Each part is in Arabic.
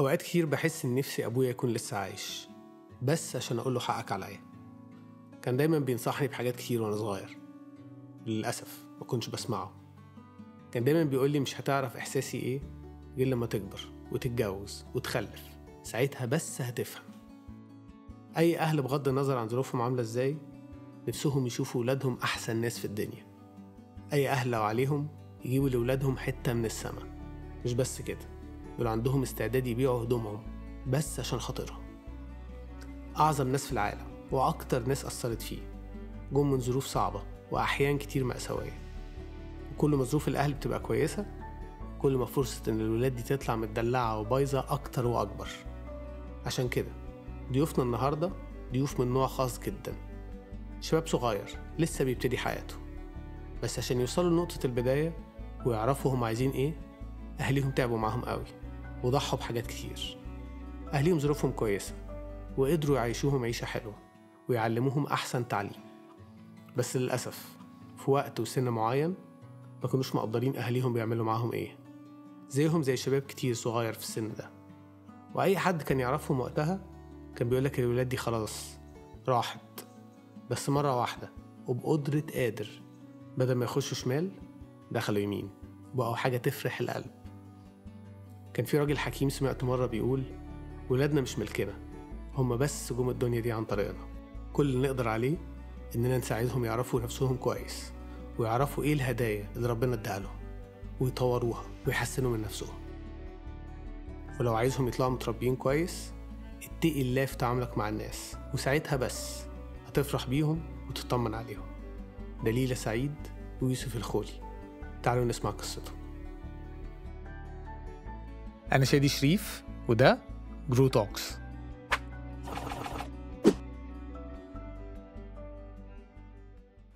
أوقات كتير بحس إن نفسي أبويا يكون لسه عايش بس عشان أقول له حقك عليا كان دايما بينصحني بحاجات كتير وأنا صغير للأسف ما كنتش بسمعه كان دايما بيقول لي مش هتعرف إحساسي إيه غير لما تكبر وتتجوز وتخلف ساعتها بس هتفهم أي أهل بغض النظر عن ظروفهم عاملة إزاي نفسهم يشوفوا ولادهم أحسن ناس في الدنيا أي أهل لو عليهم يجيبوا لولادهم حتة من السما مش بس كده دول عندهم استعداد يبيعوا هدومهم بس عشان خاطرها أعظم ناس في العالم وأكتر ناس أثرت فيه جم من ظروف صعبة وأحيان كتير مأساوية وكل ما ظروف الأهل بتبقى كويسة كل ما فرصة إن الولاد دي تطلع متدلعة وبايظة أكتر وأكبر عشان كده ضيوفنا النهاردة ضيوف من نوع خاص جدا شباب صغير لسه بيبتدي حياته بس عشان يوصلوا لنقطة البداية ويعرفوا هم عايزين إيه أهليهم تعبوا معاهم قوي وضحوا بحاجات كتير أهليهم ظروفهم كويسة وقدروا يعيشوهم عيشة حلوة ويعلموهم أحسن تعليم بس للأسف في وقت وسن معين ما كانوش مقدرين أهليهم بيعملوا معاهم إيه زيهم زي شباب كتير صغير في السن ده وأي حد كان يعرفهم وقتها كان بيقولك الولاد دي خلاص راحت بس مرة واحدة وبقدرة قادر بدل ما يخشوا شمال دخلوا يمين بقوا حاجة تفرح القلب كان في راجل حكيم سمعته مرة بيقول ولادنا مش ملكنا هما بس جم الدنيا دي عن طريقنا كل اللي نقدر عليه إننا نساعدهم يعرفوا نفسهم كويس ويعرفوا إيه الهدايا اللي ربنا اداها لهم ويطوروها ويحسنوا من نفسهم ولو عايزهم يطلعوا متربيين كويس اتقي الله في تعاملك مع الناس وساعتها بس هتفرح بيهم وتطمن عليهم دليلة سعيد ويوسف الخولي تعالوا نسمع قصته أنا شادي شريف وده جرو توكس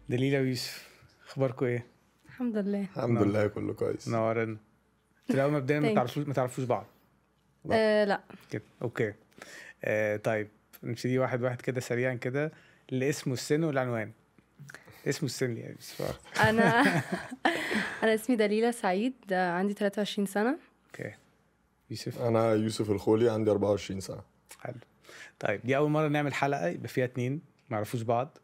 دليلة ويوسف أخباركم إيه؟ الحمد لله الحمد نعم. لله كله كويس نورنا في الأول مبدئيا ما تعرفوش ما تعرفوش بعض أه لا كده أوكي آه طيب نبتدي واحد واحد كده سريعا كده اللي اسمه السن والعنوان اسمه السن يعني انا انا اسمي دليله سعيد عندي 23 سنه اوكي يوسف انا يوسف الخولي عندي 24 سنه حلو طيب دي اول مره نعمل حلقه يبقى فيها اتنين ما يعرفوش بعض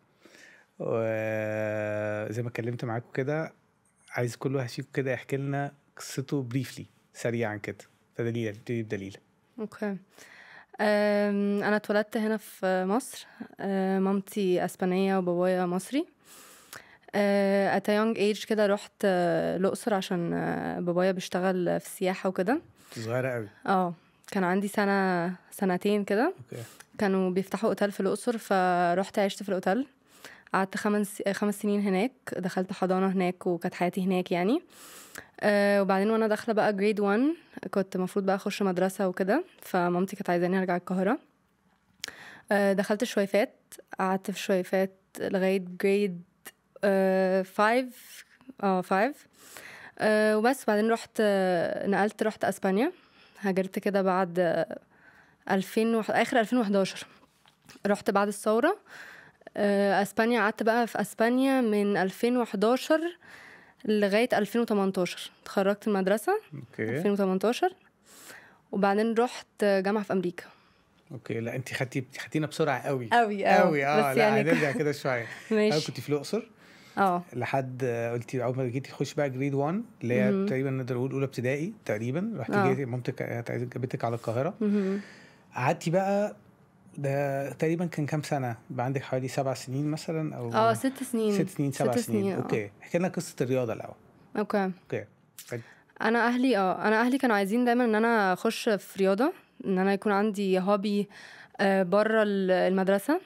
وزي ما اتكلمت معاكم كده عايز كل واحد فيكم كده يحكي لنا قصته بريفلي سريعا كده فدليله ابتدي بدليله اوكي انا اتولدت هنا في مصر مامتي اسبانيه وبابايا مصري آه، at a young age كده رحت آه، الاقصر عشان آه، بابايا بيشتغل في السياحه وكده صغيره قوي اه كان عندي سنه سنتين كده كانوا بيفتحوا اوتيل في الاقصر فروحت عشت في الاوتيل قعدت خمس خمس سنين هناك دخلت حضانه هناك وكانت حياتي هناك يعني أه وبعدين وانا داخله بقى جريد 1 كنت المفروض بقى اخش مدرسه وكده فمامتي كانت عايزاني ارجع القاهره أه دخلت الشويفات قعدت في شويفات لغايه جريد 5 اه 5 آه، وبس بعدين رحت آه، نقلت رحت اسبانيا هاجرت كده بعد 2000 آه، اخر 2011 رحت بعد الثوره اسبانيا قعدت بقى في اسبانيا من 2011 لغايه 2018 اتخرجت من المدرسه اوكي 2018 وبعدين رحت جامعه في امريكا اوكي لا انت خدتي خدتينا بسرعه قوي قوي قوي قوي. اه بس لا يعني كده شويه ماشي كنت في الاقصر اه لحد قلتي اول ما جيتي تخشي بقى جريد 1 اللي هي تقريبا نقدر نقول اولى ابتدائي تقريبا رحت اه. جيتي مامتك جابتك على القاهره قعدتي بقى ده تقريبا كان كام سنه بقى عندك حوالي سبع سنين مثلا او اه ست سنين ست سنين سبع ست سنين, سنين. اه. اوكي احكي لنا قصه الرياضه الاول اوكي اوكي انا اهلي اه انا اهلي كانوا عايزين دايما ان انا اخش في رياضه ان انا يكون عندي هوبي آه، بره المدرسه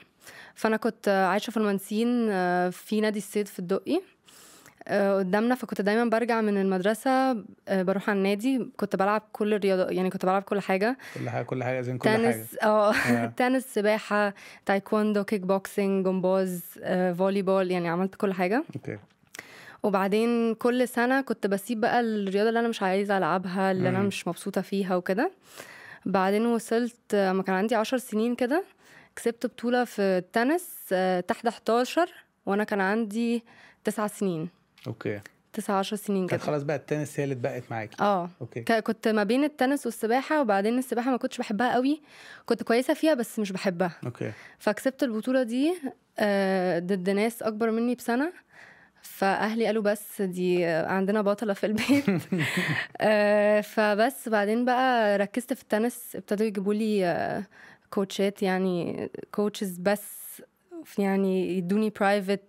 فانا كنت عايشه في المنسين آه، في نادي الصيد في الدقي آه، قدامنا فكنت دايما برجع من المدرسه آه، بروح على النادي كنت بلعب كل الرياضه يعني كنت بلعب كل حاجه كل حاجه كل حاجه زين كل تنس اه تنس سباحه تايكوندو كيك بوكسنج جمباز فولي بول يعني عملت كل حاجه اوكي وبعدين كل سنه كنت بسيب بقى الرياضه اللي انا مش عايزه العبها اللي انا مش مبسوطه فيها وكده بعدين وصلت ما كان عندي عشر سنين كده كسبت بطوله في التنس آه، تحت 11 وانا كان عندي تسع سنين اوكي تسعة عشر سنين كده خلاص بقى التنس هي اللي اتبقت معاكي اه اوكي كنت ما بين التنس والسباحه وبعدين السباحه ما كنتش بحبها قوي كنت كويسه فيها بس مش بحبها اوكي فكسبت البطوله دي آه، ضد ناس اكبر مني بسنه فاهلي قالوا بس دي عندنا بطله في البيت آه، فبس بعدين بقى ركزت في التنس ابتدوا يجيبوا لي كوتشات يعني كوتشز بس يعني يدوني برايفت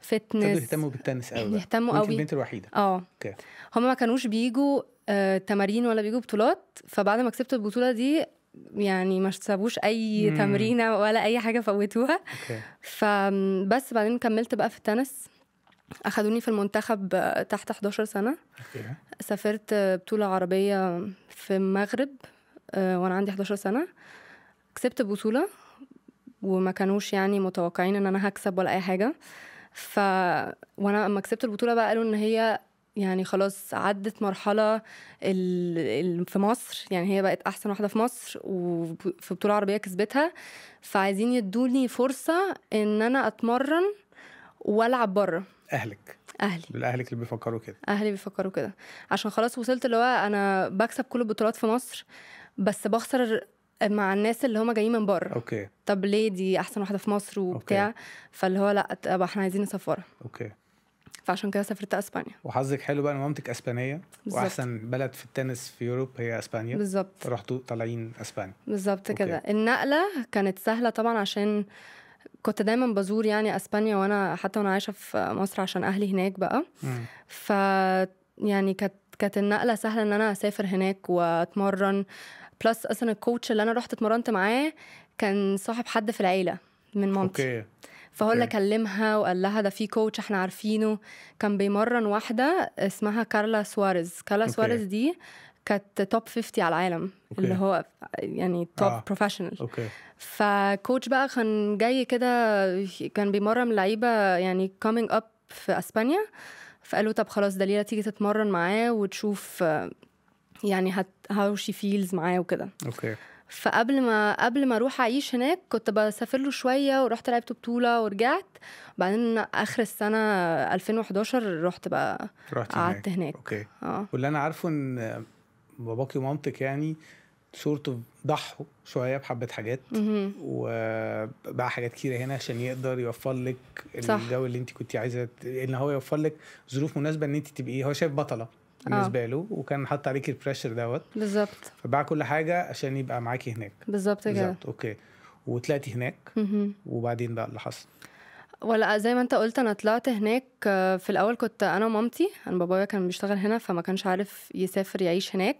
فتنس يهتموا بالتنس قوي يهتموا قوي البنت الوحيده اه اوكي هم ما كانوش بيجوا آه تمارين ولا بيجوا بطولات فبعد ما كسبت البطوله دي يعني ما سابوش اي مم. تمرينه ولا اي حاجه فوتوها فبس بعدين كملت بقى في التنس اخدوني في المنتخب آه، تحت 11 سنه أوكي. سافرت آه، بطوله عربيه في المغرب آه، وانا عندي 11 سنه كسبت بطولة وما كانوش يعني متوقعين ان انا هكسب ولا اي حاجة ف وانا اما كسبت البطولة بقى قالوا ان هي يعني خلاص عدت مرحلة ال... في مصر يعني هي بقت أحسن واحدة في مصر وفي بطولة عربية كسبتها فعايزين يدوني فرصة إن أنا أتمرن وألعب بره أهلك أهلي أهلك اللي بيفكروا كده أهلي بيفكروا كده عشان خلاص وصلت اللي هو أنا بكسب كل البطولات في مصر بس بخسر مع الناس اللي هم جايين من بره اوكي طب ليه دي احسن واحده في مصر وبتاع أوكي. فاللي هو لا طب احنا عايزين نسافرها اوكي فعشان كده سافرت اسبانيا وحظك حلو بقى ان مامتك اسبانيه بالزبط. واحسن بلد في التنس في يوروب هي اسبانيا بالظبط رحتوا طالعين اسبانيا بالظبط كده النقله كانت سهله طبعا عشان كنت دايما بزور يعني اسبانيا وانا حتى وانا عايشه في مصر عشان اهلي هناك بقى م. ف يعني كانت كانت النقله سهله ان انا اسافر هناك واتمرن بلس اصلا الكوتش اللي انا رحت اتمرنت معاه كان صاحب حد في العيله من مامتي اوكي فهو اللي كلمها وقال لها ده في كوتش احنا عارفينه كان بيمرن واحده اسمها كارلا سواريز كارلا أوكي. سواريز دي كانت توب 50 على العالم أوكي. اللي هو يعني توب آه. بروفيشنال اوكي فكوتش بقى كان جاي كده كان بيمرن لعيبه يعني كامينج اب في اسبانيا فقالوا طب خلاص دليلة تيجي تتمرن معاه وتشوف يعني هت هاو شي فيلز معاه وكده اوكي فقبل ما قبل ما اروح اعيش هناك كنت بسافر له شويه ورحت لعبت بطوله ورجعت بعدين اخر السنه 2011 رحت بقى رحت قعدت هناك. هناك اوكي اه واللي انا عارفه ان باباكي ومامتك يعني صورته ضحوا شويه بحبه حاجات وبقى حاجات كتيره هنا عشان يقدر يوفر لك الجو اللي انت كنت عايزه ان هو يوفر لك ظروف مناسبه ان انت تبقي هو شايف بطله بالنسبه آه. له وكان حاطط عليك البريشر دوت بالظبط فباع كل حاجه عشان يبقى معاكي هناك بالظبط كده بالظبط اوكي وطلعتي هناك م-م. وبعدين بقى اللي حصل ولا زي ما انت قلت انا طلعت هناك آه، في الاول كنت انا ومامتي انا بابايا كان بيشتغل هنا فما كانش عارف يسافر يعيش هناك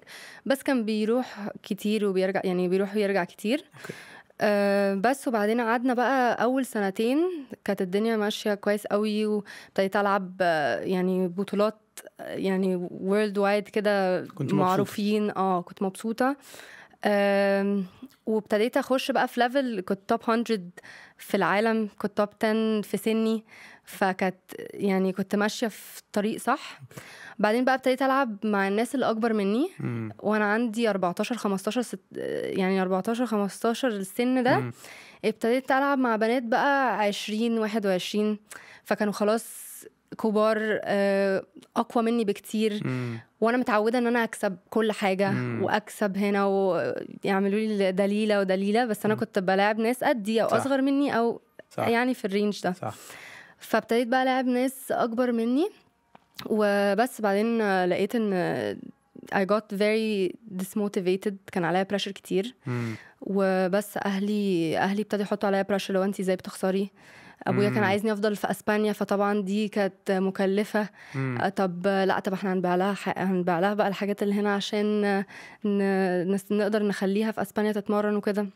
بس كان بيروح كتير وبيرجع يعني بيروح ويرجع كتير أوكي. آه، بس وبعدين قعدنا بقى اول سنتين كانت الدنيا ماشيه كويس قوي وابتديت العب آه، يعني بطولات آه، يعني وورلد وايد كده معروفين اه كنت مبسوطه وابتديت اخش بقى في ليفل كنت توب 100 في العالم كنت توب 10 في سني فكانت يعني كنت ماشيه في طريق صح بعدين بقى ابتديت العب مع الناس اللي اكبر مني مم. وانا عندي 14 15 ست يعني 14 15 السن ده مم. ابتديت العب مع بنات بقى 20 21 فكانوا خلاص كبار آه، اقوى مني بكتير مم. وانا متعوده ان انا اكسب كل حاجه مم. واكسب هنا ويعملوا لي دليله ودليله بس انا مم. كنت بلاعب ناس قدي او صح. اصغر مني او صح. يعني في الرينج ده صح. فابتديت بقى العب ناس اكبر مني وبس بعدين لقيت ان I got very dismotivated كان عليا pressure كتير وبس اهلي اهلي ابتدوا يحطوا عليا pressure لو انت ازاي بتخسري ابويا كان عايزني افضل في اسبانيا فطبعا دي كانت مكلفه مم. آه، طب لا طب احنا هنبيع لها هنبيع لها بقى الحاجات اللي هنا عشان ن... نقدر نخليها في اسبانيا تتمرن وكده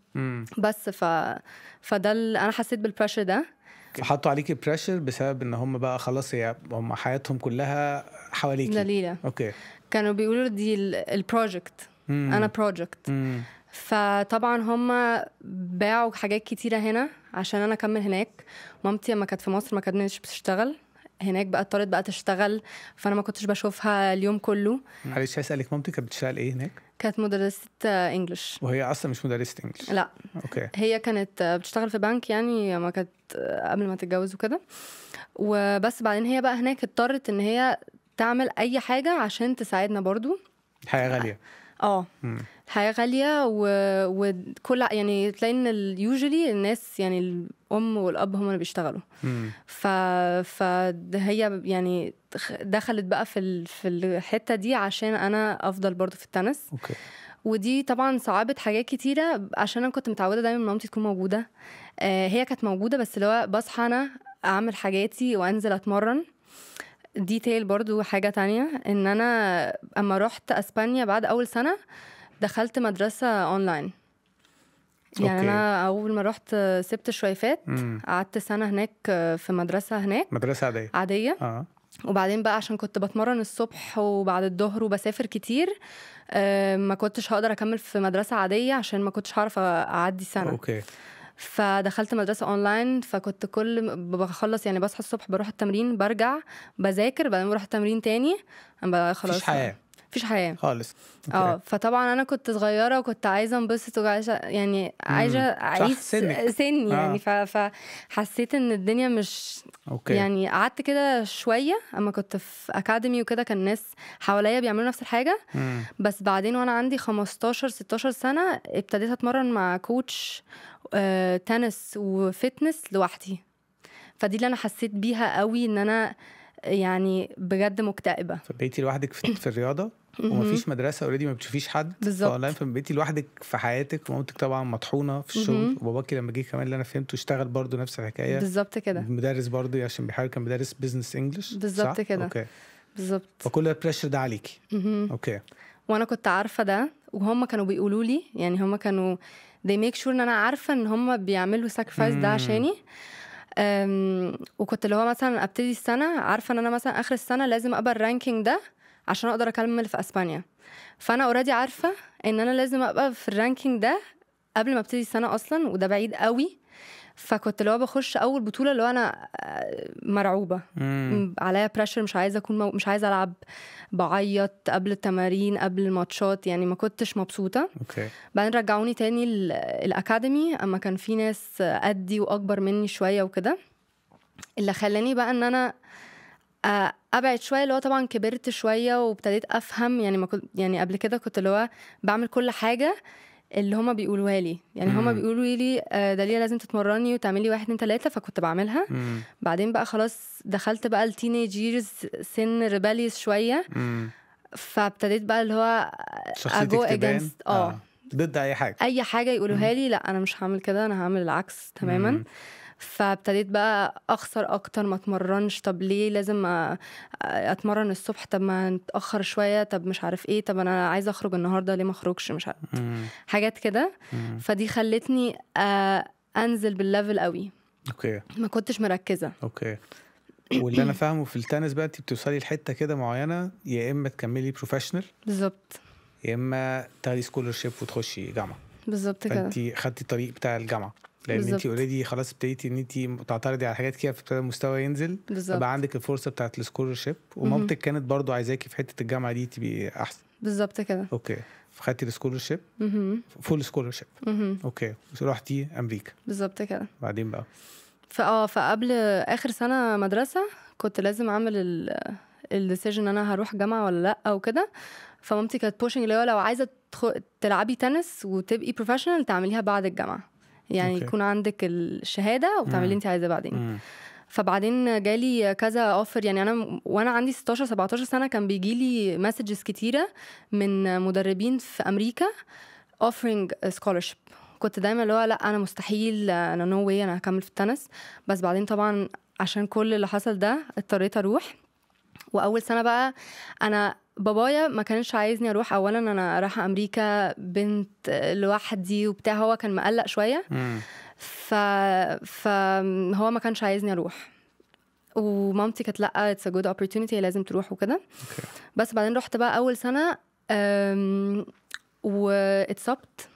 بس ف فده انا حسيت بالبريشر ده كده حطوا عليكي بريشر بسبب ان هم بقى خلاص هي هم حياتهم كلها حواليكي دليلة اوكي كانوا بيقولوا دي البروجكت انا بروجكت فطبعا هم باعوا حاجات كتيرة هنا عشان انا اكمل هناك مامتي لما كانت في مصر ما كانتش بتشتغل هناك بقى اضطرت بقى تشتغل فانا ما كنتش بشوفها اليوم كله معلش هسألك مامتي كانت بتشتغل ايه هناك؟ كانت مدرسة انجلش وهي اصلا مش مدرسة انجلش لا اوكي هي كانت بتشتغل في بنك يعني ما كانت قبل ما تتجوز وكده وبس بعدين هي بقى هناك اضطرت ان هي تعمل اي حاجة عشان تساعدنا برضو حاجة غالية اه الحياه غاليه و... وكل يعني تلاقي ان يوجولي الناس يعني الام والاب هم اللي بيشتغلوا ف... فهي يعني دخلت بقى في ال... في الحته دي عشان انا افضل برضو في التنس أوكي. ودي طبعا صعبت حاجات كتيره عشان انا كنت متعوده دايما مامتي تكون موجوده آه هي كانت موجوده بس اللي هو بصحى انا اعمل حاجاتي وانزل اتمرن ديتيل برضو حاجة تانية إن أنا أما رحت أسبانيا بعد أول سنة دخلت مدرسة أونلاين يعني أوكي. انا اول ما رحت سبت شويفات قعدت سنه هناك في مدرسه هناك مدرسه عاديه عاديه آه. وبعدين بقى عشان كنت بتمرن الصبح وبعد الظهر وبسافر كتير آه، ما كنتش هقدر اكمل في مدرسه عاديه عشان ما كنتش هعرف اعدي سنه اوكي فدخلت مدرسه اونلاين فكنت كل بخلص يعني بصحى الصبح بروح التمرين برجع بذاكر بعدين بروح التمرين تاني خلاص مفيش حياه مفيش حياه خالص اه فطبعا انا كنت صغيره وكنت عايزه انبسط وعايزه يعني عايزه اعيش سني آه. يعني آه. فحسيت ان الدنيا مش أوكي. يعني قعدت كده شويه اما كنت في اكاديمي وكده كان ناس حواليا بيعملوا نفس الحاجه مم. بس بعدين وانا عندي 15 16 سنه ابتديت اتمرن مع كوتش آه، تنس وفتنس لوحدي فدي اللي انا حسيت بيها قوي ان انا يعني بجد مكتئبه فبقيتي لوحدك في, الرياضه ومفيش مدرسه اوريدي ما بتشوفيش حد بالظبط اونلاين فبقيتي لوحدك في حياتك ومامتك طبعا مطحونه في الشغل وباباكي لما جه كمان اللي انا فهمته اشتغل برضه نفس الحكايه بالظبط كده مدرس برضه عشان بيحاول كان مدرس بزنس انجلش بالظبط كده اوكي بالظبط فكل البريشر ده عليكي اوكي وانا كنت عارفه ده وهم كانوا بيقولوا لي يعني هم كانوا they make sure ان انا عارفه ان هم بيعملوا sacrifice ده عشاني وكنت اللي هو مثلا ابتدي السنه عارفه ان انا مثلا اخر السنه لازم ابقى الرانكينج ده عشان اقدر اكمل في اسبانيا فانا اوريدي عارفه ان انا لازم ابقى في الرانكينج ده قبل ما ابتدي السنه اصلا وده بعيد قوي فكنت اللي هو بخش اول بطوله اللي هو انا آه، مرعوبه عليا بريشر مش عايزه اكون مو... مش عايزه العب بعيط قبل التمارين قبل الماتشات يعني ما كنتش مبسوطه اوكي بعدين رجعوني تاني ال... الاكاديمي اما كان في ناس قدي واكبر مني شويه وكده اللي خلاني بقى ان انا آه، ابعد شويه اللي هو طبعا كبرت شويه وابتديت افهم يعني ما كنت يعني قبل كده كنت اللي هو بعمل كل حاجه اللي هما بيقولوها لي يعني هما بيقولوا لي آه، داليا لازم تتمرني وتعملي واحد اتنين تلاته فكنت بعملها مم. بعدين بقى خلاص دخلت بقى التينيج ييرز سن ريباليس شويه مم. فابتديت بقى اللي هو اجو آه، اجينست آه. اه ضد اي حاجه اي حاجه يقولوها لي لا انا مش هعمل كده انا هعمل العكس تماما مم. فابتديت بقى اخسر اكتر ما اتمرنش طب ليه لازم اتمرن الصبح طب ما نتاخر شويه طب مش عارف ايه طب انا عايزه اخرج النهارده ليه ما اخرجش مش عارف حاجات كده فدي خلتني انزل بالليفل قوي اوكي ما كنتش مركزه اوكي واللي انا فاهمه في التنس بقى انت بتوصلي لحته كده معينه يا اما تكملي بروفيشنال بالظبط يا اما تاخدي سكولرشيب وتخشي جامعه بالظبط كده فانت خدتي الطريق بتاع الجامعه لان بالزبط. انت اوريدي خلاص ابتديتي ان انت تعترضي على حاجات كده فابتدى المستوى ينزل بالظبط عندك الفرصه بتاعت السكولرشيب ومامتك كانت برضو عايزاكي في حته الجامعه دي تبقي احسن بالظبط كده اوكي فخدتي السكولرشيب فول سكولرشيب اوكي ورحتي امريكا بالظبط كده بعدين بقى فاه فقبل اخر سنه مدرسه كنت لازم اعمل الديسيجن انا هروح جامعه ولا لا وكده فمامتي كانت بوشنج اللي هو لو عايزه تلعبي تنس وتبقي بروفيشنال تعمليها بعد الجامعه يعني أوكي. يكون عندك الشهاده وتعملي اللي انت عايزاه بعدين مم. فبعدين جالي كذا اوفر يعني انا وانا عندي 16 17 سنه كان بيجي لي مسجز كتيره من مدربين في امريكا اوفرنج سكولرشيب كنت دايما اللي هو لا انا مستحيل انا نو واي انا هكمل في التنس بس بعدين طبعا عشان كل اللي حصل ده اضطريت اروح واول سنه بقى انا بابايا ما كانش عايزني اروح اولا انا رايحه امريكا بنت لوحدي وبتاع هو كان مقلق شويه ف فهو ما كانش عايزني اروح ومامتي كانت لا اتس ا جود اوبورتونيتي لازم تروح وكده okay. بس بعدين رحت بقى اول سنه واتسبت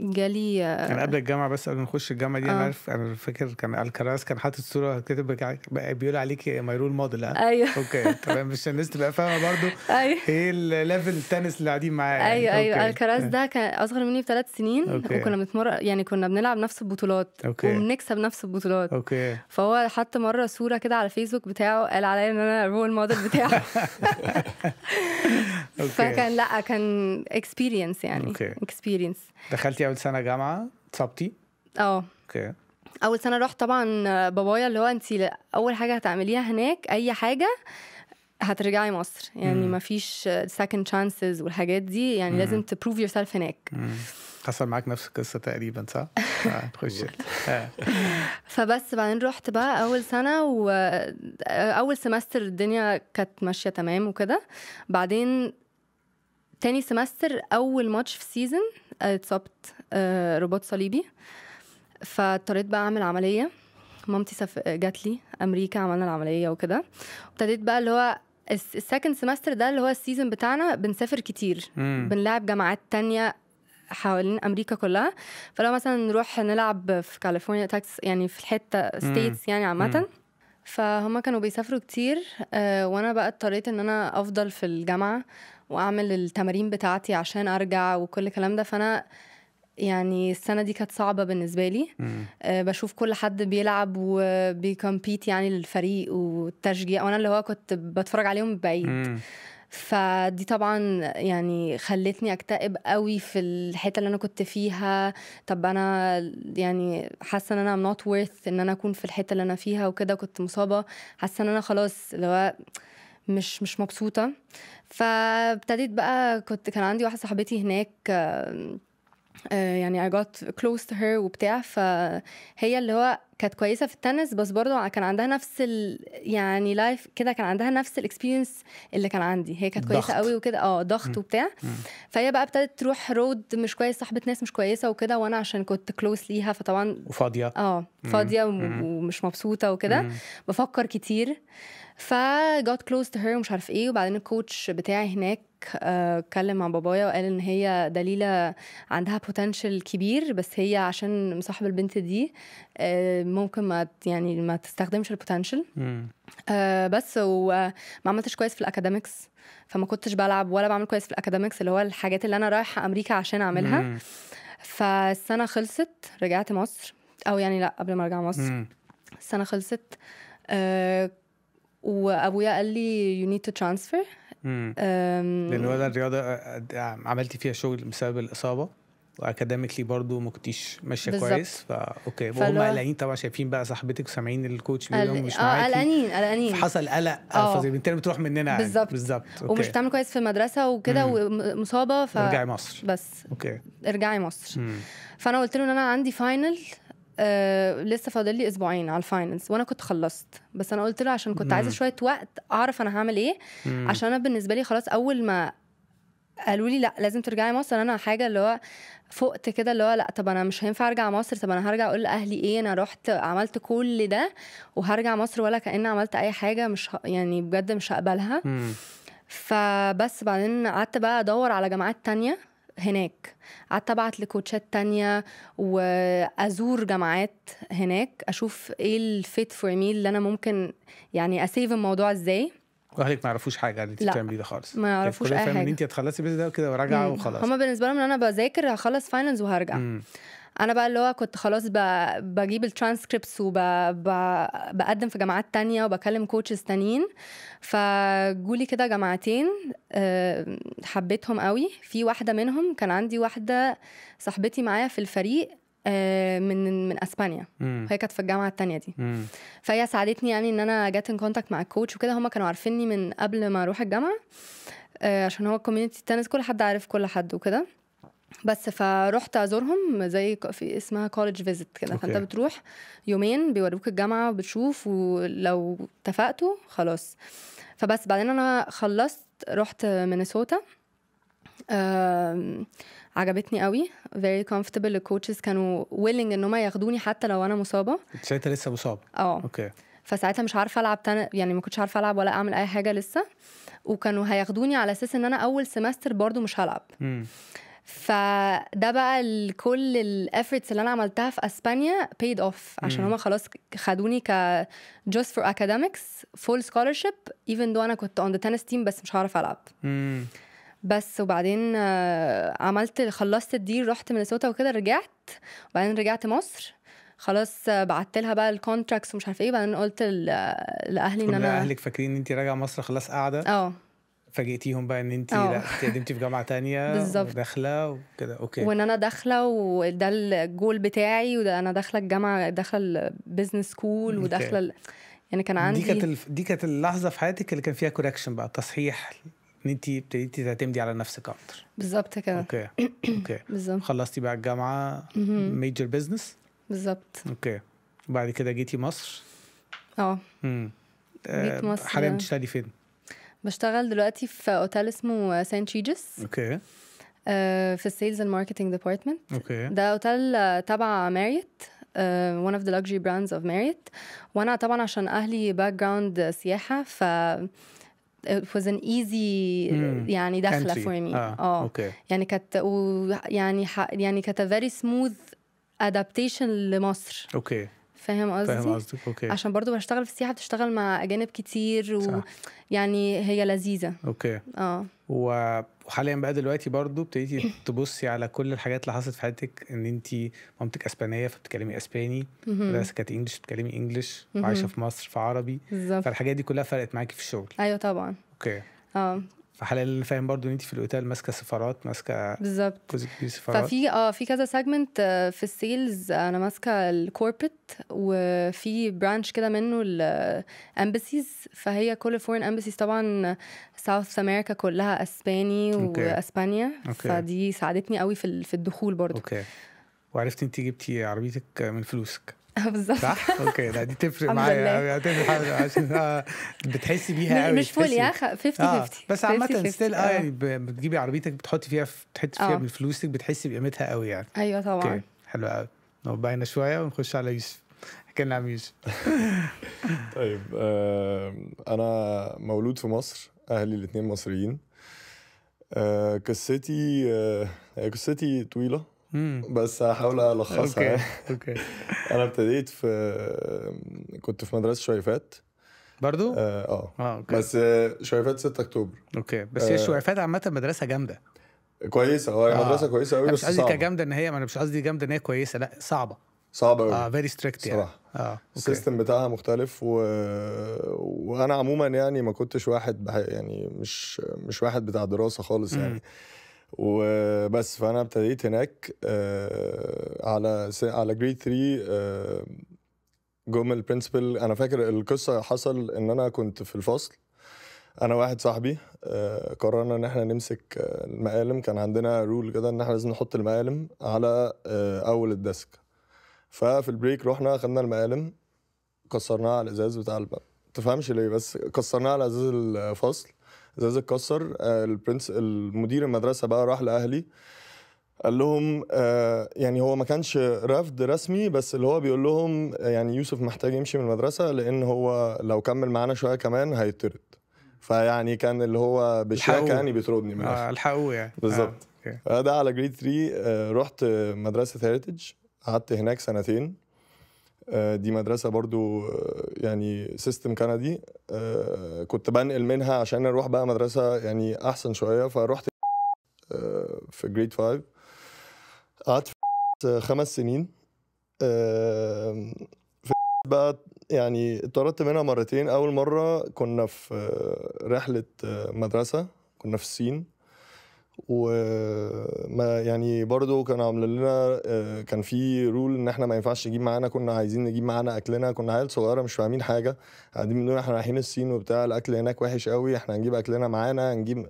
جالي كان قبل الجامعه بس قبل ما نخش الجامعه دي انا آه. عارف انا فاكر كان الكراس كان حاطط صوره كاتب بيقول عليكي ماي رول موديل ايوه اوكي تمام مش الناس تبقى فاهمه برضو ايوه ايه الليفل التنس اللي قاعدين معاه يعني. ايوه ايوه أوكي. الكراس ده كان اصغر مني بثلاث سنين أوكي. وكنا بنتمرن يعني كنا بنلعب نفس البطولات أوكي. وبنكسب نفس البطولات اوكي فهو حط مره صوره كده على الفيسبوك بتاعه قال عليا ان انا رول موديل بتاعه فكان لا كان اكسبيرينس يعني اكسبيرينس دخلتي اول سنه جامعه اتصبتي اه اوكي اول سنه رحت طبعا بابايا اللي هو انت اول حاجه هتعمليها هناك اي حاجه هترجعي مصر يعني ما فيش سكند تشانسز والحاجات دي يعني مم. لازم تبروف يور سيلف هناك مم. حصل معاك نفس القصه تقريبا صح؟ خش آه، آه. فبس بعدين رحت بقى اول سنه واول سمستر الدنيا كانت ماشيه تمام وكده بعدين تاني سمستر اول ماتش في سيزون آه، اتصبت آه، رباط صليبي فاضطريت بقى اعمل عمليه مامتي سف... جات لي امريكا عملنا العمليه وكده وابتديت بقى اللي هو السكند سمستر ده اللي هو السيزون بتاعنا بنسافر كتير مم. بنلعب جامعات تانية حوالين امريكا كلها فلو مثلا نروح نلعب في كاليفورنيا تاكس يعني في الحته ستيتس يعني عامه فهم كانوا بيسافروا كتير آه وانا بقى اضطريت ان انا افضل في الجامعه واعمل التمارين بتاعتي عشان ارجع وكل الكلام ده فانا يعني السنه دي كانت صعبه بالنسبه لي أه بشوف كل حد بيلعب وبيكمبيت يعني للفريق والتشجيع وانا اللي هو كنت بتفرج عليهم بعيد فدي طبعا يعني خلتني اكتئب قوي في الحته اللي انا كنت فيها طب انا يعني حاسه ان انا I'm not worth ان انا اكون في الحته اللي انا فيها وكده كنت مصابه حاسه ان انا خلاص اللي هو مش مش مبسوطه فابتديت بقى كنت كان عندي واحده صاحبتي هناك يعني I got close to her وبتاع فهي اللي هو كانت كويسه في التنس بس برضه كان عندها نفس ال... يعني لايف كده كان عندها نفس الاكسبيرينس اللي كان عندي هي كانت كويسه قوي وكده اه ضغط وبتاع فهي بقى ابتدت تروح رود مش كويس صاحبه ناس مش كويسه وكده وانا عشان كنت كلوز ليها فطبعا وفاضيه اه فاضيه ومش مبسوطه وكده بفكر كتير فجوت كلوز تو هير ومش عارف ايه وبعدين الكوتش بتاعي هناك آه، اتكلم مع بابايا وقال ان هي دليله عندها بوتنشال كبير بس هي عشان مصاحبه البنت دي ممكن ما يعني ما تستخدمش البوتنشال آه بس وما عملتش كويس في الاكاديميكس فما كنتش بلعب ولا بعمل كويس في الاكاديميكس اللي هو الحاجات اللي انا رايحه امريكا عشان اعملها مم. فالسنه خلصت رجعت مصر او يعني لا قبل ما ارجع مصر مم. السنه خلصت آه وابويا قال لي يو نيد تو ترانسفير لان هو الرياضه آه، آه، عملتي فيها شغل بسبب الاصابه واكاديميكلي برضو ما كنتيش ماشيه كويس فا اوكي وهم قلقانين طبعا شايفين بقى صاحبتك وسامعين الكوتش بيقول لهم مش آه، معاكي اه قلقانين قلقانين حصل قلق آه، آه. فبالتالي بتروح مننا يعني بالظبط بالظبط ومش بتعمل كويس في المدرسه وكده ومصابه ف ارجعي مصر بس اوكي ارجعي مصر مم. فانا قلت له ان انا عندي فاينل آه لسه فاضل لي اسبوعين على الفاينلز وانا كنت خلصت بس انا قلت له عشان كنت عايزه شويه وقت اعرف انا هعمل ايه مم. عشان انا بالنسبه لي خلاص اول ما قالوا لي لا لازم ترجعي مصر انا حاجه اللي هو فقت كده اللي هو لا طب انا مش هينفع ارجع مصر طب انا هرجع اقول لاهلي ايه انا رحت عملت كل ده وهرجع مصر ولا كان عملت اي حاجه مش يعني بجد مش هقبلها فبس بعدين قعدت بقى ادور على جامعات تانية هناك قعدت ابعت لكوتشات تانية وازور جامعات هناك اشوف ايه الفيت فور مي اللي انا ممكن يعني اسيف الموضوع ازاي واهلك ما يعرفوش حاجه انت بتعملي ده خالص ما يعرفوش اي حاجه ان انت هتخلصي بس ده وكده وراجعه وخلاص هما بالنسبه لهم ان انا بذاكر هخلص فاينلز وهرجع مم. انا بقى اللي هو كنت خلاص بجيب الترانسكريبتس وبقدم في جامعات تانية وبكلم كوتشز تانيين فجولي كده جامعتين آه، حبيتهم قوي في واحده منهم كان عندي واحده صاحبتي معايا في الفريق آه، من من اسبانيا مم. وهي كانت في الجامعه الثانيه دي مم. فهي ساعدتني يعني ان انا جت ان كونتاكت مع الكوتش وكده هم كانوا عارفيني من قبل ما اروح الجامعه آه، عشان هو كوميونتي التنس كل حد عارف كل حد وكده بس فروحت ازورهم زي في اسمها كولج فيزيت كده فانت بتروح يومين بيوروك الجامعه وبتشوف ولو اتفقتوا خلاص فبس بعدين انا خلصت رحت مينيسوتا عجبتني قوي فيري كومفورتبل الكوتشز كانوا ويلنج ان هم ياخدوني حتى لو انا مصابه ساعتها لسه مصابه اه اوكي فساعتها مش عارفه العب تاني يعني ما كنتش عارفه العب ولا اعمل اي حاجه لسه وكانوا هياخدوني على اساس ان انا اول سمستر برضو مش هلعب فده بقى كل الافورتس اللي انا عملتها في اسبانيا paid off عشان هما خلاص خدوني ك just for academics full scholarship even though انا كنت on the tennis team بس مش هعرف العب مم. بس وبعدين آه، عملت خلصت الديل رحت مينيسوتا وكده رجعت وبعدين رجعت مصر خلاص آه، بعت لها بقى الكونتراكتس ومش عارفه ايه وبعدين قلت لاهلي ان انا اهلك فاكرين ان انت راجعه مصر خلاص قاعده اه فاجئتيهم بقى ان انت آه. لا اتقدمتي في جامعه تانية بالظبط وداخله وكده اوكي وان انا داخله وده الجول بتاعي وده انا داخله الجامعه داخله البيزنس سكول وداخله يعني كان عندي دي كانت دي كانت اللحظه في حياتك اللي كان فيها كوركشن بقى تصحيح ان انت ابتديتي تعتمدي على نفسك اكتر بالظبط كده اوكي اوكي بالظبط خلصتي بقى الجامعه ميجر بزنس بالظبط اوكي وبعد كده جيتي مصر اه جيت مصر آه، آه. حاليا بتشتغلي فين؟ بشتغل دلوقتي في اوتيل اسمه سان تشيجس اوكي آه، في السيلز اند ماركتنج ديبارتمنت اوكي ده اوتيل تبع ماريت one اوف ذا luxury براندز اوف Marriott وانا طبعا عشان اهلي باك جراوند سياحه ف it was an easy mm. يعني دخله for me اه, آه. oh. أوكي. يعني كانت يعني ح... يعني كانت a very smooth adaptation لمصر اوكي فاهم قصدي فاهم قصدك اوكي عشان برضو بشتغل في السياحه بتشتغل مع اجانب كتير ويعني هي لذيذه اوكي اه وحاليا بقى دلوقتي برضو ابتديتي تبصي على كل الحاجات اللي حصلت في حياتك ان انت مامتك اسبانيه فبتتكلمي اسباني بس كانت انجلش بتتكلمي انجلش وعايشه في مصر في عربي بالظبط فالحاجات دي كلها فرقت معاكي في الشغل ايوه طبعا اوكي اه اللي فاهم برضو ان انت في الاوتيل ماسكه سفارات ماسكه بالظبط جزء كبير سفارات ففي اه في كذا سيجمنت آه، في السيلز انا ماسكه الكوربت وفي برانش كده منه الامباسيز فهي كل فورين امباسيز طبعا ساوث امريكا كلها اسباني واسبانيا أوكي. فدي ساعدتني قوي في في الدخول برضو اوكي وعرفتي انت جبتي عربيتك من فلوسك آه، بالظبط صح اوكي لا دي تفرق يعني معايا عشان بتحسي بيها قوي مش فول يا 50 50 آه، بس عامه ستيل اه يعني بتجيبي عربيتك بتحطي فيها بتحطي فيها بفلوسك بتحسي بقيمتها قوي يعني ايوه طبعا اوكي حلو قوي نوبعنا شويه ونخش على يوسف حكينا عن نعم يوسف طيب آه انا مولود في مصر اهلي الاثنين مصريين آه قصتي آه قصتي طويله بس هحاول الخصها اوكي يعني. اوكي انا ابتديت في كنت في مدرسه شويفات برضو؟ اه اه, آه أوكي. بس شويفات 6 اكتوبر اوكي بس هي آه. شويفات عامه مدرسه جامده كويسه اه هي مدرسه كويسه قوي بس مش قصدي كجامده ان هي انا مش قصدي جامده ان هي كويسه لا صعبه صعبه قوي اه فيري ستريكت يعني صراحه اه السيستم بتاعها مختلف و... وانا عموما يعني ما كنتش واحد بح... يعني مش مش واحد بتاع دراسه خالص يعني م. وبس فانا ابتديت هناك آه، على على جريد 3 جم البرنسبل انا فاكر القصه حصل ان انا كنت في الفصل انا واحد صاحبي آه، قررنا ان احنا نمسك آه، المقالم كان عندنا رول كده ان احنا لازم نحط المقالم على اول الديسك ففي البريك رحنا خدنا المقالم كسرناها على الازاز بتاع الباب تفهمش ليه بس كسرناها على ازاز الفصل ازاز اتكسر آه، البرنس المدير المدرسه بقى راح لاهلي قال لهم آه، يعني هو ما كانش رفض رسمي بس اللي هو بيقول لهم آه، يعني يوسف محتاج يمشي من المدرسه لان هو لو كمل معانا شويه كمان هيطرد فيعني كان اللي هو بشياكه يعني بيطردني من الاخر آه الحقوه يعني بالظبط آه. ده على جريد 3 رحت مدرسه هيريتج قعدت هناك سنتين آه، دي مدرسه برضو آه، يعني سيستم كندي آه، كنت بنقل منها عشان اروح بقى مدرسه يعني احسن شويه فروحت في جريد 5 قعدت خمس سنين في بقى يعني اتطردت منها مرتين اول مره كنا في رحله مدرسه كنا في الصين وما يعني برضو كانوا عاملين لنا آه، كان في رول ان احنا ما ينفعش نجيب معانا كنا عايزين نجيب معانا اكلنا كنا عيال صغيره مش فاهمين حاجه قاعدين بنقول احنا رايحين الصين وبتاع الاكل هناك وحش قوي احنا هنجيب اكلنا معانا هنجيب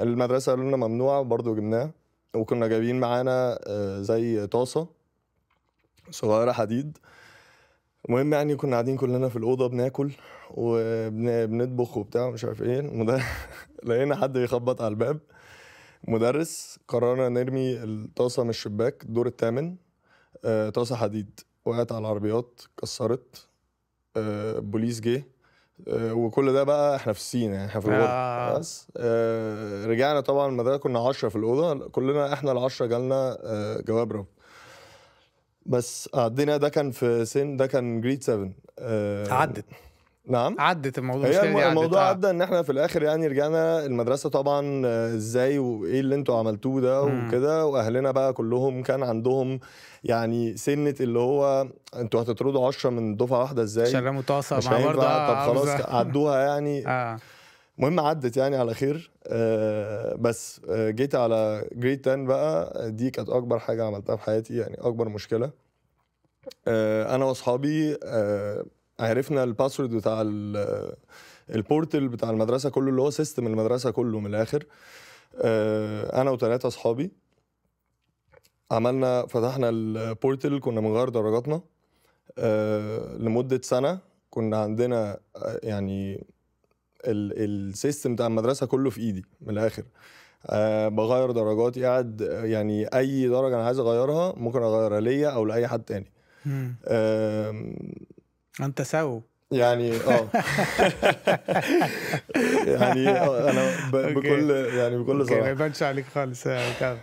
المدرسه قالوا لنا ممنوع برضو جبناه وكنا جايبين معانا آه، زي طاسه صغيره حديد المهم يعني كنا قاعدين كلنا في الاوضه بناكل وبنطبخ وبتاع مش عارف ايه لقينا حد بيخبط على الباب مدرس قررنا نرمي الطاسه من الشباك الدور الثامن آه، طاسه حديد وقعت على العربيات كسرت آه، بوليس جه آه، وكل ده بقى احنا في السين يعني احنا في الغرفه آه. بس آه، رجعنا طبعا المدرسه كنا 10 في الاوضه كلنا احنا ال 10 جالنا آه، جواب رب بس عدينا ده كان في سن ده كان جريد 7 آه عدت نعم عدت الموضوع هي الم... الموضوع عدت آه. عدى ان احنا في الاخر يعني رجعنا المدرسه طبعا آه، ازاي وايه اللي انتوا عملتوه ده وكده واهلنا بقى كلهم كان عندهم يعني سنه اللي هو انتوا هتطردوا 10 من دفعه واحده ازاي شرموا طاسه مع برضه طب خلاص عدوها يعني آه. المهم عدت يعني على خير آه بس آه جيت على جريد 10 بقى دي كانت اكبر حاجه عملتها في حياتي يعني اكبر مشكله آه انا واصحابي آه عرفنا الباسورد بتاع البورتل بتاع المدرسه كله اللي هو سيستم المدرسه كله من الاخر آه، انا وثلاثه اصحابي عملنا فتحنا البورتل كنا بنغير درجاتنا آه، لمده سنه كنا عندنا آه، يعني السيستم بتاع المدرسه كله في ايدي من الاخر أه بغير درجاتي قاعد يعني اي درجه انا عايز اغيرها ممكن اغيرها ليا او لاي حد تاني انت سو يعني اه يعني آه، انا ب... بكل يعني بكل صراحه ما يبانش عليك خالص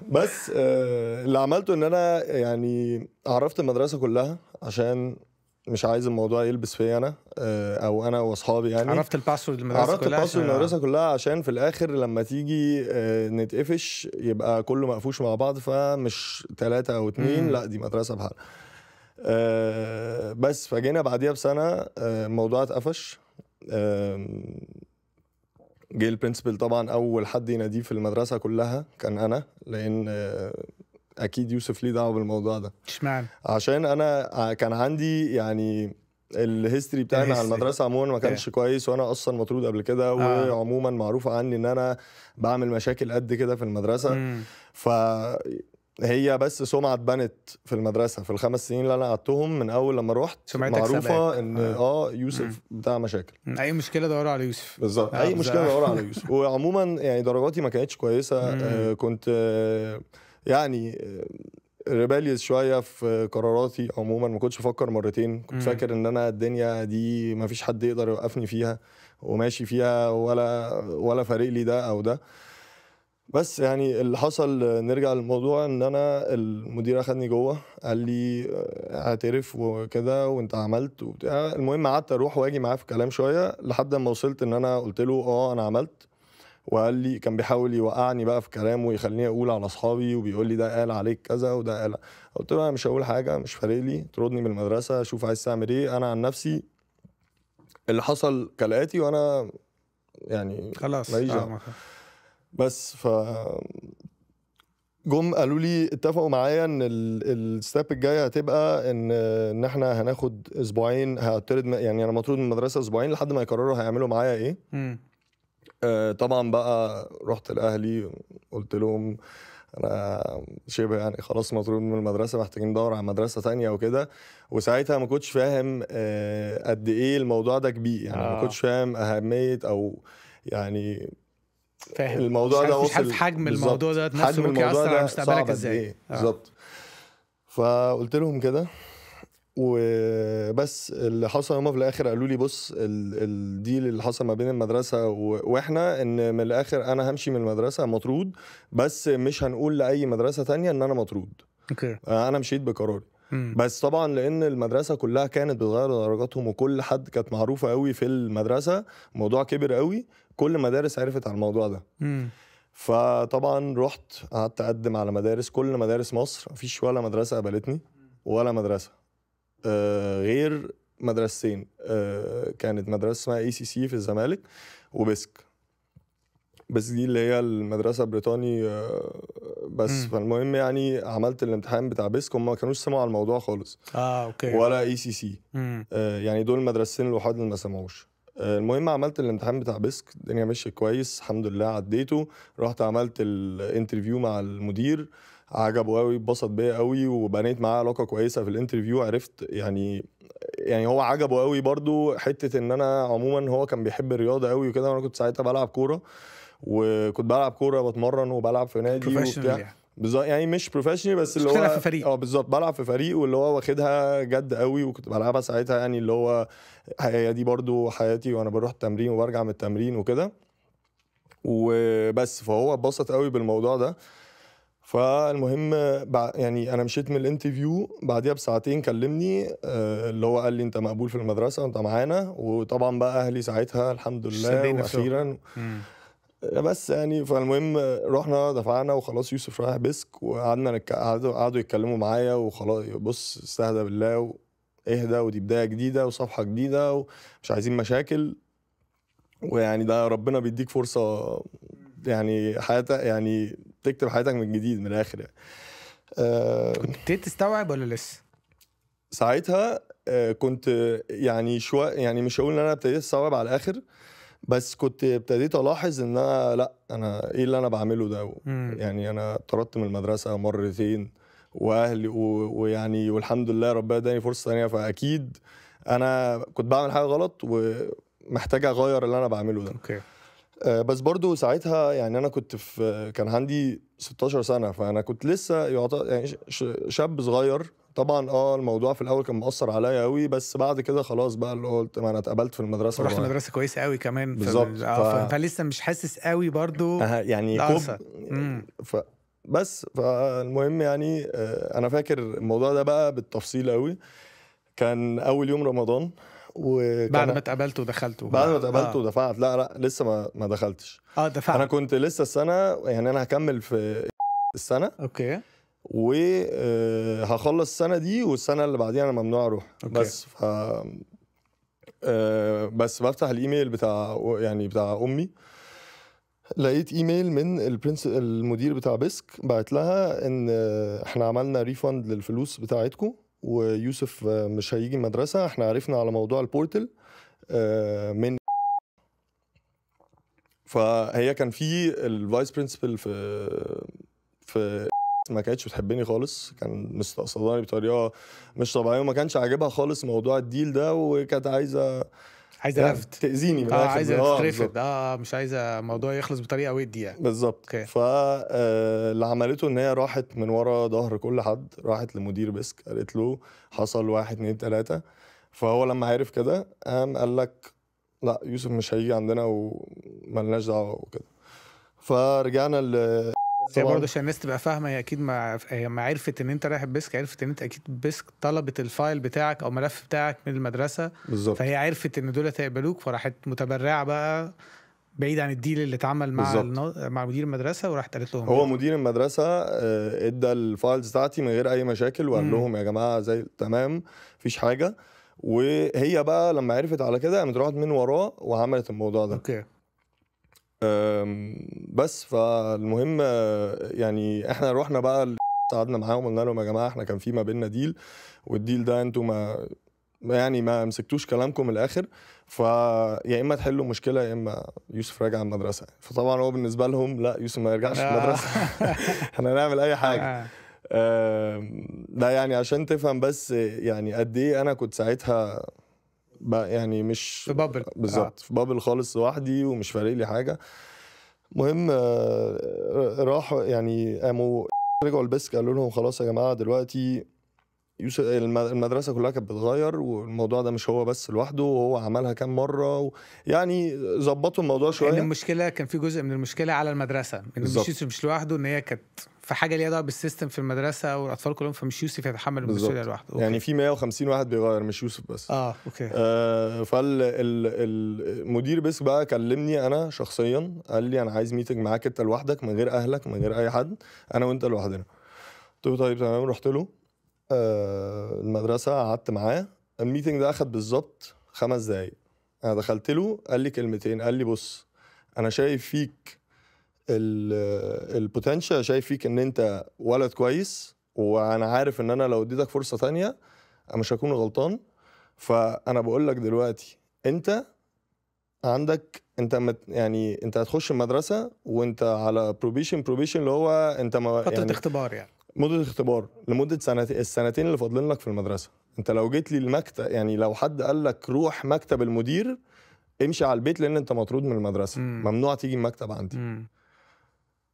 بس آه اللي عملته ان انا يعني عرفت المدرسه كلها عشان مش عايز الموضوع يلبس فيا انا آه، او انا واصحابي يعني عرفت الباسورد المدرسه عرفت كلها عرفت الباسورد المدرسه كلها عشان في الاخر لما تيجي آه، نتقفش يبقى كله مقفوش مع بعض فمش ثلاثه او اتنين لا دي مدرسه بحالها بس فجينا بعديها بسنه آه، الموضوع اتقفش جه البرنسبل طبعا اول حد يناديه في المدرسه كلها كان انا لان آه، اكيد يوسف ليه دعوه بالموضوع ده اشمعنى عشان انا آه، كان عندي يعني الهيستوري بتاعي مع المدرسه عموما ما كانش yeah. كويس وانا اصلا مطرود قبل كده آه. وعموما معروف عني ان انا بعمل مشاكل قد كده في المدرسه mm. ف هي بس سمعه اتبنت في المدرسه في الخمس سنين اللي انا قعدتهم من اول لما رحت سمعتك معروفه سبقك. ان اه, آه يوسف مم. بتاع مشاكل اي مشكله دوروا على يوسف بالظبط آه، اي مشكله دوروا على يوسف وعموما يعني درجاتي ما كانتش كويسه آه كنت آه يعني آه، ريباليز شويه في قراراتي عموما ما كنتش بفكر مرتين كنت مم. فاكر ان انا الدنيا دي ما فيش حد يقدر يوقفني فيها وماشي فيها ولا ولا فارق لي ده او ده بس يعني اللي حصل نرجع للموضوع ان انا المدير اخدني جوه قال لي آه، اعترف وكده وانت عملت وبتاع المهم قعدت اروح واجي معاه في كلام شويه لحد ما وصلت ان انا قلت له اه انا عملت وقال لي كان بيحاول يوقعني بقى في كلامه ويخليني اقول على اصحابي وبيقول لي ده قال عليك كذا وده قال قلت له انا مش هقول حاجه مش فارق لي طردني من المدرسه شوف عايز تعمل ايه انا عن نفسي اللي حصل كالاتي وانا يعني خلاص بس ف جم قالوا لي اتفقوا معايا ان الستاب الجايه هتبقى ان ان احنا هناخد اسبوعين هطرد يعني انا مطرود من المدرسه اسبوعين لحد ما يقرروا هيعملوا معايا ايه آه طبعا بقى رحت لاهلي قلت لهم انا شبه يعني خلاص مطرود من المدرسه محتاجين ندور على مدرسه تانية وكده وساعتها ما كنتش فاهم آه قد ايه الموضوع ده كبير يعني آه. ما كنتش فاهم اهميه او يعني فاهم الموضوع ده وصل مش حجم الموضوع ده نفسه ممكن يأثر على مستقبلك ازاي إيه. آه. بالظبط فقلت لهم كده وبس اللي حصل هما في الاخر قالوا لي بص الديل اللي حصل ما بين المدرسه واحنا ان من الاخر انا همشي من المدرسه مطرود بس مش هنقول لاي مدرسه تانية ان انا مطرود اوكي انا مشيت بقراري بس طبعا لان المدرسه كلها كانت بتغير درجاتهم وكل حد كانت معروفه قوي في المدرسه موضوع كبر قوي كل مدارس عرفت على الموضوع ده مم. فطبعا رحت قعدت اقدم على مدارس كل مدارس مصر مفيش ولا مدرسه قبلتني ولا مدرسه آه غير مدرستين آه كانت مدرسه اسمها اي سي سي في الزمالك وبسك بس دي اللي هي المدرسه البريطاني آه بس مم. فالمهم يعني عملت الامتحان بتاع بسك هم ما كانوش سمعوا على الموضوع خالص اه اوكي ولا اي سي سي يعني دول المدرستين الوحيد اللي ما سمعوش آه، المهم عملت الامتحان بتاع بيسك الدنيا ماشيه كويس الحمد لله عديته رحت عملت الانترفيو مع المدير عجبه قوي اتبسط بيا قوي وبنيت معاه علاقه كويسه في الانترفيو عرفت يعني يعني هو عجبه قوي برضو حته ان انا عموما هو كان بيحب الرياضه قوي وكده وانا كنت ساعتها بلعب كوره وكنت بلعب كوره بتمرن وبلعب في نادي وبتاع يعني. بالظبط يعني مش بروفيشنال بس اللي هو بتلعب في فريق اه بالظبط بلعب في فريق واللي هو واخدها جد قوي وكنت بلعبها ساعتها يعني اللي هو هي دي برضو حياتي وانا بروح التمرين وبرجع من التمرين وكده وبس فهو اتبسط قوي بالموضوع ده فالمهم يعني انا مشيت من الانترفيو بعديها بساعتين كلمني آه، اللي هو قال لي انت مقبول في المدرسه وانت معانا وطبعا بقى اهلي ساعتها الحمد لله واخيرا بس يعني فالمهم رحنا دفعنا وخلاص يوسف رايح بسك وقعدنا قعدوا يتكلموا معايا وخلاص بص استهدى بالله و... اهدى ودي بدايه جديده وصفحه جديده ومش عايزين مشاكل ويعني ده ربنا بيديك فرصه يعني حياتك يعني تكتب حياتك من جديد من الاخر يعني آه، كنت ابتديت تستوعب ولا لسه؟ ساعتها آه، كنت يعني شويه يعني مش هقول ان انا ابتديت استوعب على الاخر بس كنت ابتديت الاحظ ان انا لا انا ايه اللي انا بعمله ده يعني انا طردت من المدرسه مرتين واهلي ويعني والحمد لله ربنا اداني فرصه ثانيه فاكيد انا كنت بعمل حاجه غلط ومحتاج اغير اللي انا بعمله ده اوكي آه، بس برضو ساعتها يعني انا كنت في كان عندي 16 سنه فانا كنت لسه يعني شاب صغير طبعا اه الموضوع في الاول كان مأثر عليا قوي بس بعد كده خلاص بقى اللي قلت ما انا اتقبلت في المدرسه رحت مدرسه كويسه قوي كمان بالظبط آه، ف... ف... فلسه مش حاسس قوي برضو أه يعني كوب ف... بس فالمهم يعني آه، انا فاكر الموضوع ده بقى بالتفصيل قوي كان اول يوم رمضان وكان بعد ما اتقبلت ودخلت بعد ما اتقبلت آه. ودفعت لا لا لسه ما ما دخلتش اه دفعت انا كنت لسه السنه يعني انا هكمل في السنه اوكي وهخلص السنه دي والسنه اللي بعديها انا ممنوع اروح أوكي. بس ف آه، بس بفتح الايميل بتاع يعني بتاع امي لقيت ايميل من البرنس المدير بتاع بيسك بعت لها ان احنا عملنا ريفند للفلوس بتاعتكم ويوسف مش هيجي المدرسه احنا عرفنا على موضوع البورتل آه، من فهي كان في الفايس برنسبل في في ما كانتش بتحبني خالص كان مستقصداني بطريقه مش طبيعيه وما كانش عاجبها خالص موضوع الديل ده وكانت عايزه عايزه لفت يعني تاذيني من اه عايزه آه، تترفض اه مش عايزه الموضوع يخلص بطريقه ودي يعني بالظبط okay. فاللي آه، عملته ان هي راحت من ورا ظهر كل حد راحت لمدير بسك قالت له حصل واحد اتنين تلاته فهو لما عرف كده قام قال لك لا يوسف مش هيجي عندنا وملناش دعوه وكده فرجعنا ل هي برضه عشان الناس تبقى فاهمه هي اكيد ما ما عرفت ان انت رايح بيسك عرفت ان انت اكيد بيسك طلبت الفايل بتاعك او الملف بتاعك من المدرسه بالظبط فهي عرفت ان دول هيقبلوك فراحت متبرعه بقى بعيد عن الديل اللي اتعمل مع النو... مع مدير المدرسه وراحت قالت لهم هو يعني. مدير المدرسه آه، ادى الفايلز بتاعتي من غير اي مشاكل وقال لهم يا جماعه زي تمام مفيش حاجه وهي بقى لما عرفت على كده قامت راحت من وراه وعملت الموضوع ده اوكي بس فالمهم يعني احنا رحنا بقى قعدنا معاهم قلنا لهم يا جماعه احنا كان في ما بيننا ديل والديل ده انتوا ما يعني ما مسكتوش كلامكم من الاخر فيا اما تحلوا مشكله يا اما يوسف راجع المدرسه فطبعا هو بالنسبه لهم لا يوسف ما يرجعش المدرسه آه. احنا هنعمل اي حاجه آه. ده يعني عشان تفهم بس يعني قد ايه انا كنت ساعتها يعني مش في بابل بالظبط آه. في بابل خالص لوحدي ومش فارق لي حاجه المهم آه، راحوا يعني قاموا رجعوا البسك قالوا لهم خلاص يا جماعه دلوقتي يوسف المدرسه كلها كانت بتتغير والموضوع ده مش هو بس لوحده وهو عملها كام مره و... يعني ظبطوا الموضوع شويه يعني المشكله كان في جزء من المشكله على المدرسه ان مش يوسف مش لوحده ان هي كانت في حاجه ليها دعوه بالسيستم في المدرسه والاطفال كلهم فمش يوسف يتحمل المسؤوليه لوحده يعني في 150 واحد بيغير مش يوسف بس اه اوكي آه فالمدير بس بقى كلمني انا شخصيا قال لي انا عايز ميتنج معاك انت لوحدك من غير اهلك من غير اي حد انا وانت لوحدنا قلت له طيب تمام رحت له المدرسه قعدت معاه الميتنج ده اخد بالظبط خمس دقايق انا دخلت له قال لي كلمتين قال لي بص انا شايف فيك البوتنشال شايف فيك ان انت ولد كويس وانا عارف ان انا لو اديتك فرصه تانية مش هكون غلطان فانا بقول لك دلوقتي انت عندك انت مت يعني انت هتخش المدرسه وانت على بروبيشن بروبيشن اللي هو انت ما فتره يعني اختبار يعني مده اختبار لمده سنتين السنتين اللي فاضلين لك في المدرسه انت لو جيت لي المكتب يعني لو حد قال لك روح مكتب المدير امشي على البيت لان انت مطرود من المدرسه مم. ممنوع تيجي المكتب عندي مم.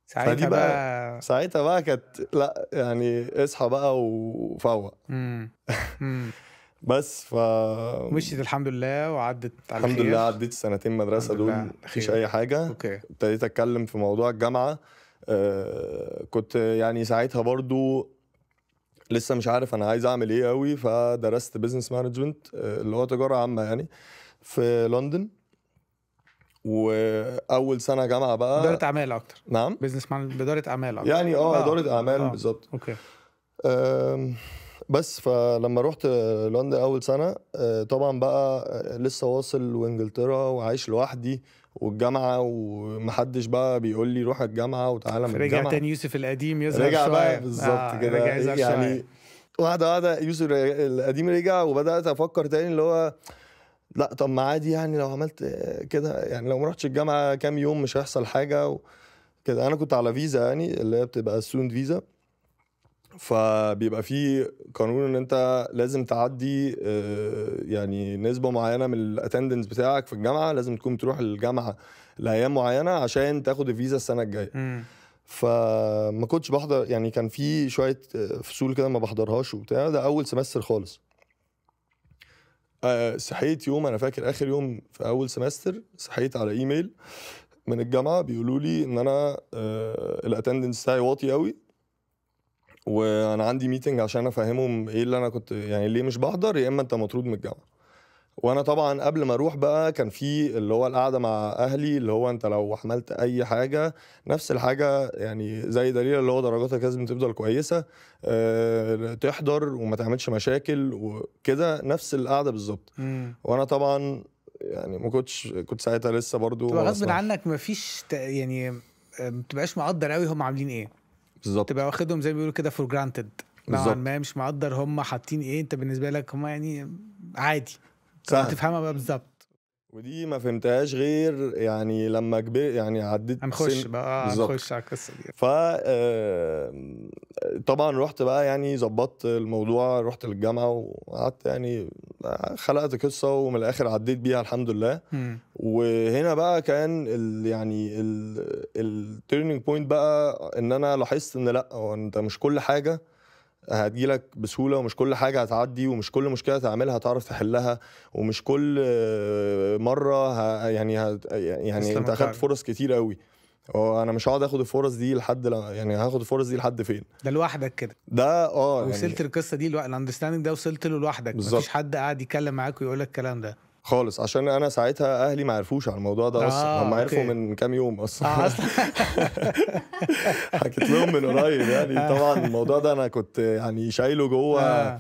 ساعتها بقى, بقى ساعتها بقى كانت لا يعني اصحى بقى وفوق بس ف مشيت الحمد لله وعدت على الحمد لله عديت السنتين مدرسه دول مفيش اي حاجه اوكي ابتديت اتكلم في موضوع الجامعه آه، كنت يعني ساعتها برضو لسه مش عارف انا عايز اعمل ايه قوي فدرست بزنس مانجمنت آه، اللي هو تجاره عامه يعني في لندن واول سنه جامعه بقى اداره اعمال اكتر نعم بزنس مان اداره اعمال اكتر يعني آه،, اه اداره اعمال آه. بالظبط اوكي بس فلما رحت لندن اول سنه طبعا بقى لسه واصل وانجلترا وعايش لوحدي والجامعه ومحدش بقى بيقول لي روح الجامعه وتعالى من الجامعه رجع تاني يوسف القديم يظهر رجع بقى بالظبط آه كده يعني واحده واحده يوسف القديم رجع وبدات افكر تاني اللي هو لا طب ما عادي يعني لو عملت كده يعني لو ما رحتش الجامعه كام يوم مش هيحصل حاجه كده انا كنت على فيزا يعني اللي هي بتبقى ستودنت فيزا فبيبقى في قانون ان انت لازم تعدي آه، يعني نسبه معينه من الاتندنس بتاعك في الجامعه لازم تكون تروح الجامعه لايام معينه عشان تاخد الفيزا السنه الجايه فما كنتش بحضر يعني كان في شويه آه، فصول كده ما بحضرهاش وبتاع ده اول سمستر خالص آه، صحيت يوم انا فاكر اخر يوم في اول سمستر صحيت على ايميل من الجامعه بيقولوا لي ان انا الاتندنس بتاعي واطي قوي وانا عندي ميتنج عشان افهمهم ايه اللي انا كنت يعني ليه مش بحضر يا اما انت مطرود من الجامعه وانا طبعا قبل ما اروح بقى كان في اللي هو القعده مع اهلي اللي هو انت لو حملت اي حاجه نفس الحاجه يعني زي دليل اللي هو درجاتك لازم تفضل كويسه أه تحضر وما تعملش مشاكل وكده نفس القعده بالظبط وانا طبعا يعني ما كنتش كنت ساعتها لسه برضو غصب عنك ما فيش يعني آه، ما بتبقاش مقدر قوي هم عاملين ايه بالظبط تبقى واخدهم زي ما بيقولوا كده فور جرانتد نوعا ما مش مقدر هم حاطين ايه انت بالنسبه لك هم يعني عادي صح تفهمها بقى بالظبط ودي ما فهمتهاش غير يعني لما كبرت يعني عديت هنخش سن... بقى هنخش على القصه دي ف طبعا رحت بقى يعني ظبطت الموضوع رحت للجامعه وقعدت يعني خلقت قصه ومن الاخر عديت بيها الحمد لله م. وهنا بقى كان ال يعني التيرنينج بوينت بقى ان انا لاحظت ان لا هو انت مش كل حاجه هتجيلك بسهوله ومش كل حاجه هتعدي ومش كل مشكله تعملها هتعرف تحلها ومش كل مره ه... يعني يعني انت اخدت فرص كتير قوي انا مش هقعد اخد الفرص دي لحد لا يعني هاخد الفرص دي لحد فين ده لوحدك كده ده اه يعني وصلت يعني... القصه دي الو... الاندرستاندنج ده وصلت له لوحدك مفيش حد قاعد يتكلم معاك ويقول لك الكلام ده خالص عشان انا ساعتها اهلي ما عرفوش على الموضوع ده اصلا آه هم عرفوا من كام يوم اصلا آه حكيت لهم من قريب يعني آه. طبعا الموضوع ده انا كنت يعني شايله جوه آه.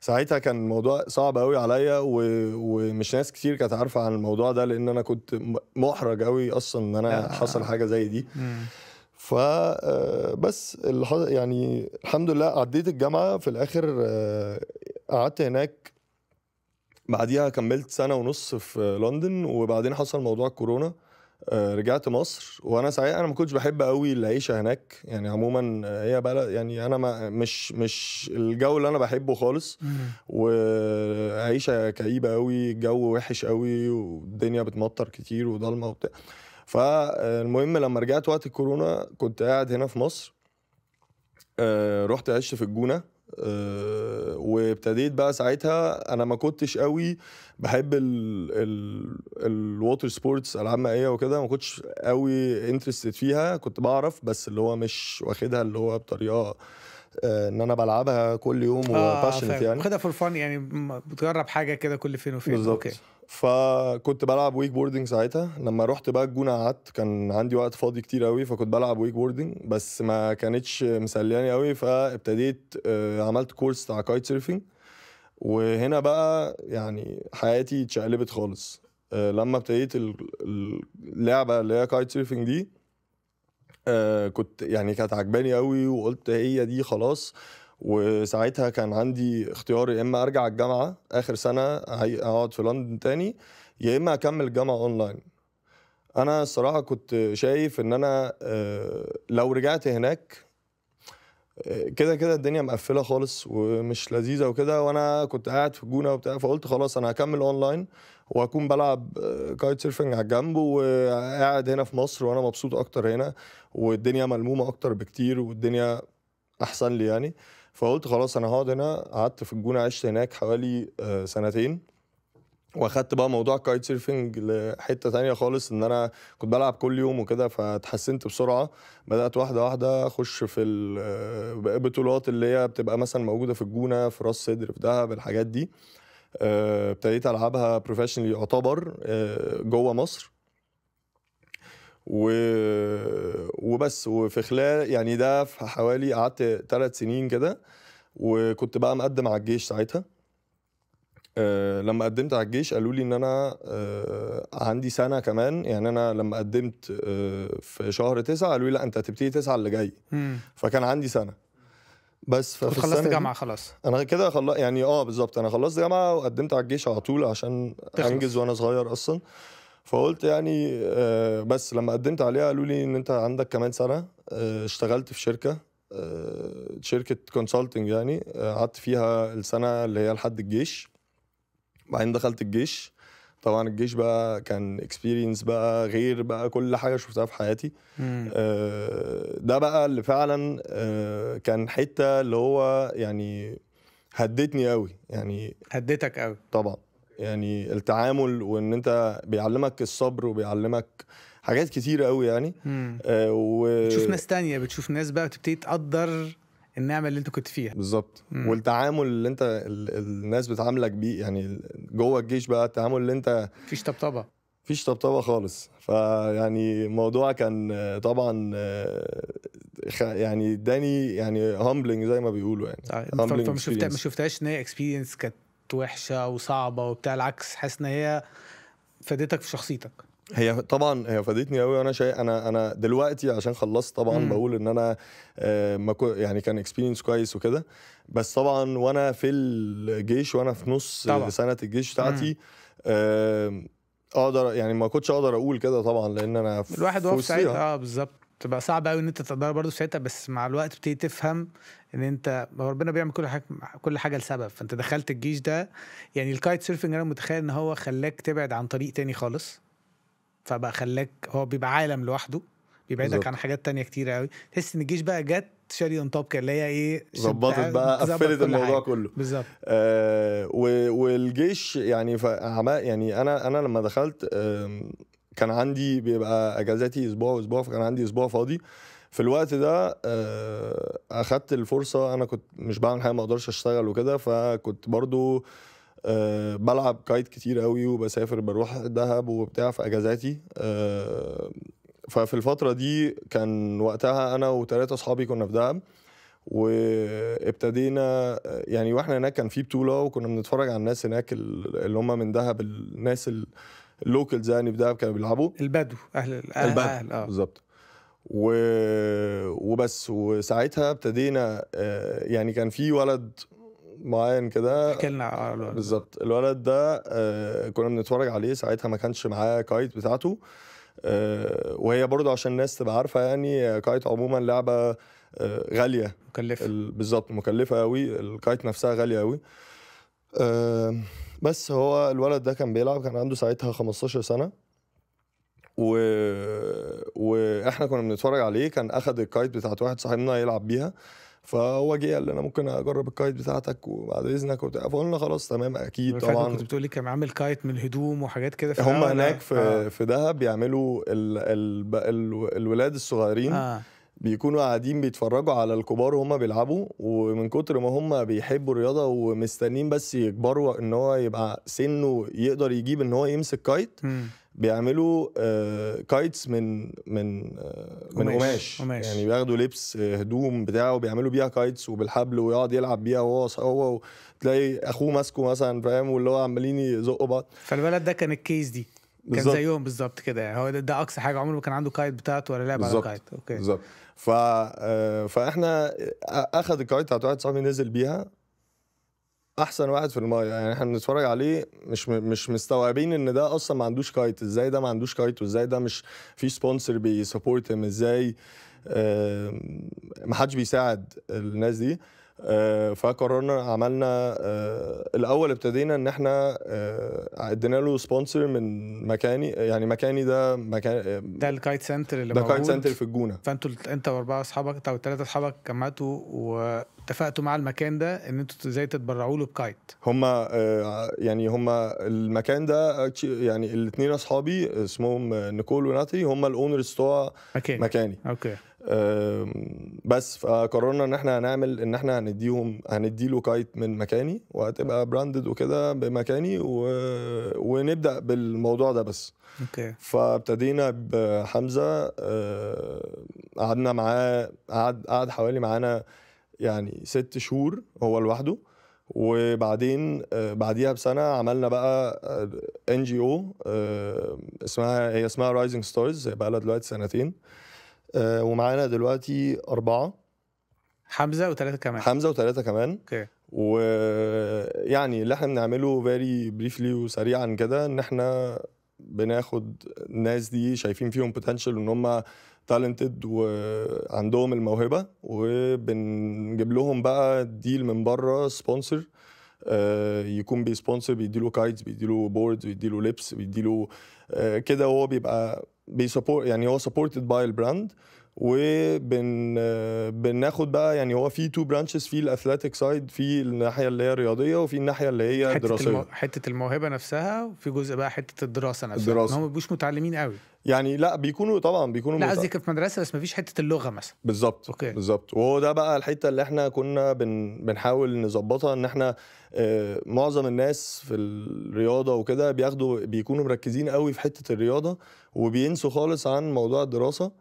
ساعتها كان الموضوع صعب قوي عليا و... ومش ناس كتير كانت عارفه عن الموضوع ده لان انا كنت محرج قوي اصلا ان انا آه،, آه،, آه. حصل حاجه زي دي ف بس يعني الحمد لله عديت الجامعه في الاخر قعدت هناك بعديها كملت سنه ونص في لندن وبعدين حصل موضوع الكورونا آه، رجعت مصر وانا ساعتها انا ما كنتش بحب قوي العيشه هناك يعني عموما هي بلد يعني انا ما مش مش الجو اللي انا بحبه خالص وعيشه كئيبه قوي الجو وحش قوي والدنيا بتمطر كتير وضلمه وبتاع فالمهم لما رجعت وقت الكورونا كنت قاعد هنا في مصر آه، رحت عشت في الجونه آه، وابتديت بقى ساعتها انا ما كنتش قوي بحب ال ال الووتر سبورتس العاب مائيه وكده ما كنتش قوي انترستد فيها كنت بعرف بس اللي هو مش واخدها اللي هو بطريقه آه، ان انا بلعبها كل يوم آه يعني واخدها فور فن يعني بتجرب حاجه كده كل فين وفين بالظبط فكنت بلعب ويك بوردنج ساعتها لما رحت بقى الجونه قعدت كان عندي وقت فاضي كتير قوي فكنت بلعب ويك بوردنج بس ما كانتش مسلياني قوي فابتديت آه، عملت كورس بتاع كايت سيرفنج وهنا بقى يعني حياتي اتشقلبت خالص آه، لما ابتديت اللعبه اللي هي كايت سيرفنج دي آه، كنت يعني كانت عجباني قوي وقلت هي دي خلاص وساعتها كان عندي اختيار يا اما ارجع الجامعه اخر سنه اقعد في لندن تاني يا اما اكمل جامعه اونلاين انا الصراحه كنت شايف ان انا آه، لو رجعت هناك آه، كده كده الدنيا مقفله خالص ومش لذيذه وكده وانا كنت قاعد في الجونه وبتاع فقلت خلاص انا هكمل اونلاين واكون بلعب آه، كايت سيرفنج على الجنب وقاعد هنا في مصر وانا مبسوط اكتر هنا والدنيا ملمومه اكتر بكتير والدنيا احسن لي يعني فقلت خلاص انا هقعد هنا قعدت في الجونه عشت هناك حوالي آه، سنتين واخدت بقى موضوع الكايت سيرفنج لحته تانية خالص ان انا كنت بلعب كل يوم وكده فتحسنت بسرعه بدات واحده واحده اخش في البطولات آه، اللي هي بتبقى مثلا موجوده في الجونه في راس صدر في دهب الحاجات دي آه، ابتديت العبها بروفيشنالي يعتبر جوه مصر و... وبس وفي خلال يعني ده في حوالي قعدت ثلاث سنين كده وكنت بقى مقدم على الجيش ساعتها أه لما قدمت على الجيش قالوا لي ان انا أه عندي سنه كمان يعني انا لما قدمت أه في شهر تسعة قالوا لي لا انت هتبتدي تسعة اللي جاي مم. فكان عندي سنه بس ففي خلصت جامعه خلاص انا كده خلص يعني اه بالظبط انا خلصت جامعه وقدمت على الجيش على طول عشان تخلص. انجز وانا صغير اصلا فقلت يعني آه، بس لما قدمت عليها قالوا لي ان انت عندك كمان سنه آه، اشتغلت في شركه آه، شركه كونسلتنج يعني قعدت فيها السنه اللي هي لحد الجيش بعدين دخلت الجيش طبعا الجيش بقى كان اكسبيرينس بقى غير بقى كل حاجه شفتها في حياتي ده بقى اللي فعلا كان حته اللي هو يعني هدتني قوي يعني هدتك قوي طبعا يعني التعامل وان انت بيعلمك الصبر وبيعلمك حاجات كتيرة قوي يعني آه و... بتشوف ناس تانية بتشوف ناس بقى بتبتدي تقدر النعمه اللي انت كنت فيها بالظبط والتعامل اللي انت ال... الناس بتعاملك بيه يعني جوه الجيش بقى التعامل اللي انت مفيش طبطبه مفيش طبطبه خالص فيعني الموضوع كان طبعا آه، يعني اداني يعني هامبلنج زي ما بيقولوا يعني طيب، فما ما شفتهاش ان هي اكسبيرينس كانت وحشه وصعبه وبتاع العكس حاسس ان هي فادتك في شخصيتك هي طبعا هي فادتني قوي وانا شيء انا انا دلوقتي عشان خلصت طبعا مم. بقول ان انا آه، ما يعني كان اكسبيرينس كويس وكده بس طبعا وانا في الجيش وانا في نص طبعا. سنه الجيش بتاعتي آه، اقدر يعني ما كنتش اقدر اقول كده طبعا لان انا في الواحد هو في ساعتها اه بالظبط تبقى صعب قوي ان انت تقدر برضه ساعتها بس مع الوقت بتبتدي تفهم ان انت ربنا بيعمل كل حاجه كل حاجه لسبب فانت دخلت الجيش ده يعني الكايت سيرفنج انا متخيل ان هو خلاك تبعد عن طريق تاني خالص فبقى خلاك هو بيبقى عالم لوحده بيبعدك عن حاجات تانية كتير قوي تحس ان الجيش بقى جت شاري اون توب اللي هي ايه ظبطت بقى قفلت الموضوع حاجة. كله بالظبط آه والجيش يعني يعني انا انا لما دخلت آه كان عندي بيبقى اجازاتي اسبوع واسبوع فكان عندي اسبوع فاضي في الوقت ده آه، اخدت الفرصه انا كنت مش بعمل حاجه ما اقدرش اشتغل وكده فكنت برضو آه، بلعب كايت كتير قوي وبسافر بروح دهب وبتاع في اجازاتي آه، ففي الفتره دي كان وقتها انا وثلاثه اصحابي كنا في دهب وابتدينا يعني واحنا هناك كان في بطوله وكنا بنتفرج على الناس هناك اللي هم من دهب الناس اللي اللوكلز يعني في دهب كانوا بيلعبوا البدو اهل الاهل البدو آه. بالظبط و... وبس وساعتها ابتدينا آه، يعني كان في ولد معين كده حكينا بالظبط الولد ده آه، كنا بنتفرج عليه ساعتها ما كانش معاه كايت بتاعته آه، وهي برضه عشان الناس تبقى عارفه يعني كايت عموما لعبه غاليه مكلفه بالظبط مكلفه قوي الكايت نفسها غاليه قوي بس هو الولد ده كان بيلعب كان عنده ساعتها 15 سنه و... واحنا كنا بنتفرج عليه كان اخد الكايت بتاعت واحد صاحبنا يلعب بيها فهو جه قال لي انا ممكن اجرب الكايت بتاعتك وبعد اذنك وبتاع فقلنا خلاص تمام اكيد طبعا كنت بتقول لي كان عامل كايت من هدوم وحاجات كده هم هناك في آه. في دهب بيعملوا ال... ال... ال... الولاد الصغيرين آه. بيكونوا قاعدين بيتفرجوا على الكبار وهم بيلعبوا ومن كتر ما هم بيحبوا الرياضه ومستنين بس يكبروا ان هو يبقى سنه يقدر يجيب ان هو يمسك كايت بيعملوا آه كايتس من من آه من قماش يعني بياخدوا لبس آه، هدوم بتاعه وبيعملوا بيها كايتس وبالحبل ويقعد يلعب بيها وهو هو تلاقي اخوه ماسكه مثلا فاهم واللي هو عمالين يزقوا بعض فالولد ده كان الكيس دي كان زيهم بالظبط كده يعني هو ده, ده اقصى حاجه عمره ما كان عنده كايت بتاعته ولا لعب على كايت اوكي بالظبط ف آه، فاحنا آه، اخذ الكايت بتاعت واحد صاحبي نزل بيها احسن واحد في المايه يعني احنا بنتفرج عليه مش مش مستوعبين ان ده اصلا ما عندوش كايت ازاي ده ما عندوش كايت وازاي ده مش في سبونسر بيسبورت ازاي آه، ما حدش بيساعد الناس دي آه، فقررنا عملنا آه، الاول ابتدينا ان احنا آه، ادينا له سبونسر من مكاني يعني مكاني ده مكان ده الكايت سنتر اللي ده الكايت سنتر في الجونه فانتوا انت واربعه اصحابك او ثلاثه اصحابك جمعتوا واتفقتوا مع المكان ده ان انتوا ازاي تتبرعوا له بكايت هما يعني هما المكان ده يعني الاثنين اصحابي اسمهم نيكول وناتي هما الاونرز بتوع مكاني مكاني اوكي بس فقررنا ان احنا هنعمل ان احنا هنديهم هندي له كايت من مكاني وهتبقى براندد وكده بمكاني و... ونبدا بالموضوع ده بس اوكي فابتدينا بحمزه قعدنا معاه قعد قعد حوالي معانا يعني ست شهور هو لوحده وبعدين آه، بعديها بسنه عملنا بقى ان جي او اسمها هي اسمها رايزنج ستارز بقى لها دلوقتي سنتين آه، ومعانا دلوقتي اربعه حمزه وثلاثه كمان حمزه وثلاثه كمان اوكي ويعني اللي احنا بنعمله فيري بريفلي وسريعا كده ان احنا بناخد الناس دي شايفين فيهم بوتنشال ان هم تالنتد وعندهم الموهبه وبنجيب لهم بقى ديل من بره سبونسر آه، يكون بيسبونسر بيديله كايتس بيديله بوردز بيديله لبس بيديله آه، كده وهو بيبقى بيسبورت يعني هو سبورتد باي البراند وبن بناخد بقى يعني هو في تو برانشز في الاثليتيك سايد في الناحيه اللي هي الرياضيه وفي الناحيه اللي هي حتة الدراسيه المو... حته الموهبه نفسها وفي جزء بقى حته الدراسه نفسها الدراسه هم ما بيبقوش متعلمين قوي يعني لا بيكونوا طبعا بيكونوا لا قصدي في مدرسه بس مفيش حته اللغه مثلا بالظبط اوكي بالظبط وهو ده بقى الحته اللي احنا كنا بن بنحاول نظبطها ان احنا آه، معظم الناس في الرياضه وكده بياخدوا بيكونوا مركزين قوي في حته الرياضه وبينسوا خالص عن موضوع الدراسه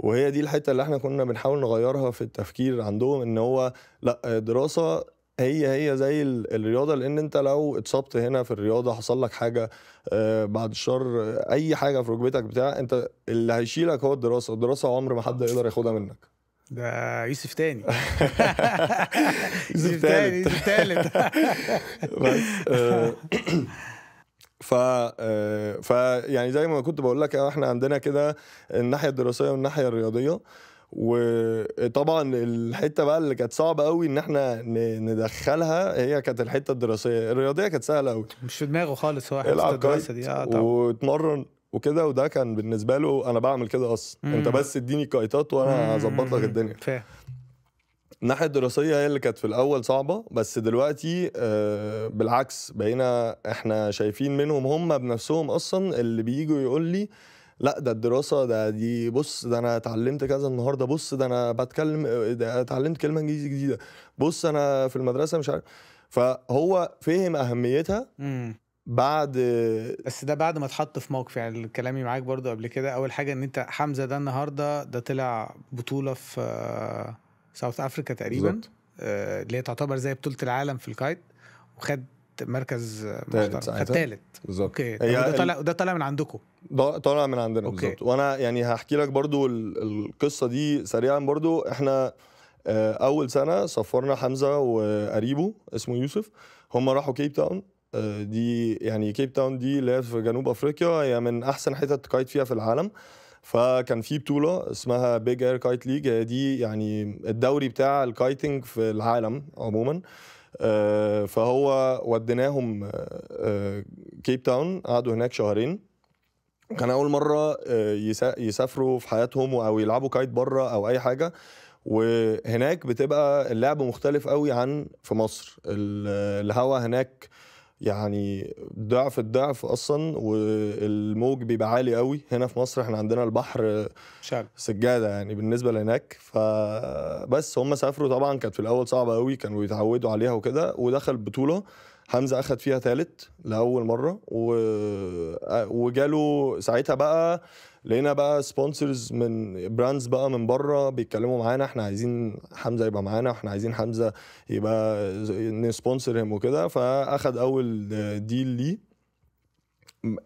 وهي دي الحته اللي احنا كنا بنحاول نغيرها في التفكير عندهم ان هو لا دراسه هي هي زي الرياضه لان انت لو اتصبت هنا في الرياضه حصل لك حاجه آه، بعد الشر اي حاجه في ركبتك بتاع انت اللي هيشيلك هو الدراسه الدراسه عمر ما حد يقدر ياخدها منك ده يوسف تاني يوسف تاني يوسف تالت بس ف آه، ف آه، يعني زي ما كنت بقول لك احنا عندنا كده الناحيه الدراسيه والناحيه الرياضيه وطبعا الحته بقى اللي كانت صعبه قوي ان احنا ندخلها هي كانت الحته الدراسيه الرياضيه كانت سهله قوي مش في دماغه خالص هو حته الدراسه دي اه طبعا واتمرن وكده وده كان بالنسبه له انا بعمل كده اصلا انت بس اديني كايتات وانا هظبط لك الدنيا فاهم الناحيه الدراسيه هي اللي كانت في الاول صعبه بس دلوقتي آه بالعكس بقينا احنا شايفين منهم هم بنفسهم اصلا اللي بييجوا يقول لي آه لا ده الدراسه ده دي بص ده انا اتعلمت كذا النهارده بص ده انا بتكلم ده اتعلمت كلمه انجليزي جديده بص انا في المدرسه مش عارف فهو فهم اهميتها مم. بعد بس ده بعد ما اتحط في موقف يعني كلامي معاك برضو قبل كده اول حاجه ان انت حمزه ده النهارده ده طلع بطوله في ساوث افريكا تقريبا بالزبط. آه، اللي هي تعتبر زي بطوله العالم في الكايت وخد مركز محترم الثالث بالظبط اوكي ده طالع ده طالع من عندكم طالع من عندنا بالظبط وانا يعني هحكي لك برضو القصه دي سريعا برضو احنا آه، اول سنه صفرنا حمزه وقريبه اسمه يوسف هم راحوا كيب تاون آه، دي يعني كيب تاون دي اللي هي في جنوب افريقيا هي يعني من احسن حتت كايت فيها في العالم فكان في بطوله اسمها بيج اير كايت ليج دي يعني الدوري بتاع الكايتنج في العالم عموما آه آه، فهو وديناهم كيب تاون قعدوا هناك شهرين كان اول مره آه، يسافروا في حياتهم او يلعبوا كايت بره او اي حاجه وهناك بتبقى اللعب مختلف قوي عن في مصر الهوا هناك يعني ضعف الضعف اصلا والموج بيبقى عالي قوي هنا في مصر احنا عندنا البحر شعب. سجاده يعني بالنسبه لهناك فبس هم سافروا طبعا كانت في الاول صعبه قوي كانوا بيتعودوا عليها وكده ودخل بطوله حمزه اخذ فيها ثالث لاول مره و... وجاله ساعتها بقى لقينا بقى سبونسرز من براندز بقى من بره بيتكلموا معانا احنا عايزين حمزه يبقى معانا واحنا عايزين حمزه يبقى نسبونسر هم وكده فاخد اول ديل ليه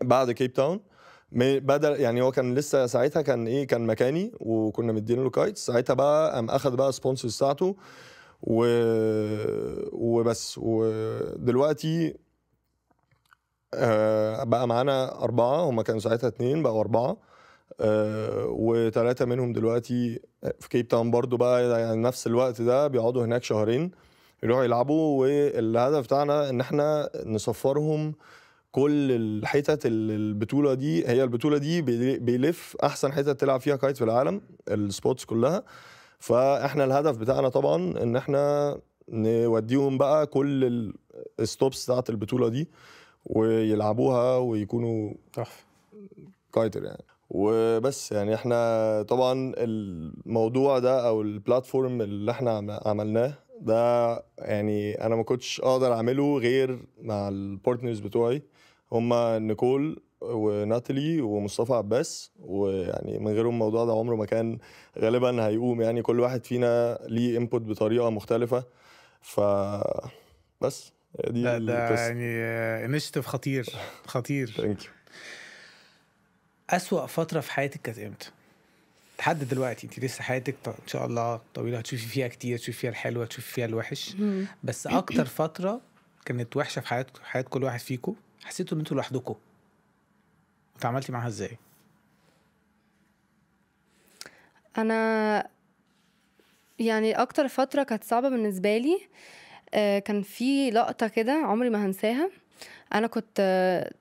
بعد كيب تاون بدل يعني هو كان لسه ساعتها كان ايه كان مكاني وكنا مدين له كايتس ساعتها بقى قام اخد بقى سبونسرز بتاعته و... وبس ودلوقتي آه بقى معانا أربعة هما كانوا ساعتها اتنين بقوا أربعة آه، وثلاثه منهم دلوقتي آه، في كيب تاون برضو بقى يعني نفس الوقت ده بيقعدوا هناك شهرين يروحوا يلعبوا والهدف بتاعنا ان احنا نصفرهم كل الحتت اللي البطوله دي هي البطوله دي بيلف احسن حتت تلعب فيها كايت في العالم السبوتس كلها فاحنا الهدف بتاعنا طبعا ان احنا نوديهم بقى كل الستوبس بتاعت البطوله دي ويلعبوها ويكونوا تحفه كايتر يعني وبس يعني احنا طبعا الموضوع ده او البلاتفورم اللي احنا عملناه ده يعني انا ما كنتش اقدر اعمله غير مع البارتنرز بتوعي هما نيكول وناتالي ومصطفى عباس ويعني من غيرهم الموضوع ده عمره ما كان غالبا هيقوم يعني كل واحد فينا ليه انبوت بطريقه مختلفه ف بس دي ده, ده يعني انشيتيف آه، خطير خطير ثانك يو أسوأ فترة في حياتك كانت امتى؟ لحد دلوقتي انت لسه حياتك ان شاء الله طويله هتشوفي فيها كتير هتشوفي فيها الحلو هتشوفي فيها الوحش بس اكتر فتره كانت وحشه في حياتك حياه كل واحد فيكم حسيتوا ان انتوا لوحدكم اتعاملتي معاها ازاي؟ انا يعني اكتر فتره كانت صعبه بالنسبه لي آه، كان في لقطه كده عمري ما هنساها انا كنت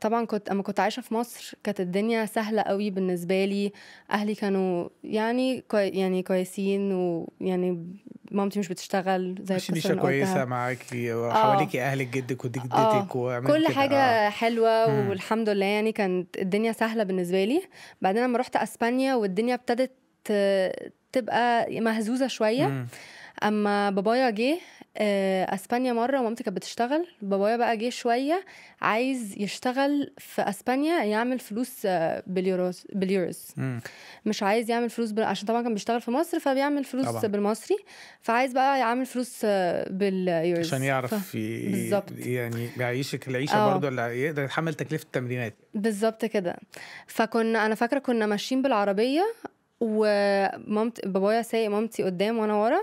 طبعا كنت اما كنت عايشه في مصر كانت الدنيا سهله قوي بالنسبه لي اهلي كانوا يعني كوي يعني كويسين ويعني مامتي مش بتشتغل زي مش مش كويسه معاكي وحواليكي آه. اهلك جدك وجدتك آه. كل حاجه آه. حلوه والحمد لله يعني كانت الدنيا سهله بالنسبه لي بعدين لما رحت اسبانيا والدنيا ابتدت آه، تبقى مهزوزه شويه مم. اما بابايا جه آه، اسبانيا مره مامتي كانت بتشتغل بابايا بقى جه شويه عايز يشتغل في اسبانيا يعمل فلوس آه، باليوروز باليوروز مش عايز يعمل فلوس بال... عشان طبعا كان بيشتغل في مصر فبيعمل فلوس طبعا. بالمصري فعايز بقى يعمل فلوس آه، باليوروز عشان يعرف ف... في... بالظبط يعني يعيشك العيشه أوه. برضه اللي يقدر يتحمل تكلفه التمرينات بالظبط كده فكنا انا فاكره كنا ماشيين بالعربيه ومامتي بابايا سايق مامتي قدام وانا ورا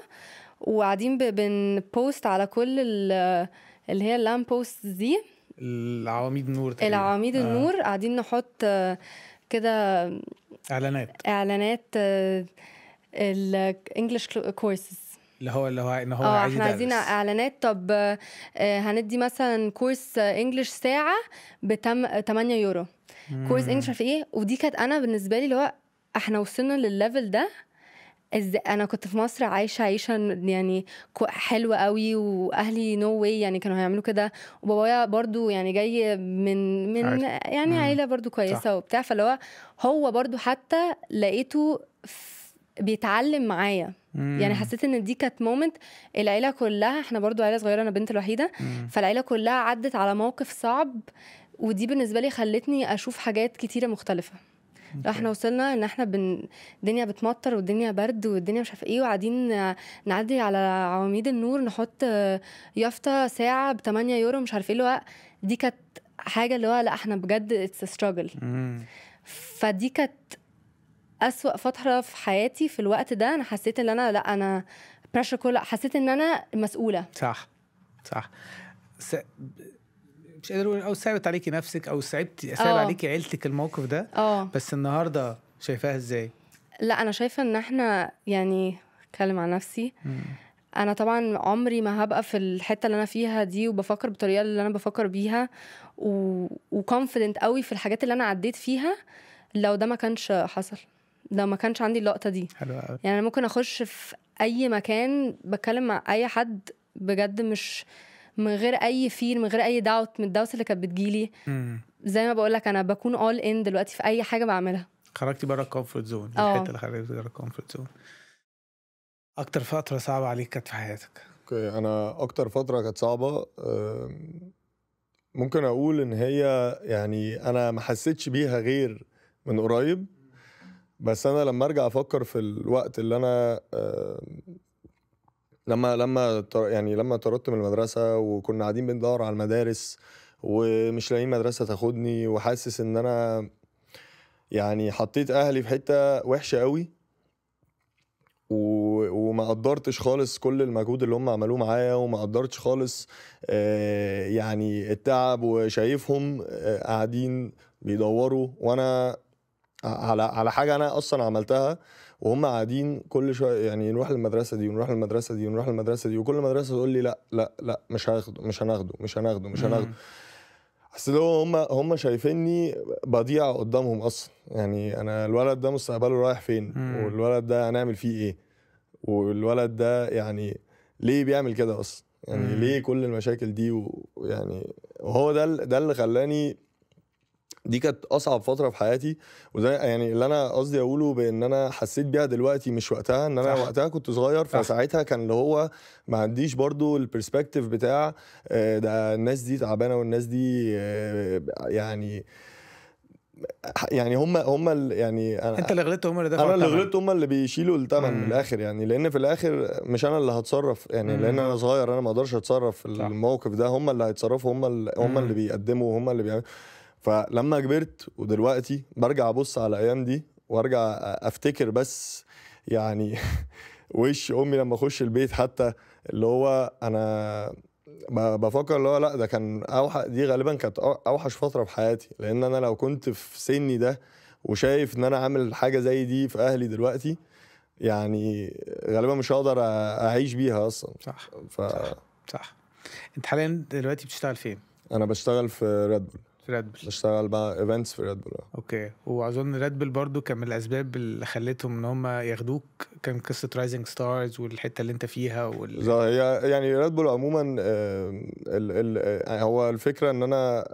وقاعدين بنبوست على كل اللي هي اللام بوست دي العواميد النور تقريبا العواميد آه. النور قاعدين نحط آه، كده اعلانات اعلانات آه، الانجلش كورسز اللي هو اللي هو ان هو آه، عايز احنا عايزين اعلانات طب هندي مثلا كورس انجلش ساعه ب 8 يورو مم. كورس انجلش في ايه ودي كانت انا بالنسبه لي اللي هو احنا وصلنا للليفل ده انا كنت في مصر عايشه عيشه يعني حلوه قوي واهلي نو no واي يعني كانوا هيعملوا كده وبابايا برضو يعني جاي من من عارف. يعني عيله برضو كويسه وبتاع فاللي هو هو برضو حتى لقيته بيتعلم معايا يعني حسيت ان دي كانت مومنت العيله كلها احنا برضو عيله صغيره انا بنت الوحيده فالعيله كلها عدت على موقف صعب ودي بالنسبه لي خلتني اشوف حاجات كتيره مختلفه احنا وصلنا ان احنا بن... الدنيا بتمطر والدنيا برد والدنيا مش عارفه ايه وقاعدين نعدي على عواميد النور نحط يافطه ساعه ب 8 يورو مش عارفه ايه اللي هو دي كانت حاجه اللي هو لا احنا بجد اتس ستراجل فدي كانت أسوأ فترة في حياتي في الوقت ده أنا حسيت إن أنا لا أنا بريشر كل حسيت إن أنا مسؤولة صح صح مش قادر او صعبت عليكي نفسك او صعبت صعب آه. عليكي عيلتك الموقف ده اه بس النهارده شايفاها ازاي؟ لا انا شايفه ان احنا يعني اتكلم عن نفسي مم. انا طبعا عمري ما هبقى في الحته اللي انا فيها دي وبفكر بالطريقه اللي انا بفكر بيها وكونفيدنت قوي في الحاجات اللي انا عديت فيها لو ده ما كانش حصل لو ما كانش عندي اللقطه دي حلو قوي يعني انا ممكن اخش في اي مكان بتكلم مع اي حد بجد مش من غير اي فيل من غير اي داوت من الداوت اللي كانت بتجيلي زي ما بقول لك انا بكون اول ان دلوقتي في اي حاجه بعملها خرجتي بره الكومفورت زون الحته اللي خرجتي بره الكومفورت زون اكتر فتره صعبه عليك كانت في حياتك اوكي انا اكتر فتره كانت صعبه ممكن اقول ان هي يعني انا ما حسيتش بيها غير من قريب بس انا لما ارجع افكر في الوقت اللي انا لما لما يعني لما طردت من المدرسه وكنا قاعدين بندور على المدارس ومش لاقيين مدرسه تاخدني وحاسس ان انا يعني حطيت اهلي في حته وحشه قوي و... وما قدرتش خالص كل المجهود اللي هم عملوه معايا وما قدرتش خالص آه يعني التعب وشايفهم آه قاعدين بيدوروا وانا على على حاجه انا اصلا عملتها وهم قاعدين كل شويه يعني نروح المدرسه دي ونروح المدرسه دي ونروح المدرسه دي وكل مدرسه تقول لي لا لا لا مش هاخده مش هناخده مش هناخده مش هناخده اصل هم هم شايفيني بضيع قدامهم اصلا يعني انا الولد ده مستقبله رايح فين مم. والولد ده هنعمل فيه ايه والولد ده يعني ليه بيعمل كده اصلا يعني مم. ليه كل المشاكل دي ويعني وهو ده ده اللي خلاني دي كانت اصعب فتره في حياتي وده يعني اللي انا قصدي اقوله بان انا حسيت بيها دلوقتي مش وقتها ان انا صح. وقتها كنت صغير فساعتها كان اللي هو ما عنديش برضو البرسبكتيف بتاع آه، ده الناس دي تعبانه والناس دي آه، يعني يعني هم هم يعني أنا انت اللي غلطت هم اللي انا اللي غلطت هم اللي بيشيلوا الثمن من الاخر يعني لان في الاخر مش انا اللي هتصرف يعني مم. لان انا صغير انا ما اقدرش اتصرف في الموقف ده هم اللي هيتصرفوا هم اللي هم اللي بيقدموا هم اللي بيعملوا فلما كبرت ودلوقتي برجع ابص على الايام دي وارجع افتكر بس يعني وش امي لما اخش البيت حتى اللي هو انا بفكر اللي هو لا ده كان اوحى دي غالبا كانت اوحش فتره في حياتي لان انا لو كنت في سني ده وشايف ان انا عامل حاجه زي دي في اهلي دلوقتي يعني غالبا مش هقدر اعيش بيها اصلا صح ف... صح صح انت حاليا دلوقتي بتشتغل فين؟ انا بشتغل في ريد بول في ريد بول بشتغل مع ايفنتس في ريد بول اوكي واظن ريد بول برضه كان من الاسباب اللي خلتهم ان هم ياخدوك كان قصه رايزنج ستارز والحته اللي انت فيها وال... هي يعني ريد بول عموما آه، آه، هو الفكره ان انا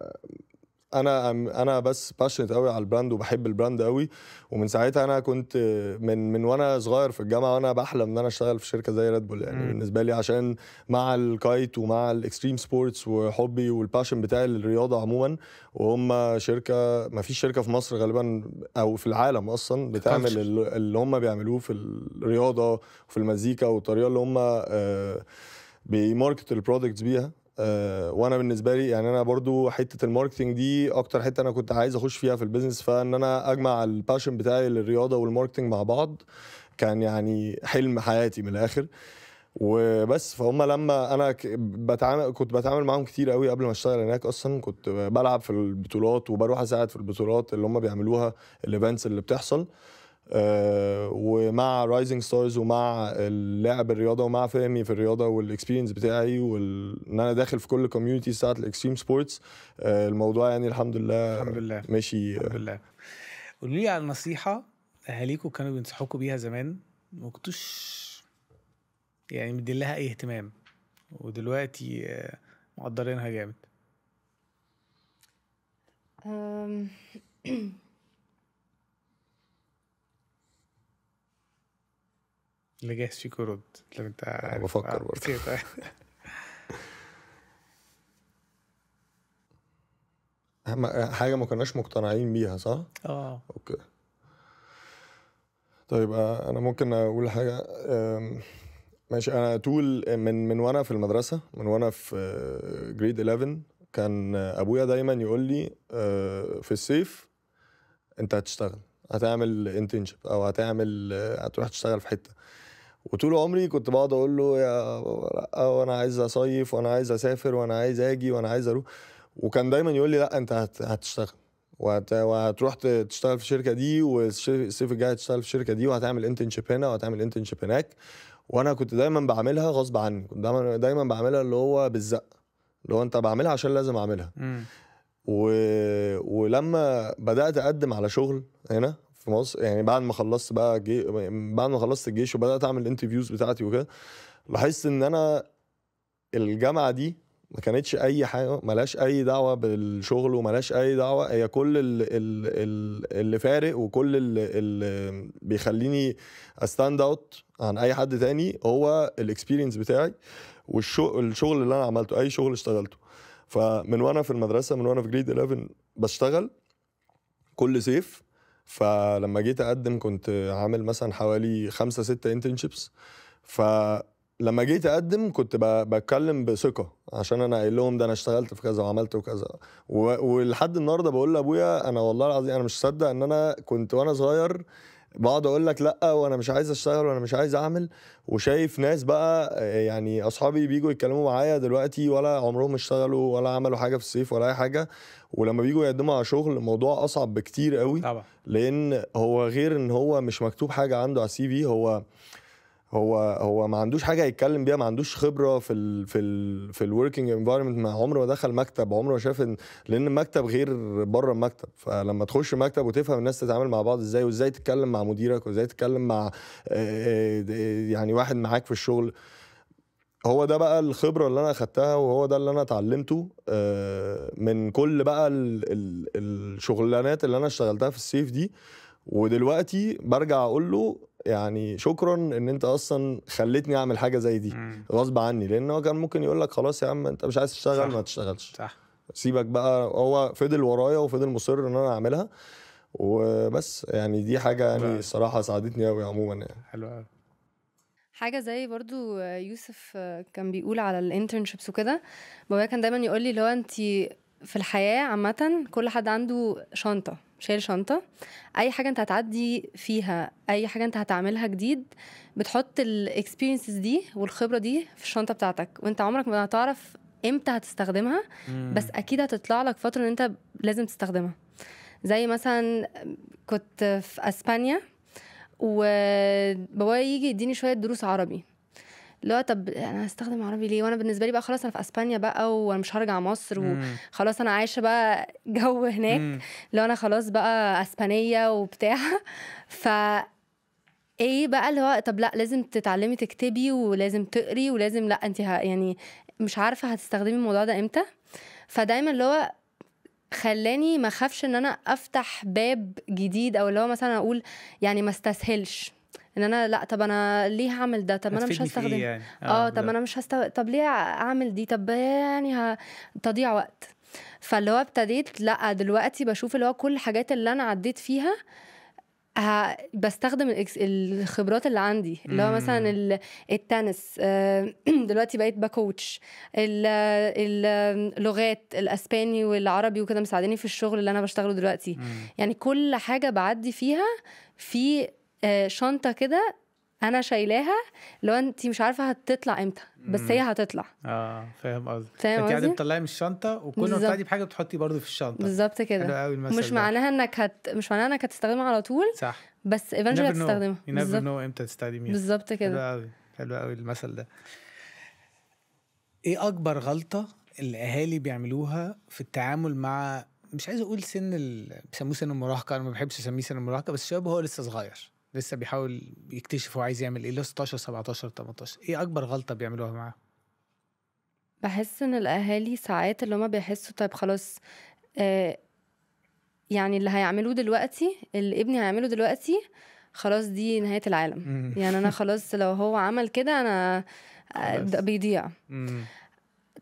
انا انا بس باشنت قوي على البراند وبحب البراند قوي ومن ساعتها انا كنت من من وانا صغير في الجامعه وانا بحلم ان انا اشتغل في شركه زي ريد بول يعني م. بالنسبه لي عشان مع الكايت ومع الاكستريم سبورتس وحبي والباشن بتاعي للرياضه عموما وهم شركه ما فيش شركه في مصر غالبا او في العالم اصلا بتعمل اللي هم بيعملوه في الرياضه وفي المزيكا والطريقه اللي هم آه، بيماركت البرودكتس بيها آه، وانا بالنسبه لي يعني انا برضو حته الماركتنج دي اكتر حته انا كنت عايز اخش فيها في البيزنس فان انا اجمع الباشن بتاعي للرياضه والماركتنج مع بعض كان يعني حلم حياتي من الاخر وبس فهم لما انا بتعامل كنت بتعامل معاهم كتير قوي قبل ما اشتغل هناك اصلا كنت بلعب في البطولات وبروح اساعد في البطولات اللي هم بيعملوها الايفنتس اللي بتحصل آه، ومع رايزنج ستارز ومع اللعب الرياضه ومع فهمي في الرياضه والاكسبيرينس بتاعي وان انا داخل في كل كوميونتي بتاعت الاكستريم آه، سبورتس الموضوع يعني الحمد لله الحمد لله ماشي الحمد لله قولوا لي على نصيحه اهاليكم كانوا بينصحوكم بيها زمان ما كنتوش يعني مدين لها اي اهتمام ودلوقتي آه، مقدرينها جامد اللي جاهز فيك ورد لو انت عارف بفكر آه، برضه طيب. آه، حاجه ما كناش مقتنعين بيها صح؟ اه اوكي طيب آه، انا ممكن اقول حاجه ماشي انا طول من من وانا في المدرسه من وانا في جريد 11 كان ابويا دايما يقول لي في الصيف انت هتشتغل هتعمل انترنشيب او هتعمل هتروح تشتغل في حته وطول عمري كنت بقعد اقول له يا لا وانا عايز اصيف وانا عايز اسافر وانا عايز اجي وانا عايز اروح وكان دايما يقول لي لا انت هتشتغل وهتروح تشتغل في الشركه دي والصيف الجاي هتشتغل في الشركه دي وهتعمل انترنشيب هنا وهتعمل انترنشيب هناك وانا كنت دايما بعملها غصب عني كنت دايما دايما بعملها اللي هو بالزق اللي هو انت بعملها عشان لازم اعملها و... ولما بدات اقدم على شغل هنا مصر يعني بعد ما خلصت بقى جي... بعد ما خلصت الجيش وبدات اعمل الانترفيوز بتاعتي وكده لاحظت ان انا الجامعه دي ما كانتش اي حاجه ملاش اي دعوه بالشغل وملاش اي دعوه هي كل اللي, اللي فارق وكل اللي بيخليني استاند اوت عن اي حد تاني هو الاكسبيرينس بتاعي والشغل اللي انا عملته اي شغل اشتغلته فمن وانا في المدرسه من وانا في جريد 11 بشتغل كل صيف فلما جيت اقدم كنت عامل مثلا حوالي خمسة ستة انترنشيبس فلما جيت اقدم كنت بتكلم بثقه عشان انا قايل لهم ده انا اشتغلت في كذا وعملت وكذا ولحد النهارده بقول لابويا انا والله العظيم انا مش مصدق ان انا كنت وانا صغير بقعد اقول لك لا وانا مش عايز اشتغل وانا مش عايز اعمل وشايف ناس بقى آه، يعني اصحابي بيجوا يتكلموا معايا دلوقتي ولا عمرهم اشتغلوا ولا عملوا حاجه في الصيف ولا اي حاجه ولما بيجوا يقدموا على شغل الموضوع اصعب بكتير قوي طبعا لان هو غير ان هو مش مكتوب حاجه عنده على السي في هو هو هو ما عندوش حاجه يتكلم بيها ما عندوش خبره في ال في ال في الوركينج انفايرمنت ما عمره ما دخل مكتب عمره ما شاف ان لان المكتب غير بره المكتب فلما تخش مكتب وتفهم الناس تتعامل مع بعض ازاي وازاي تتكلم مع مديرك وازاي تتكلم مع آه، آه، آه، يعني واحد معاك في الشغل هو ده بقى الخبره اللي انا اخدتها وهو ده اللي انا اتعلمته من كل بقى الشغلانات اللي انا اشتغلتها في السيف دي ودلوقتي برجع اقول له يعني شكرا ان انت اصلا خلتني اعمل حاجه زي دي غصب عني لان هو كان ممكن يقول لك خلاص يا عم انت مش عايز تشتغل صح. ما تشتغلش صح سيبك بقى هو فضل ورايا وفضل مصر ان انا اعملها وبس يعني دي حاجه يعني الصراحه ساعدتني قوي عموما يعني حلو قوي حاجه زي برضو يوسف كان بيقول على الانترنشيبس وكده بابايا كان دايما يقول لي اللي هو انت في الحياه عامه كل حد عنده شنطه شايل شنطه اي حاجه انت هتعدي فيها اي حاجه انت هتعملها جديد بتحط الاكسبيرينسز دي والخبره دي في الشنطه بتاعتك وانت عمرك ما هتعرف امتى هتستخدمها بس اكيد هتطلع لك فتره ان انت لازم تستخدمها زي مثلا كنت في اسبانيا وبابايا يجي يديني شويه دروس عربي لا طب انا هستخدم عربي ليه وانا بالنسبه لي بقى خلاص انا في اسبانيا بقى وانا مش هرجع مصر وخلاص انا عايشه بقى جو هناك لو انا خلاص بقى اسبانيه وبتاع ف ايه بقى اللي هو طب لا لازم تتعلمي تكتبي ولازم تقري ولازم لا انت يعني مش عارفه هتستخدمي الموضوع ده امتى فدايما اللي هو خلاني ما اخافش ان انا افتح باب جديد او اللي هو مثلا اقول يعني ما استسهلش ان انا لا طب انا ليه هعمل ده طب انا مش هستخدم ايه يعني. اه, آه طب انا مش هست... طب ليه اعمل دي طب يعني ه... تضيع وقت فاللي هو ابتديت لا دلوقتي بشوف اللي هو كل الحاجات اللي انا عديت فيها بستخدم الخبرات اللي عندي اللي هو مثلا التنس آه، دلوقتي بقيت بكوتش اللغات الاسباني والعربي وكده مساعديني في الشغل اللي انا بشتغله دلوقتي يعني كل حاجه بعدي فيها في آه، شنطه كده انا شايلاها لو انت مش عارفه هتطلع امتى بس هي هتطلع اه فاهم قصدي فاهم قصدي انت بتطلعي من الشنطه وكل ما بتعدي بحاجه بتحطي برضو في الشنطه بالظبط كده مش معناها انك هت... مش معناها انك هتستخدمها على طول صح بس ايفنجوالي هتستخدمها بالظبط نو امتى تستخدميها بالظبط كده حلو قوي حلو قوي المثل ده ايه اكبر غلطه الاهالي بيعملوها في التعامل مع مش عايز اقول سن ال... بيسموه سن المراهقه انا ما بحبش اسميه سن المراهقه بس الشباب هو لسه صغير لسه بيحاول يكتشف هو عايز يعمل ايه له 16 17 18 ايه اكبر غلطه بيعملوها معاه بحس ان الاهالي ساعات اللي هما بيحسوا طيب خلاص آه يعني اللي هيعملوه دلوقتي اللي ابني هيعمله دلوقتي خلاص دي نهايه العالم يعني انا خلاص لو هو عمل كده انا آه، بيضيع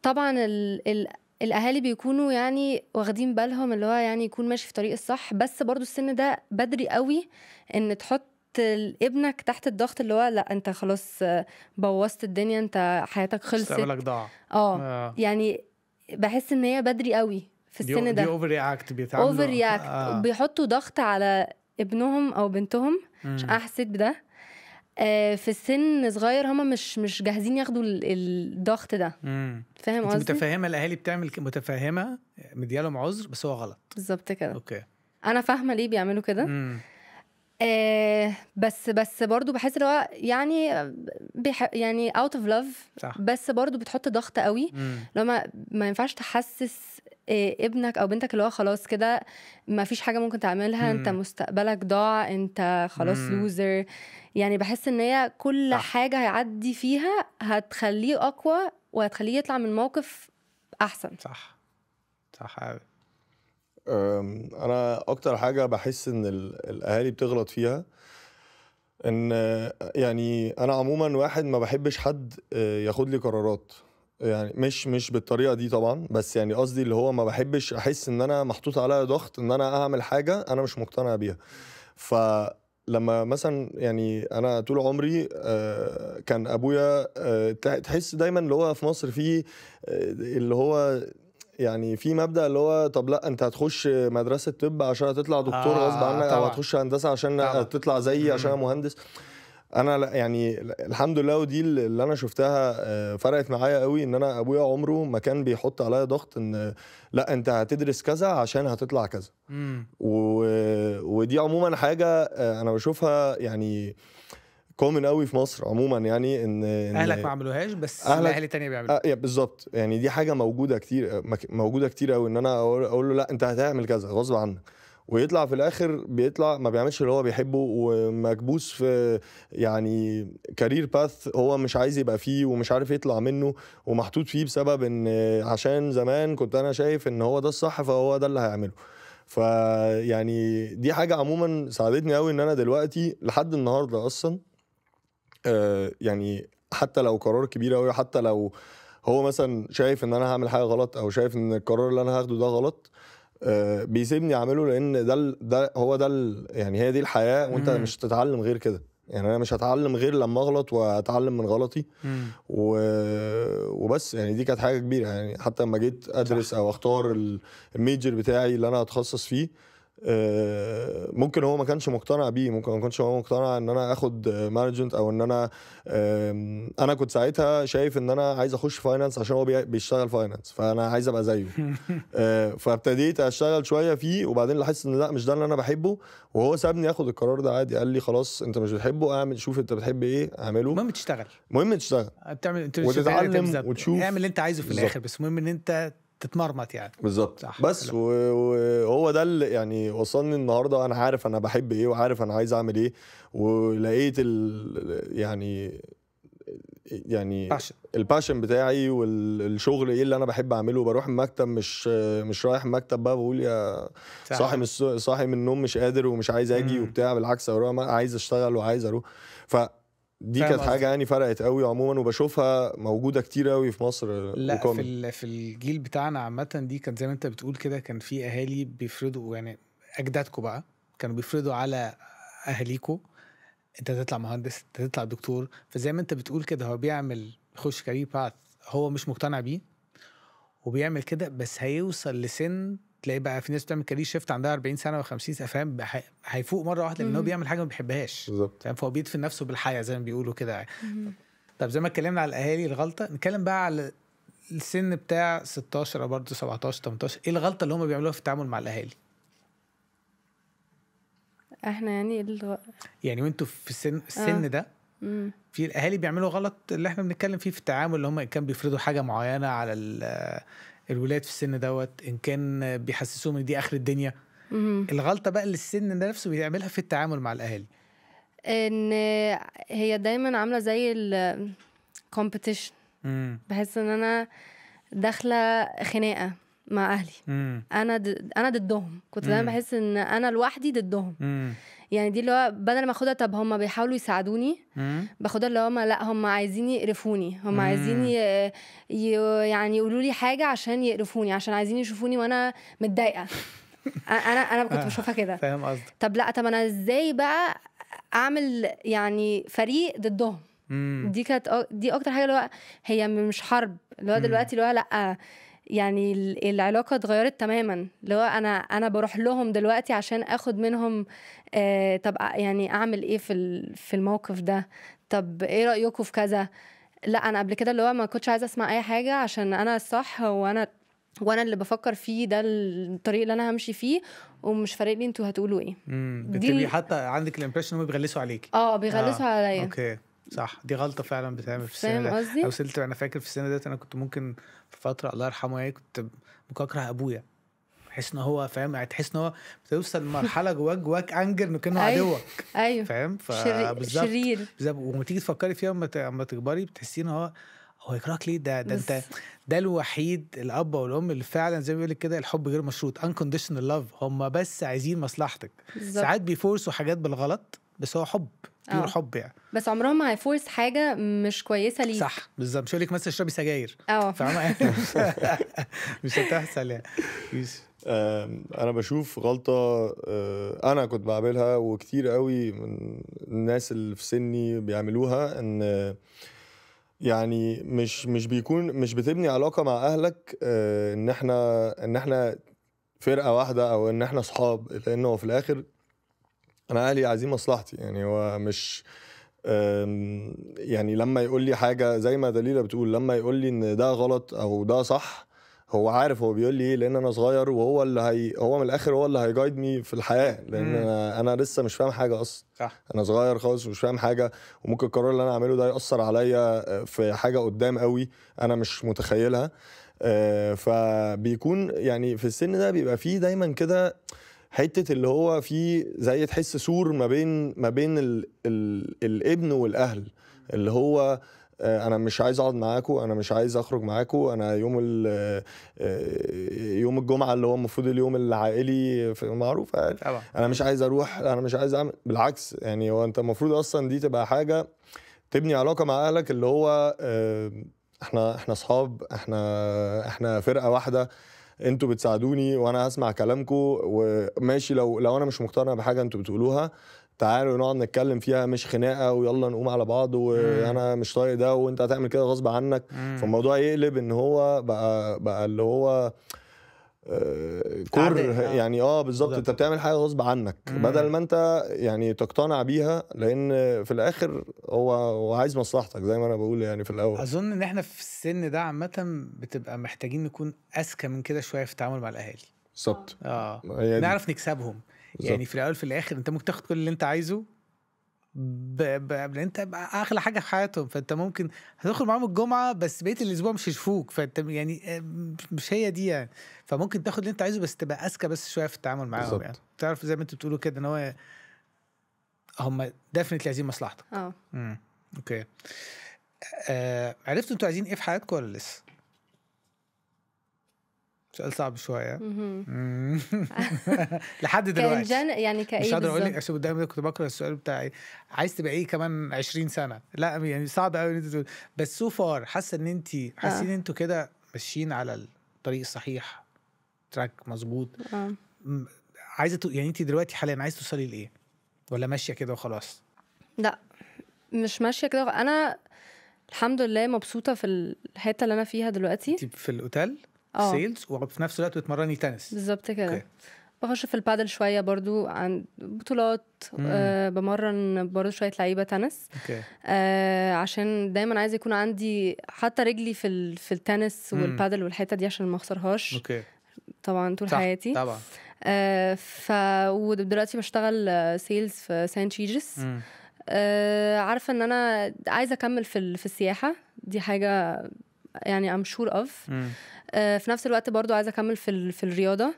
طبعا ال ال الاهالي بيكونوا يعني واخدين بالهم اللي هو يعني يكون ماشي في طريق الصح بس برضو السن ده بدري قوي ان تحط ابنك تحت الضغط اللي هو لا انت خلاص بوظت الدنيا انت حياتك خلصت مستقبلك ضاع آه. اه يعني بحس ان هي بدري قوي في السن ده اوفر رياكت بيتعملوا اوفر رياكت بيحطوا ضغط على ابنهم او بنتهم مش انا حسيت بده آه، في سن صغير هما مش مش جاهزين ياخدوا الضغط ده فاهم قصدي متفاهمه الاهالي بتعمل متفاهمه مديالهم عذر بس هو غلط بالظبط كده اوكي انا فاهمه ليه بيعملوا كده آه بس بس برضو بحس ان هو يعني بيح يعني اوت اوف لاف بس برضو بتحط ضغط قوي لو ما ما ينفعش تحسس آه ابنك او بنتك اللي هو خلاص كده ما فيش حاجه ممكن تعملها مم. انت مستقبلك ضاع انت خلاص مم. لوزر يعني بحس ان هي كل صح. حاجه هيعدي فيها هتخليه اقوى وهتخليه يطلع من موقف احسن صح صح قوي انا اكتر حاجه بحس ان الاهالي بتغلط فيها ان يعني انا عموما واحد ما بحبش حد آه، ياخد لي قرارات يعني مش مش بالطريقه دي طبعا بس يعني قصدي اللي هو ما بحبش احس ان انا محطوط عليا ضغط ان انا اعمل حاجه انا مش مقتنع بيها فلما مثلا يعني انا طول عمري آه، كان ابويا آه، تحس دايما اللي هو في مصر فيه اللي هو يعني في مبدا اللي هو طب لا انت هتخش مدرسه طب عشان هتطلع دكتور آه غصب عنك او هتخش هندسه عشان طبعا. تطلع زيي عشان انا مهندس انا يعني الحمد لله ودي اللي انا شفتها آه، فرقت معايا قوي ان انا ابويا عمره ما كان بيحط عليا ضغط ان لا انت هتدرس كذا عشان هتطلع كذا و... ودي عموما حاجه آه، انا بشوفها يعني كومن قوي في مصر عموما يعني ان, إن اهلك ما عملوهاش بس أهلك... اهل تانية بيعملوها آه بالظبط يعني دي حاجه موجوده كتير موجوده كتير قوي ان انا اقول له لا انت هتعمل كذا غصب عنك ويطلع في الاخر بيطلع ما بيعملش اللي هو بيحبه ومكبوس في يعني كارير باث هو مش عايز يبقى فيه ومش عارف يطلع منه ومحطوط فيه بسبب ان عشان زمان كنت انا شايف ان هو ده الصح فهو ده اللي هيعمله فيعني دي حاجه عموما ساعدتني قوي ان انا دلوقتي لحد النهارده اصلا آه، يعني حتى لو قرار كبير قوي حتى لو هو مثلا شايف ان انا هعمل حاجه غلط او شايف ان القرار اللي انا هاخده ده غلط آه، بيسيبني اعمله لان ده ده هو ده يعني هي دي الحياه وانت مم. مش هتتعلم غير كده يعني انا مش هتعلم غير لما اغلط واتعلم من غلطي و... وبس يعني دي كانت حاجه كبيره يعني حتى لما جيت ادرس او اختار الميجر بتاعي اللي انا هتخصص فيه آه، ممكن هو ما كانش مقتنع بيه ممكن ما كانش هو مقتنع ان انا اخد مانجمنت او ان انا انا كنت ساعتها شايف ان انا عايز اخش فاينانس عشان هو بيشتغل فاينانس فانا عايز ابقى زيه آه، فابتديت اشتغل شويه فيه وبعدين لاحظت ان لا مش ده اللي انا بحبه وهو سابني اخد القرار ده عادي قال لي خلاص انت مش بتحبه اعمل شوف انت بتحب ايه اعمله المهم تشتغل المهم تشتغل بتعمل وتتعلم وتشوف اعمل اللي انت عايزه في الاخر بس المهم ان انت تتمرمط يعني بالظبط بس وهو ده اللي يعني وصلني النهارده انا عارف انا بحب ايه وعارف انا عايز اعمل ايه ولقيت ال يعني يعني باشن. الباشن بتاعي والشغل ايه اللي انا بحب اعمله بروح المكتب مش مش رايح المكتب بقى بقول يا صاحي من صاحي من النوم مش قادر ومش عايز اجي مم. وبتاع بالعكس عايز اشتغل وعايز اروح ف دي كانت حاجه يعني فرقت قوي عموما وبشوفها موجوده كتير قوي في مصر لا في في الجيل بتاعنا عامه دي كان زي ما انت بتقول كده كان في اهالي بيفرضوا يعني اجدادكم بقى كانوا بيفرضوا على اهاليكم انت تطلع مهندس انت تطلع دكتور فزي ما انت بتقول كده هو بيعمل يخش كارير باث هو مش مقتنع بيه وبيعمل كده بس هيوصل لسن تلاقي بقى في ناس بتعمل كارير شيفت عندها 40 سنه و50 سنه فاهم هيفوق مره واحده لان هو بيعمل حاجه ما بيحبهاش بالظبط فاهم فهو بيدفن نفسه بالحياه زي ما بيقولوا كده يعني. طب زي ما اتكلمنا على الاهالي الغلطه نتكلم بقى على السن بتاع 16 او برضه 17 18 ايه الغلطه اللي هم بيعملوها في التعامل مع الاهالي احنا يعني الغ... يعني وانتوا في السن السن آه. ده في الاهالي بيعملوا غلط اللي احنا بنتكلم فيه في التعامل اللي هم كان بيفرضوا حاجه معينه على الولاد في السن دوت ان كان بيحسسوهم ان دي اخر الدنيا الغلطه بقى اللي السن ده نفسه بيعملها في التعامل مع الاهالي ان هي دايما عامله زي الكومبيتيشن بحس ان انا داخله خناقه مع اهلي مم. انا انا ضدهم كنت دايما بحس ان انا لوحدي ضدهم يعني دي اللي هو بدل ما اخدها طب هم بيحاولوا يساعدوني باخدها اللي هم لا هم عايزين يقرفوني هم عايزين ي... ي... يعني يقولوا لي حاجه عشان يقرفوني عشان عايزين يشوفوني وانا متضايقه انا انا كنت بشوفها كده فاهم قصدك طب لا طب انا ازاي بقى اعمل يعني فريق ضدهم دي كانت دي اكتر حاجه اللي هو هي مش حرب اللي هو دلوقتي اللي هو لا يعني العلاقه اتغيرت تماما اللي هو انا انا بروح لهم دلوقتي عشان اخد منهم آه طب يعني اعمل ايه في في الموقف ده طب ايه رايكم في كذا لا انا قبل كده اللي هو ما كنتش عايزه اسمع اي حاجه عشان انا الصح وانا وانا اللي بفكر فيه ده الطريق اللي انا همشي فيه ومش فارق لي انتوا هتقولوا ايه امم بتبقي حتى عندك الامبريشن ان هم بيغلسوا عليكي اه بيغلسوا آه. عليا اوكي صح دي غلطه فعلا بتعمل في السنه دي قصدي؟ وصلت انا فاكر في السنه ديت انا كنت ممكن في فتره الله يرحمه يعني كنت ممكن اكره ابويا تحس ان هو فاهم يعني تحس ان هو بتوصل لمرحله جواك جواك انجر انه كانه أيوه، عدوك ايوه فاهم شرير شرير ولما تيجي تفكري فيها اما تكبري بتحسي ان هو هو يكرهك ليه ده ده انت ده الوحيد الاب والام اللي فعلا زي ما بيقول كده الحب غير مشروط انكونديشنال لاف هم بس عايزين مصلحتك ساعات بيفورسوا حاجات بالغلط بس هو حب بيور آه. حب يعني بس عمرهم ما هيفورس حاجه مش كويسه ليك صح بالظبط مش هقول لك مثلا اشربي سجاير اه فاهمه مش هتحصل يعني انا بشوف غلطه آه، انا كنت بعملها وكتير قوي من الناس اللي في سني بيعملوها ان يعني مش مش بيكون مش بتبني علاقه مع اهلك آه، ان احنا ان احنا فرقه واحده او ان احنا اصحاب لان هو في الاخر انا اهلي عايزين مصلحتي يعني هو مش يعني لما يقول لي حاجه زي ما دليله بتقول لما يقول لي ان ده غلط او ده صح هو عارف هو بيقول لي ايه لان انا صغير وهو اللي هي هو من الاخر هو اللي هيجايد مي في الحياه لان انا انا لسه مش فاهم حاجه اصلا صح انا صغير خالص ومش فاهم حاجه وممكن القرار اللي انا اعمله ده ياثر عليا آه، في حاجه قدام قوي انا مش متخيلها آه، فبيكون يعني في السن ده بيبقى فيه دايما كده حته اللي هو في زي تحس سور ما بين ما بين الـ الـ الابن والاهل اللي هو آه، انا مش عايز اقعد معاكم انا مش عايز اخرج معاكم انا يوم آه، آه، يوم الجمعه اللي هو المفروض اليوم العائلي معروف يعني انا مش عايز اروح انا مش عايز اعمل بالعكس يعني هو انت المفروض اصلا دي تبقى حاجه تبني علاقه مع اهلك اللي هو احنا احنا اصحاب احنا احنا فرقه واحده انتوا بتساعدوني وانا هسمع كلامكم وماشي لو لو انا مش مقتنع بحاجه انتوا بتقولوها تعالوا نقعد نتكلم فيها مش خناقه ويلا نقوم على بعض وانا مش طايق ده وانت هتعمل كده غصب عنك فالموضوع يقلب ان هو بقى بقى اللي هو آه، كور آه. يعني اه بالظبط انت بتعمل حاجه غصب عنك مم. بدل ما انت يعني تقتنع بيها لان في الاخر هو هو عايز مصلحتك زي ما انا بقول يعني في الاول اظن ان احنا في السن ده عامه بتبقى محتاجين نكون اذكى من كده شويه في التعامل مع الاهالي بالظبط اه نعرف نكسبهم بالزبط. يعني في الاول في الاخر انت ممكن تاخد كل اللي انت عايزه ب... ب... انت اغلى حاجه في حياتهم فانت ممكن هتدخل معاهم الجمعه بس بقيه الاسبوع مش يشوفوك فانت يعني آه، مش هي دي يعني فممكن تاخد اللي انت عايزه بس تبقى اذكى بس شويه في التعامل معاهم يعني تعرف زي ما انتوا بتقولوا كده ان هو هم ديفنتلي عايزين مصلحتك اه اوكي آه عرفتوا انتوا عايزين ايه في حياتكم ولا لسه؟ سؤال صعب شويه لحد دلوقتي كان جن... يعني كايه مش قادر اقول لك عشان قدامي كنت بكره السؤال بتاع ايه عايز تبقى ايه كمان 20 سنه لا يعني صعب قوي ان انت تقول بس سو فار حاسه ان انت حاسين إن آه. انتوا كده ماشيين على الطريق الصحيح تراك مظبوط آه. عايزه ت... يعني انت دلوقتي حاليا عايزه توصلي لايه ولا ماشيه كده وخلاص لا مش ماشيه كده انا الحمد لله مبسوطه في الحته اللي انا فيها دلوقتي انت في الاوتيل آه. سيلز وفي نفس الوقت بتمرني تنس بالظبط كده okay. بخش في البادل شويه برضو عن بطولات آه بمرن برضو شويه لعيبه تنس okay. آه عشان دايما عايزه يكون عندي حتى رجلي في ال... في التنس مم. والبادل والحته دي عشان ما اخسرهاش okay. طبعا طول صح. حياتي طبعا آه ف ودلوقتي بشتغل آه، سيلز في سان تشيجس آه عارفه ان انا عايزه اكمل في ال... في السياحه دي حاجه يعني ام شور اوف آه، في نفس الوقت برضو عايزه اكمل في في الرياضه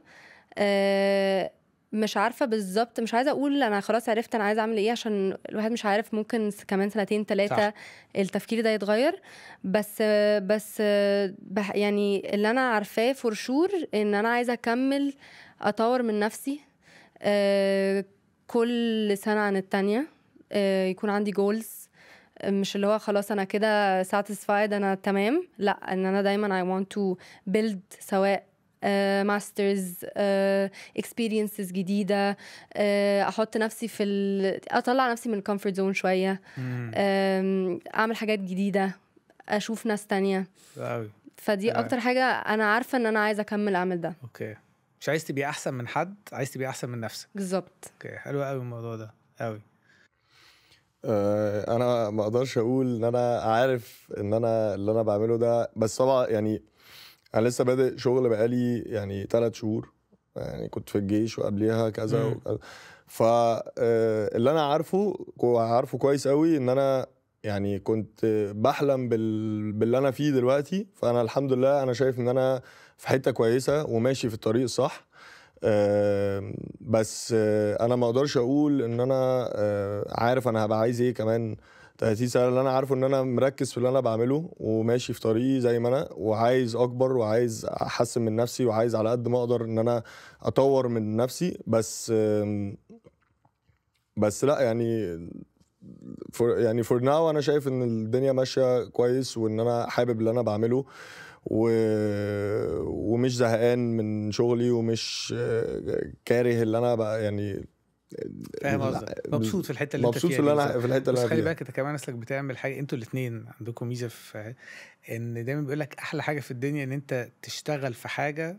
آه، مش عارفه بالظبط مش عايزه اقول انا خلاص عرفت انا عايزه اعمل ايه عشان الواحد مش عارف ممكن كمان سنتين ثلاثه التفكير ده يتغير بس بس يعني اللي انا عارفاه فور شور ان انا عايزه اكمل اطور من نفسي آه، كل سنه عن التانيه يكون عندي جولز مش اللي هو خلاص انا كده ساتيسفايد انا تمام لا ان انا دايما اي want تو بيلد سواء ماسترز uh, اكسبيرينسز uh, جديده uh, احط نفسي في ال... اطلع نفسي من الكومفورت زون شويه اعمل حاجات جديده اشوف ناس تانية فدي آه. اكتر حاجه انا عارفه ان انا عايزه اكمل اعمل ده اوكي مش عايز تبقي احسن من حد عايز تبقي احسن من نفسك بالظبط اوكي حلو قوي الموضوع ده قوي آه، انا ما اقدرش اقول ان انا عارف ان انا اللي انا بعمله ده بس طبعا يعني انا لسه بادئ شغل بقالي يعني ثلاث شهور يعني كنت في الجيش وقبليها كذا وكذا فاللي آه، انا عارفه عارفه كويس قوي ان انا يعني كنت بحلم بال... باللي انا فيه دلوقتي فانا الحمد لله انا شايف ان انا في حته كويسه وماشي في الطريق الصح بس آه، انا ما اقدرش اقول ان انا آه، عارف انا هبقى عايز ايه كمان 30 سنه اللي انا عارفه ان انا مركز في اللي انا بعمله وماشي في طريقي زي ما انا وعايز اكبر وعايز احسن من نفسي وعايز على قد ما اقدر ان انا اطور من نفسي بس بس لا يعني فور يعني فور ناو انا شايف ان الدنيا ماشيه كويس وان انا حابب اللي انا بعمله و... ومش زهقان من شغلي ومش كاره اللي انا بقى يعني فاهم قصدك مبسوط في الحته اللي انت فيها مبسوط اللي انا في الحته اللي انا خلي بالك انت كمان اصلك بتعمل حاجه انتوا الاثنين عندكم ميزه في ان دايما بيقول لك احلى حاجه في الدنيا ان انت تشتغل في حاجه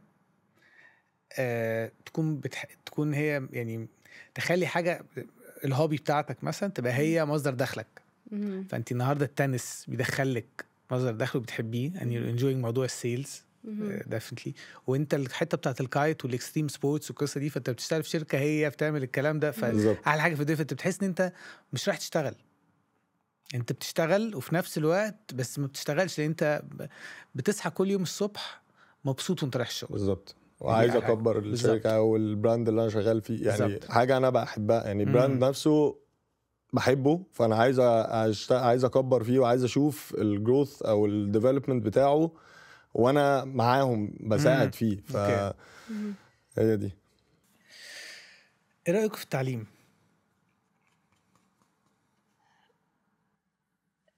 آه تكون بتح... تكون هي يعني تخلي حاجه الهوبي بتاعتك مثلا تبقى هي مصدر دخلك فانت النهارده التنس بيدخلك مصدر دخله بتحبيه and you're enjoying موضوع السيلز ديفنتلي آه، وانت الحته بتاعت الكايت والاكستريم سبورتس والقصه دي فانت بتشتغل في شركه هي بتعمل الكلام ده فاحلى حاجه في الدنيا فانت بتحس ان انت مش رايح تشتغل انت بتشتغل وفي نفس الوقت بس ما بتشتغلش لان انت بتصحى كل يوم الصبح مبسوط وانت رايح الشغل بالظبط وعايز اكبر الشركه او البراند اللي انا شغال فيه يعني بالزبط. حاجه انا بحبها يعني البراند نفسه بحبه فانا عايز أشت... عايز اكبر فيه وعايز اشوف الجروث او الديفلوبمنت بتاعه وانا معاهم بساعد فيه ف هي دي ايه رايك في التعليم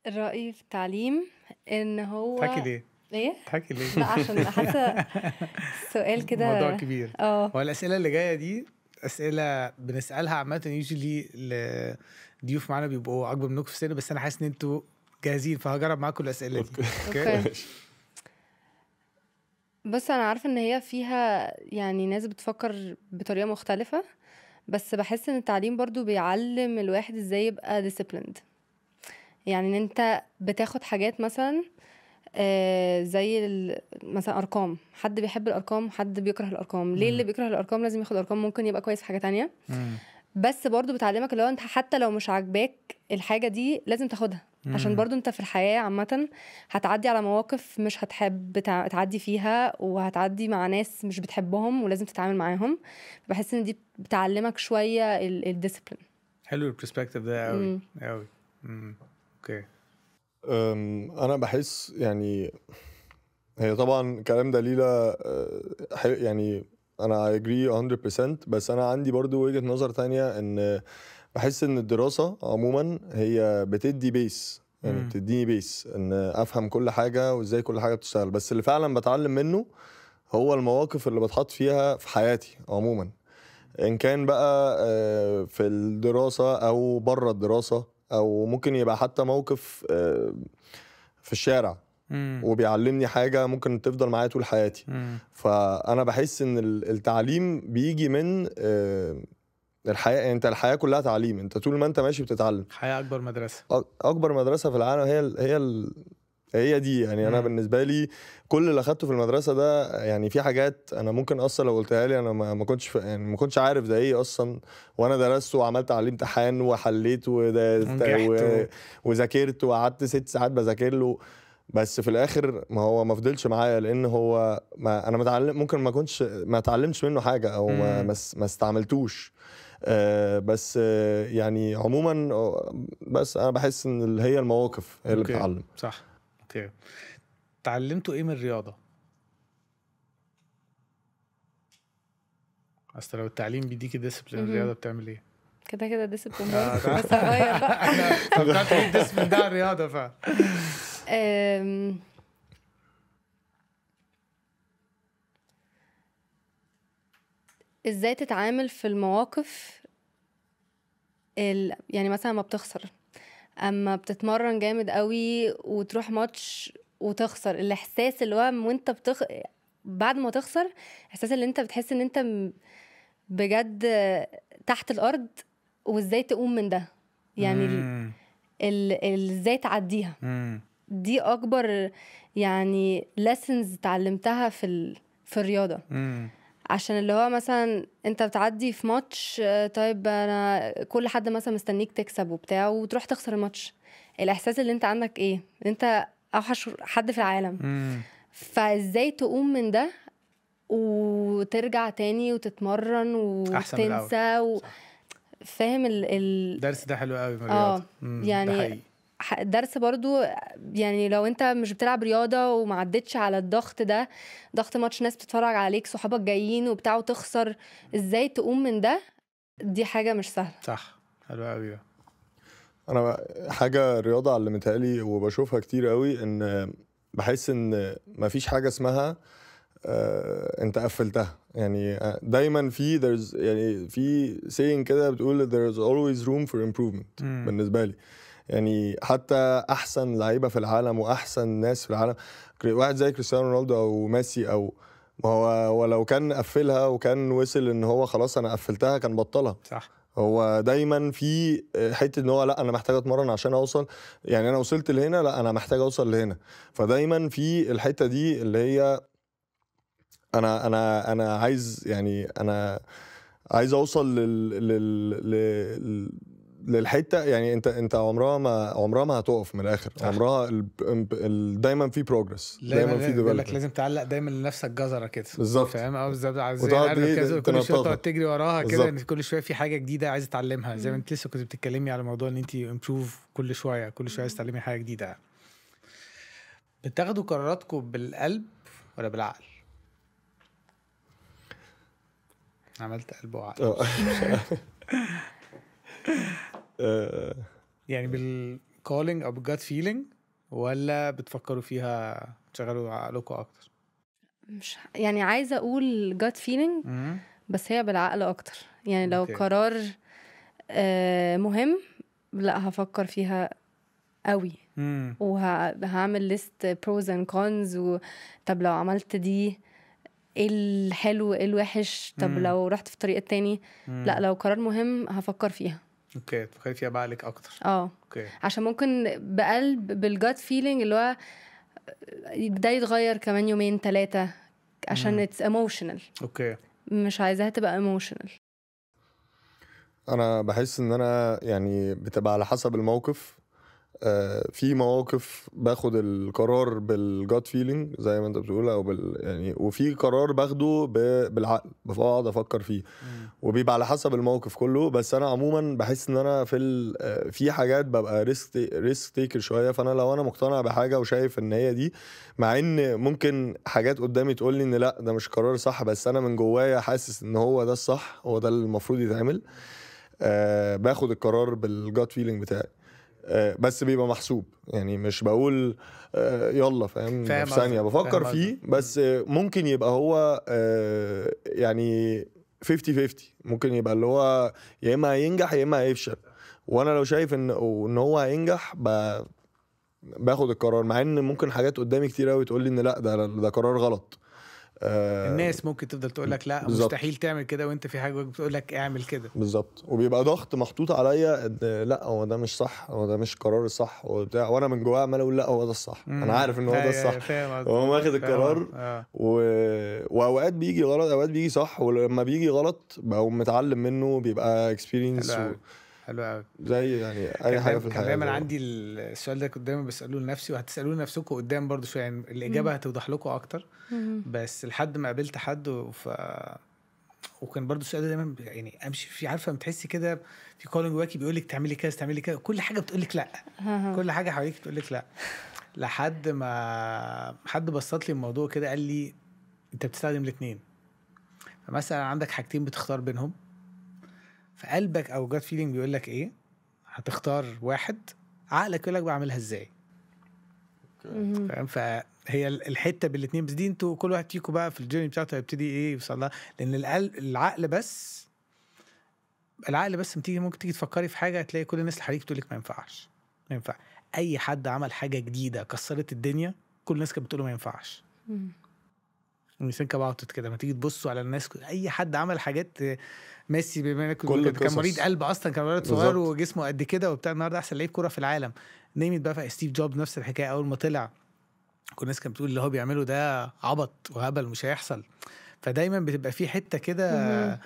رايي في التعليم ان هو تحكي ليه ايه تحكي ليه لا عشان حاسه سؤال كده موضوع كبير اه هو الاسئله اللي جايه دي اسئله بنسالها عامه يوجولي لضيوف معانا بيبقوا اكبر منكم في السن بس انا حاسس ان انتوا جاهزين فهجرب معاكم الاسئله دي اوكي بص انا عارفه ان هي فيها يعني ناس بتفكر بطريقه مختلفه بس بحس ان التعليم برضو بيعلم الواحد ازاي يبقى ديسيبليند يعني ان انت بتاخد حاجات مثلا آه، زي مثلا ارقام حد بيحب الارقام حد بيكره الارقام ليه اللي بيكره الارقام لازم ياخد ارقام ممكن يبقى كويس في حاجه تانية بس برضو بتعلمك اللي هو انت حتى لو مش عاجباك الحاجه دي لازم تاخدها عشان برضو انت في الحياة عامة هتعدي على مواقف مش هتحب تعدي فيها وهتعدي مع ناس مش بتحبهم ولازم تتعامل معاهم بحس ان دي بتعلمك شوية الديسيبلين حلو البرسبكتيف ده قوي قوي اوكي انا بحس يعني هي طبعا كلام دليلة أه، يعني انا اجري 100% بس انا عندي برضو وجهة نظر تانية ان بحس ان الدراسة عموما هي بتدي بيس يعني بتديني بيس ان افهم كل حاجة وازاي كل حاجة بتشتغل بس اللي فعلا بتعلم منه هو المواقف اللي بتحط فيها في حياتي عموما ان كان بقى أه، في الدراسة او بره الدراسة او ممكن يبقى حتى موقف آه، في الشارع وبيعلمني حاجه ممكن تفضل معايا طول حياتي فانا بحس ان التعليم بيجي من آه، الحياه يعني انت الحياه كلها تعليم انت طول ما انت ماشي بتتعلم الحياه اكبر مدرسه اكبر مدرسه في العالم هي هي الـ هي دي يعني انا بالنسبه لي كل اللي اخدته في المدرسه ده يعني في حاجات انا ممكن اصلا لو قلتها لي انا ما كنتش يعني ما كنتش عارف ده ايه اصلا وانا درست وعملت عليه امتحان وحليت وذاكرت وقعدت ست ساعات بذاكر له بس في الاخر ما هو ما فضلش معايا لان هو ما انا متعلم ممكن ما كنتش ما اتعلمتش منه حاجه او ما ما استعملتوش آه بس آه يعني عموما آه، بس انا بحس ان هي المواقف هي اللي بتعلم صح بتاعه اتعلمتوا ايه من الرياضه اصل لو التعليم بيديكي ديسيبلين الرياضه بتعمل ايه كده كده ديسيبلين آه، بس هغير بقى طب ديسيبلين ده الرياضه فعلا ازاي تتعامل في المواقف ال... يعني مثلا ما بتخسر اما بتتمرن جامد قوي وتروح ماتش وتخسر الاحساس اللي هو وانت بتخ بعد ما تخسر احساس اللي انت بتحس ان انت بجد تحت الارض وازاي تقوم من ده يعني ازاي تعديها دي اكبر يعني lessons اتعلمتها في ال... في الرياضه عشان اللي هو مثلا انت بتعدي في ماتش آه، طيب انا كل حد مثلا مستنيك تكسب وبتاع وتروح تخسر الماتش الاحساس اللي انت عندك ايه انت اوحش حد في العالم مم. فازاي تقوم من ده وترجع تاني وتتمرن وتنسى و... فاهم ال ال الدرس ده حلو قوي من الرياضه اه يعني درس برضو يعني لو انت مش بتلعب رياضه وما عدتش على الضغط ده ضغط ماتش ناس بتتفرج عليك صحابك جايين وبتاع وتخسر ازاي تقوم من ده دي حاجه مش سهله صح حلوه قوي انا حاجه الرياضه علمتها لي وبشوفها كتير قوي ان بحس ان مفيش حاجه اسمها آه انت قفلتها يعني دايما في there's يعني في saying كده بتقول there's always room for improvement م. بالنسبه لي يعني حتى احسن لعيبه في العالم واحسن ناس في العالم واحد زي كريستيانو رونالدو او ميسي او هو ولو كان قفلها وكان وصل ان هو خلاص انا قفلتها كان بطلها صح هو دايما في حته ان هو لا انا محتاج اتمرن عشان اوصل يعني انا وصلت لهنا لا انا محتاج اوصل لهنا فدايما في الحته دي اللي هي انا انا انا عايز يعني انا عايز اوصل لل, لل... لل... للحته يعني انت انت عمرها ما عمرها ما هتقف من الاخر عمرها ال... ال... دايما في بروجرس دايما في ديفلوبمنت لازم تعلق دايما لنفسك جزره كده بالظبط فاهم اه بالظبط عايز كل شويه تقعد تجري وراها كده ان كل شويه في حاجه جديده عايز اتعلمها زي ما انت لسه كنت بتتكلمي على موضوع ان انت امبروف كل شويه كل شويه عايز تتعلمي حاجه جديده بتاخدوا قراراتكم بالقلب ولا بالعقل؟ عملت قلب وعقل آه. آه. يعني بالكولينج او بالجات فيلينج ولا بتفكروا فيها تشغلوا عقلكم اكتر مش يعني عايزه اقول جات فيلينج بس هي بالعقل اكتر يعني لو okay. قرار آه، مهم لا هفكر فيها قوي مم. وهعمل ليست بروز اند كونز طب لو عملت دي ايه الحلو ايه الوحش طب مم. لو رحت في الطريق التاني مم. لا لو قرار مهم هفكر فيها اوكي تفكري فيها عليك اكتر اه اوكي عشان ممكن بقلب بالجات فيلينج اللي هو ده يتغير كمان يومين ثلاثه عشان اتس ايموشنال اوكي مش عايزاها تبقى ايموشنال انا بحس ان انا يعني بتبقى على حسب الموقف آه، في مواقف باخد القرار بالجاد فيلينج زي ما انت بتقول او بال يعني وفي قرار باخده بالعقل بقعد افكر فيه وبيبقى على حسب الموقف كله بس انا عموما بحس ان انا في ال... آه، في حاجات ببقى ريسك ريسك تيكر شويه فانا لو انا مقتنع بحاجه وشايف ان هي دي مع ان ممكن حاجات قدامي تقول لي ان لا ده مش قرار صح بس انا من جوايا حاسس ان هو ده الصح هو ده اللي المفروض يتعمل آه باخد القرار بالجاد فيلينج بتاعي آه، بس بيبقى محسوب يعني مش بقول آه، يلا فاهم في ثانيه بفكر فيه بس ممكن يبقى هو آه، يعني 50 50 ممكن يبقى اللي هو يا اما هينجح يا اما هيفشل وانا لو شايف ان ان هو هينجح باخد القرار مع ان ممكن حاجات قدامي كتير قوي تقول لي ان لا ده ده قرار غلط آه، الناس ممكن تفضل تقول لك لا بالزبط. مستحيل تعمل كده وانت في حاجه بتقول لك اعمل كده بالظبط وبيبقى ضغط محطوط عليا ان لا هو ده مش صح هو ده مش قرار الصح وبتاع وانا من جواه عمال اقول لا هو ده الصح مم. انا عارف ان هو ده أيوة، الصح هو واخد القرار آه. واوقات بيجي غلط اوقات بيجي صح ولما بيجي غلط بقوم متعلم منه بيبقى اكسبيرينس و... حلو قوي زي يعني اي حاجه في الحياه دايما عندي السؤال ده كنت دايما بساله لنفسي وهتسالوه لنفسكم قدام برضو شويه يعني الاجابه مم. هتوضح لكم اكتر مم. بس لحد ما قابلت حد ف وكان برضه السؤال ده دايما يعني امشي في عارفه بتحسي كده في كولينج واكي بيقول لك تعملي كذا تعملي كذا كل حاجه بتقول لك لا كل حاجه حواليك بتقول لك لا لحد ما حد بسط لي الموضوع كده قال لي انت بتستخدم الاثنين فمثلا عندك حاجتين بتختار بينهم في قلبك او جاد فيلينج بيقول لك ايه هتختار واحد عقلك يقول لك بعملها ازاي فاهم فهي الحته بالاثنين بس دي انتوا كل واحد فيكم بقى في الجيرني بتاعته هيبتدي ايه يوصل لها لان العقل بس العقل بس بتيجي ممكن تيجي تفكري في حاجه هتلاقي كل الناس اللي حواليك بتقول لك ما ينفعش ما ينفع اي حد عمل حاجه جديده كسرت الدنيا كل الناس كانت بتقول ما ينفعش ثينك اباوت كده ما تيجي تبصوا على الناس اي حد عمل حاجات ميسي بما انك كان مريض قلب اصلا كان مريض صغير وجسمه قد كده وبتاع النهارده احسن لعيب كوره في العالم نيمت بقى ستيف جوب نفس الحكايه اول ما طلع كل الناس كانت بتقول اللي هو بيعمله ده عبط وهبل مش هيحصل فدايما بتبقى في حته كده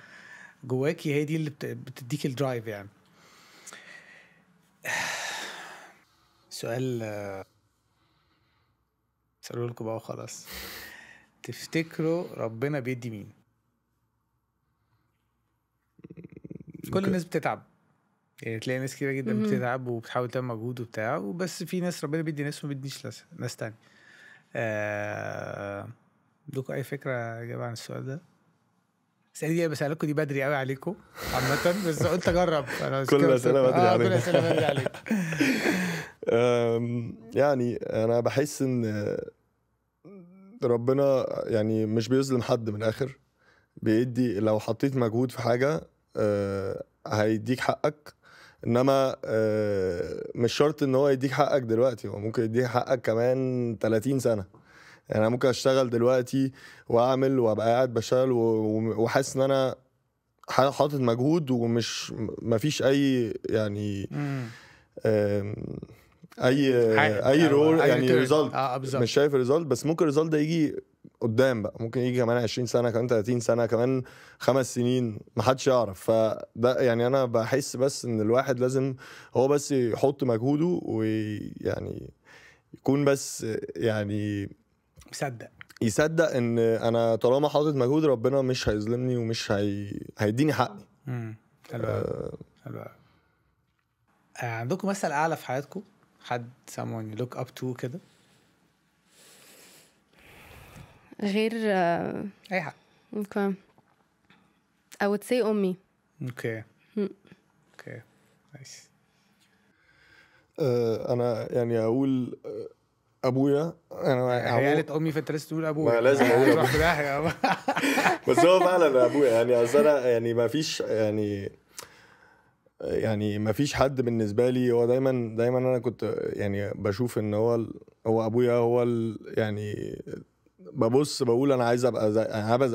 جواكي هي دي اللي بتديك الدرايف يعني سؤال سألوا لكم بقى وخلاص تفتكروا ربنا بيدي مين كل الناس بتتعب يعني تلاقي ناس كتير جدا بتتعب وبتحاول تعمل مجهود وبتاع وبس في ناس ربنا بيدي ناس وما بيديش ناس تانية آه عندكم اي فكره يا جماعه عن السؤال ده؟ الاسئله دي بسالكم دي بدري قوي عليكم عامه بس قلت اجرب انا كل آه، الاسئله بدري عليكم كل الاسئله بدري عليكم يعني انا بحس ان ربنا يعني مش بيظلم حد من الاخر بيدي لو حطيت مجهود في حاجه آه هيديك حقك انما آه مش شرط ان هو يديك حقك دلوقتي هو ممكن يديك حقك كمان 30 سنه يعني انا ممكن اشتغل دلوقتي واعمل وابقى قاعد بشتغل وحاسس ان انا حاطط مجهود ومش مفيش اي يعني آه اي حاجة. اي رول يعني ريزلت يعني آه, آه، مش شايف الريزلت بس ممكن الريزلت ده يجي قدام بقى ممكن يجي كمان 20 سنه كمان 30 سنه كمان خمس سنين محدش يعرف فده يعني انا بحس بس ان الواحد لازم هو بس يحط مجهوده ويعني يكون بس يعني مصدق يصدق ان انا طالما حاطط مجهود ربنا مش هيظلمني ومش هي... هيديني حقي امم حلو آه... حلو آه، عندكم مثل اعلى في حياتكم حد someone you look up to كده غير اي حد اوكي I would say امي اوكي اوكي نايس آه، انا يعني اقول آه، ابويا انا هي يعني قالت امي فانت لازم تقول ابويا ما لازم اقول بس هو فعلا ابويا يعني اصل انا يعني ما فيش يعني يعني ما فيش حد بالنسبه لي هو دايما دايما انا كنت يعني بشوف ان هو هو ابويا هو يعني ببص بقول انا عايز ابقى زي...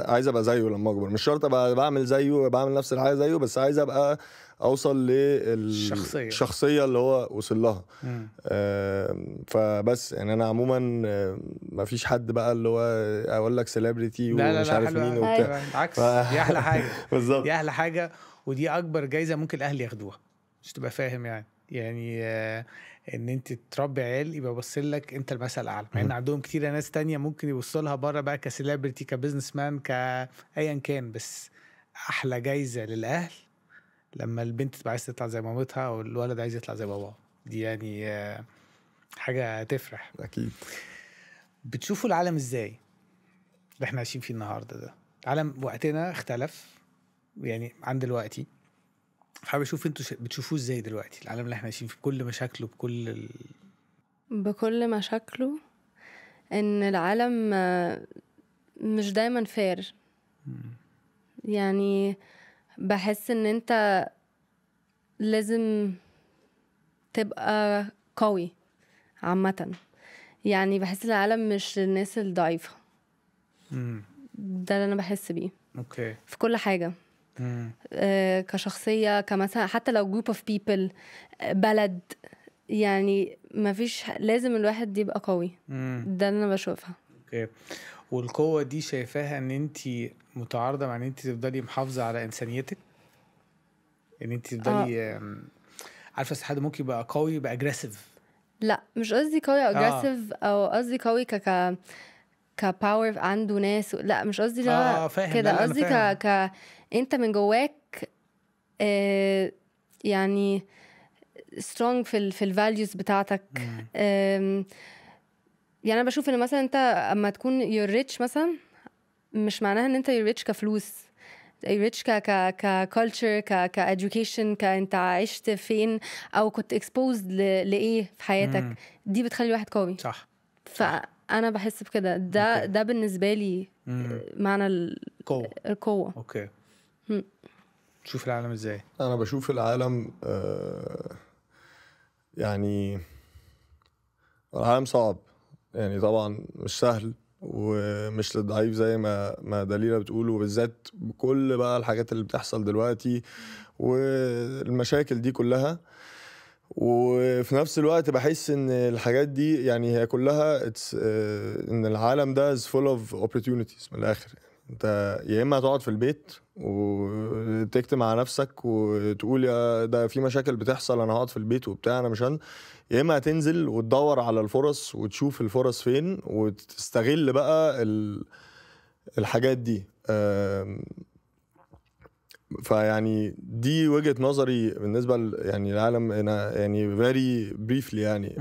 عايز ابقى زيه لما اكبر مش شرط ابقى بعمل زيه بعمل نفس الحاجه زيه بس عايز ابقى اوصل للشخصيه الشخصيه اللي هو وصل لها فبس يعني انا عموما ما فيش حد بقى اللي هو اقول لك سيلبرتي ومش لا لا لا عارف مين وبتاع بالعكس أيوة، دي احلى حاجه بالظبط دي احلى حاجه ودي اكبر جايزه ممكن الاهل ياخدوها مش تبقى فاهم يعني يعني آه، ان انت تربي عيال يبقى بص لك انت المثل الاعلى مع ان عندهم كتير ناس تانية ممكن يبصوا لها بره بقى كسليبرتي كبزنس مان كايا كان بس احلى جايزه للاهل لما البنت تبقى عايزه تطلع زي مامتها او الولد عايز يطلع زي باباه دي يعني آه، حاجه تفرح اكيد بتشوفوا العالم ازاي اللي احنا عايشين فيه النهارده ده عالم وقتنا اختلف يعني عن دلوقتي حابب اشوف انتوا بتشوفوه ازاي دلوقتي العالم اللي احنا عايشين فيه بكل مشاكله بكل ال... بكل مشاكله ان العالم مش دايما فير يعني بحس ان انت لازم تبقى قوي عامة يعني بحس العالم مش للناس الضعيفة ده اللي انا بحس بيه اوكي في كل حاجة آه، كشخصيه كمثلا حتى لو جروب اوف بيبل بلد يعني ما فيش لازم الواحد يبقى قوي مم. ده اللي انا بشوفها اوكي والقوه دي شايفاها ان انت متعارضه مع ان انت تفضلي محافظه على انسانيتك ان انت تفضلي آه. عارفه حد ممكن يبقى قوي يبقى اجريسيف لا مش قصدي قوي او اجريسيف آه. او قصدي قوي ك ك كباور عنده ناس لا مش قصدي آه كده قصدي ك ك انت من جواك آه، يعني سترونج في الـ في الفاليوز بتاعتك يعني انا بشوف ان مثلا انت اما تكون يور ريتش مثلا مش معناها ان انت يور ريتش كفلوس ريتش ك ك ككالتشر ك كاديوكيشن انت عشت فين او كنت اكسبوزد لايه في حياتك مم. دي بتخلي الواحد قوي صح فانا بحس بكده ده ده بالنسبه لي مم. معنى القوه القوه اوكي تشوف العالم ازاي انا بشوف العالم آه، يعني العالم صعب يعني طبعا مش سهل ومش للضعيف زي ما ما دليله بتقول وبالذات بكل بقى الحاجات اللي بتحصل دلوقتي والمشاكل دي كلها وفي نفس الوقت بحس ان الحاجات دي يعني هي كلها آه، ان العالم ده از فول اوف opportunities من الاخر يعني انت يا اما هتقعد في البيت وتكتم مع نفسك وتقول يا ده في مشاكل بتحصل انا هقعد في البيت وبتاع انا مش هن... يا اما هتنزل وتدور على الفرص وتشوف الفرص فين وتستغل بقى ال... الحاجات دي فيعني دي وجهه نظري بالنسبه يعني العالم يعني فيري بريفلي يعني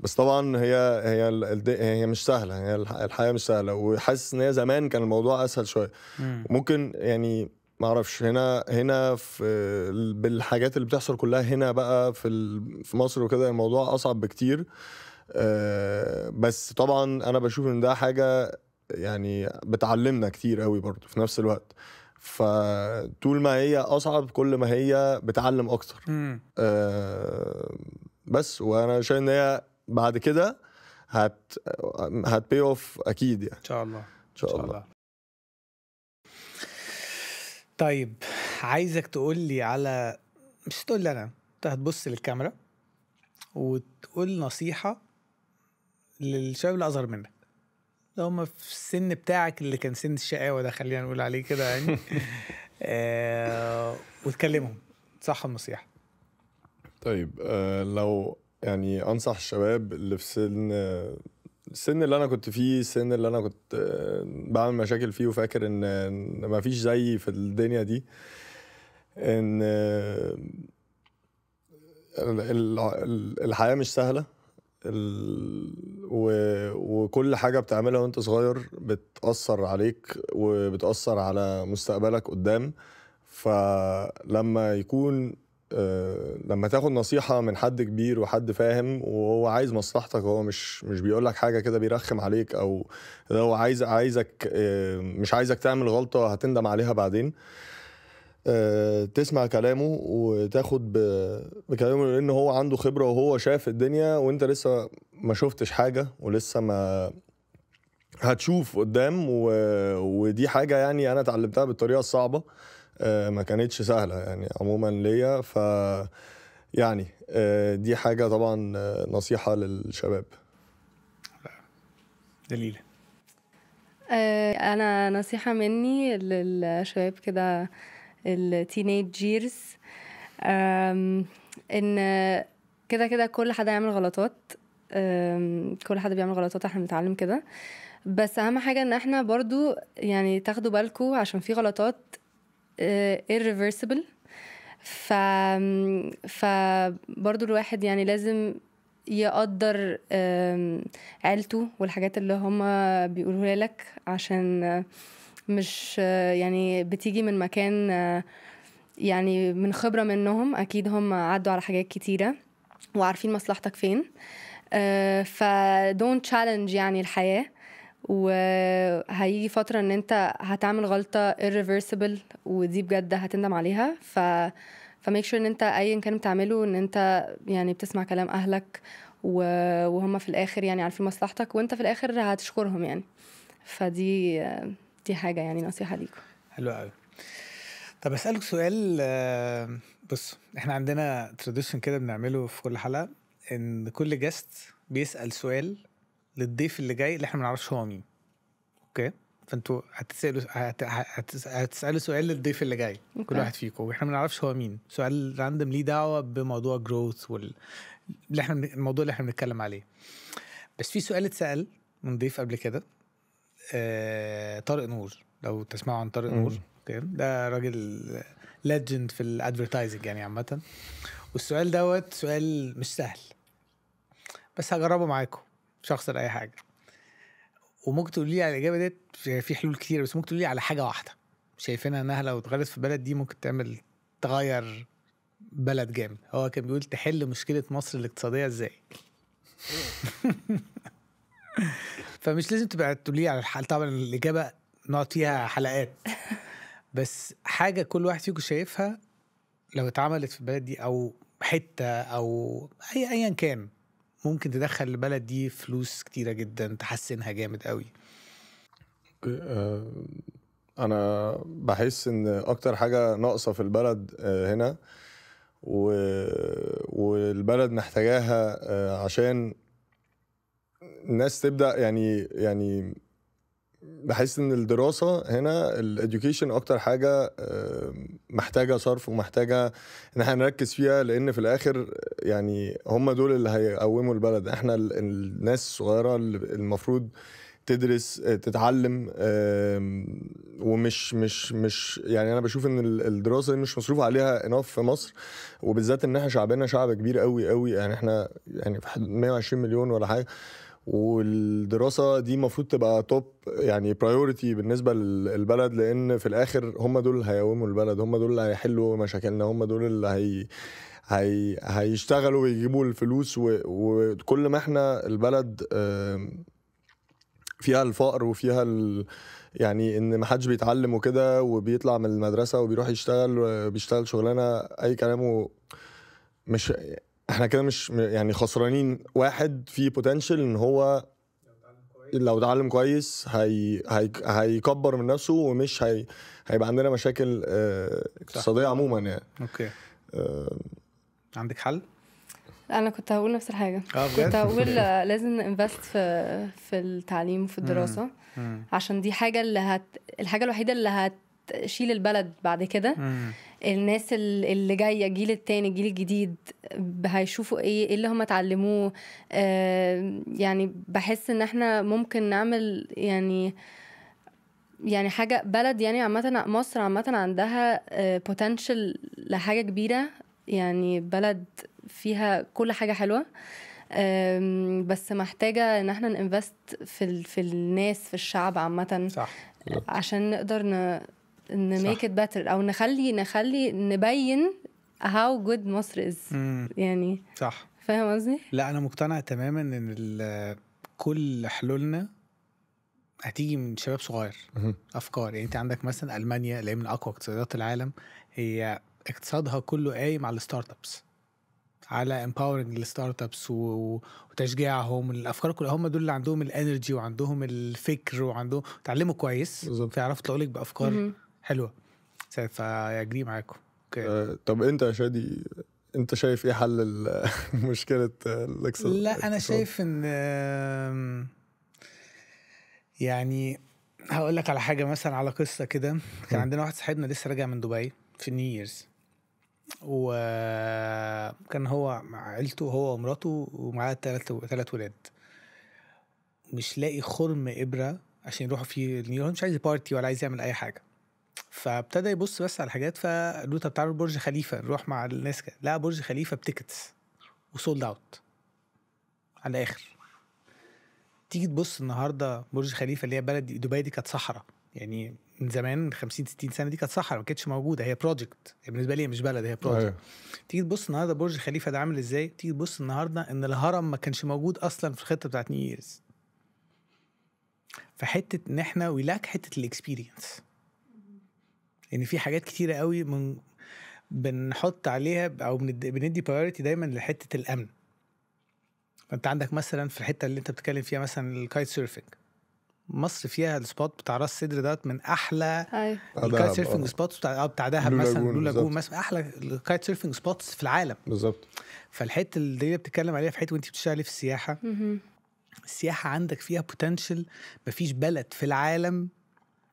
بس طبعا هي هي هي مش سهله هي الحياه مش سهله وحاسس ان هي زمان كان الموضوع اسهل شويه ممكن يعني ما اعرفش هنا هنا في بالحاجات اللي بتحصل كلها هنا بقى في في مصر وكده الموضوع اصعب بكتير آه، بس طبعا انا بشوف ان ده حاجه يعني بتعلمنا كتير قوي برضه في نفس الوقت فطول ما هي اصعب كل ما هي بتعلم اكتر آه، بس وانا شايف ان هي بعد كده هت هتبي اوف اكيد يعني ان شاء الله ان شاء, الله. طيب عايزك تقول لي على مش تقول لي انا انت هتبص للكاميرا وتقول نصيحه للشباب اللي اصغر منك لو هم في السن بتاعك اللي كان سن الشقاوه ده خلينا نقول عليه كده يعني آه وتكلمهم صح النصيحه طيب آه لو يعني انصح الشباب اللي في سن السن اللي انا كنت فيه السن اللي انا كنت آه، بعمل مشاكل فيه وفاكر ان ما فيش زي في الدنيا دي ان آه، الحياه مش سهله وكل حاجه بتعملها وانت صغير بتاثر عليك وبتاثر على مستقبلك قدام فلما يكون آه، لما تاخد نصيحه من حد كبير وحد فاهم وهو عايز مصلحتك هو مش مش بيقول لك حاجه كده بيرخم عليك او هو عايز عايزك آه، مش عايزك تعمل غلطه هتندم عليها بعدين آه، تسمع كلامه وتاخد بكلامه لان هو عنده خبره وهو شاف الدنيا وانت لسه ما شفتش حاجه ولسه ما هتشوف قدام و... ودي حاجه يعني انا اتعلمتها بالطريقه الصعبه آه، ما كانتش سهله يعني عموما ليا ف يعني آه، دي حاجه طبعا آه، نصيحه للشباب دليله انا نصيحه مني للشباب كده جيرز ان كده كده كل حد هيعمل غلطات كل حد بيعمل غلطات احنا بنتعلم كده بس اهم حاجه ان احنا برضو يعني تاخدوا بالكم عشان في غلطات آه، irreversible ف فبرضه الواحد يعني لازم يقدر عيلته والحاجات اللي هما بيقولوها لك عشان مش آه، يعني بتيجي من مكان آه، يعني من خبرة منهم أكيد هم عدوا على حاجات كتيرة وعارفين مصلحتك فين ف don't challenge يعني الحياة وهيجي فترة ان انت هتعمل غلطة irreversible ودي بجد هتندم عليها ف فميك شور sure ان انت ايا كان بتعمله ان انت يعني بتسمع كلام اهلك وهم في الاخر يعني عارفين مصلحتك وانت في الاخر هتشكرهم يعني فدي دي حاجه يعني نصيحه ليكم حلو قوي طب اسالك سؤال بص احنا عندنا تراديشن كده بنعمله في كل حلقه ان كل جست بيسال سؤال للضيف اللي جاي اللي احنا ما نعرفش هو مين اوكي فانتوا هتسالوا هتسالوا سؤال للضيف اللي جاي okay. كل واحد فيكم واحنا ما نعرفش هو مين سؤال راندم ليه دعوه بموضوع جروث وال اللي احنا الموضوع اللي احنا بنتكلم عليه بس في سؤال اتسال من ضيف قبل كده آه... طارق نور لو تسمعوا عن طارق mm. نور اوكي ده راجل ليجند في الادفرتايزنج يعني عامه والسؤال دوت سؤال مش سهل بس هجربه معاكم شخص لاي حاجه وممكن تقول لي على الاجابه ديت في حلول كتير بس ممكن تقول لي على حاجه واحده شايفينها انها لو اتغيرت في بلد دي ممكن تعمل تغير بلد جامد هو كان بيقول تحل مشكله مصر الاقتصاديه ازاي فمش لازم تبقى تقول لي على الحل طبعا الاجابه نقعد فيها حلقات بس حاجه كل واحد فيكم شايفها لو اتعملت في البلد دي او حته او اي ايا كان ممكن تدخل البلد دي فلوس كتيره جدا تحسنها جامد قوي آه، انا بحس ان اكتر حاجه ناقصه في البلد آه، هنا و... والبلد محتاجاها آه، عشان الناس تبدا يعني يعني بحس ان الدراسه هنا الاديوكيشن اكتر حاجه آه، محتاجه صرف ومحتاجه ان احنا نركز فيها لان في الاخر يعني هم دول اللي هيقوموا البلد احنا الناس الصغيره اللي المفروض تدرس آه، تتعلم ومش مش مش يعني انا بشوف ان الدراسه دي مش مصروف عليها انف في مصر وبالذات ان احنا شعبنا شعب كبير قوي قوي يعني احنا يعني في 120 مليون ولا حاجه والدراسه دي المفروض تبقى توب يعني برايورتي بالنسبه للبلد لان في الاخر هم دول اللي هيقوموا البلد هم دول اللي هيحلوا مشاكلنا هم دول اللي هي هي هيشتغلوا ويجيبوا الفلوس و... وكل ما احنا البلد فيها الفقر وفيها ال... يعني ان ما حدش بيتعلم وكده وبيطلع من المدرسه وبيروح يشتغل بيشتغل شغلانه اي كلام مش احنا كده مش يعني خسرانين واحد في بوتنشال ان هو لو اتعلم كويس هي... هي... هيكبر من نفسه ومش هي... هيبقى عندنا مشاكل آه، اقتصاديه عموما يعني اوكي أه... عندك حل؟ انا كنت هقول نفس الحاجه آه، كنت هقول آه، لازم انفست في في التعليم وفي الدراسه عشان دي حاجه اللي هت الحاجه الوحيده اللي هتشيل البلد بعد كده الناس اللي جايه الجيل التاني الجيل الجديد هيشوفوا ايه ايه اللي هم اتعلموه يعني بحس ان احنا ممكن نعمل يعني يعني حاجه بلد يعني عامه مصر عامه عندها بوتنشال آه، لحاجه كبيره يعني بلد فيها كل حاجه حلوه بس محتاجه ان احنا ننفست في في الناس في الشعب عامه صح عشان نقدر ن نميك ات باتر او نخلي نخلي نبين هاو جود مصر از يعني صح فاهم قصدي؟ لا انا مقتنع تماما ان كل حلولنا هتيجي من شباب صغير افكار يعني انت عندك مثلا المانيا اللي هي من اقوى اقتصادات العالم هي اقتصادها كله قايم على الستارت ابس على امباورنج الستارت ابس وتشجيعهم الافكار كلها هم دول اللي عندهم الانرجي وعندهم الفكر وعندهم تعلموا كويس بالظبط فيعرفوا يطلعوا لك بافكار حلوه فاجري معاكم أه طب انت يا شادي انت شايف ايه حل مشكله الاكسل لا انا شايف ان يعني هقول لك على حاجه مثلا على قصه كده كان عندنا واحد صاحبنا لسه راجع من دبي في نيو ييرز وكان هو مع عيلته هو ومراته ومعاه ثلاث ثلاث ولاد مش لاقي خرم ابره عشان يروحوا فيه نيويورك مش عايز بارتي ولا عايز يعمل اي حاجه فابتدى يبص بس على الحاجات له طب بتعرض برج خليفه نروح مع الناس كده لقى برج خليفه بتيكتس وسولد اوت على الاخر تيجي تبص النهارده برج خليفه اللي هي بلد دبي دي كانت صحراء يعني من زمان 50 60 سنه دي كانت صحراء ما كانتش موجوده هي بروجكت يعني بالنسبه لي مش بلد هي بروجكت أيوه. تيجي تبص النهارده برج خليفه ده عامل ازاي تيجي تبص النهارده ان الهرم ما كانش موجود اصلا في الخطه بتاعت نيو ييرز فحته ان احنا لاك حته الاكسبيرينس يعني في حاجات كتيره قوي من بنحط عليها او بندي برايورتي دايما لحته الامن فانت عندك مثلا في الحته اللي انت بتتكلم فيها مثلا الكايت سيرفنج مصر فيها السبوت بتاع راس صدر دوت من احلى الكايت سيرفنج سبوتس بتاع آه، بتاع دهب مثلا لولا جون مثلا احلى الكايت سيرفنج سبوتس في العالم بالظبط فالحته اللي بتتكلم عليها في حته وانت بتشتغلي في السياحه السياحه عندك فيها بوتنشال مفيش بلد في العالم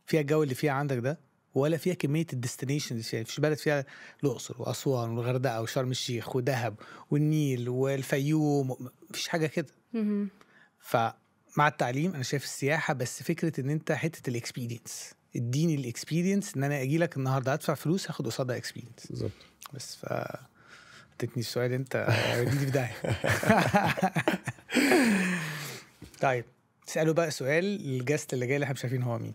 فيها الجو اللي فيها عندك ده ولا فيها كميه الديستنيشن اللي فيش بلد فيها الاقصر واسوان والغردقه وشرم الشيخ ودهب والنيل والفيوم مفيش حاجه كده فمع التعليم انا شايف السياحه بس فكره ان انت حته الاكسبيرينس اديني الاكسبيرينس ان انا اجي لك النهارده ادفع فلوس هاخد قصادها اكسبيرينس بالظبط بس ف اديتني السؤال انت دي بدايه طيب اساله بقى سؤال الجست اللي جاي اللي احنا مش عارفين هو مين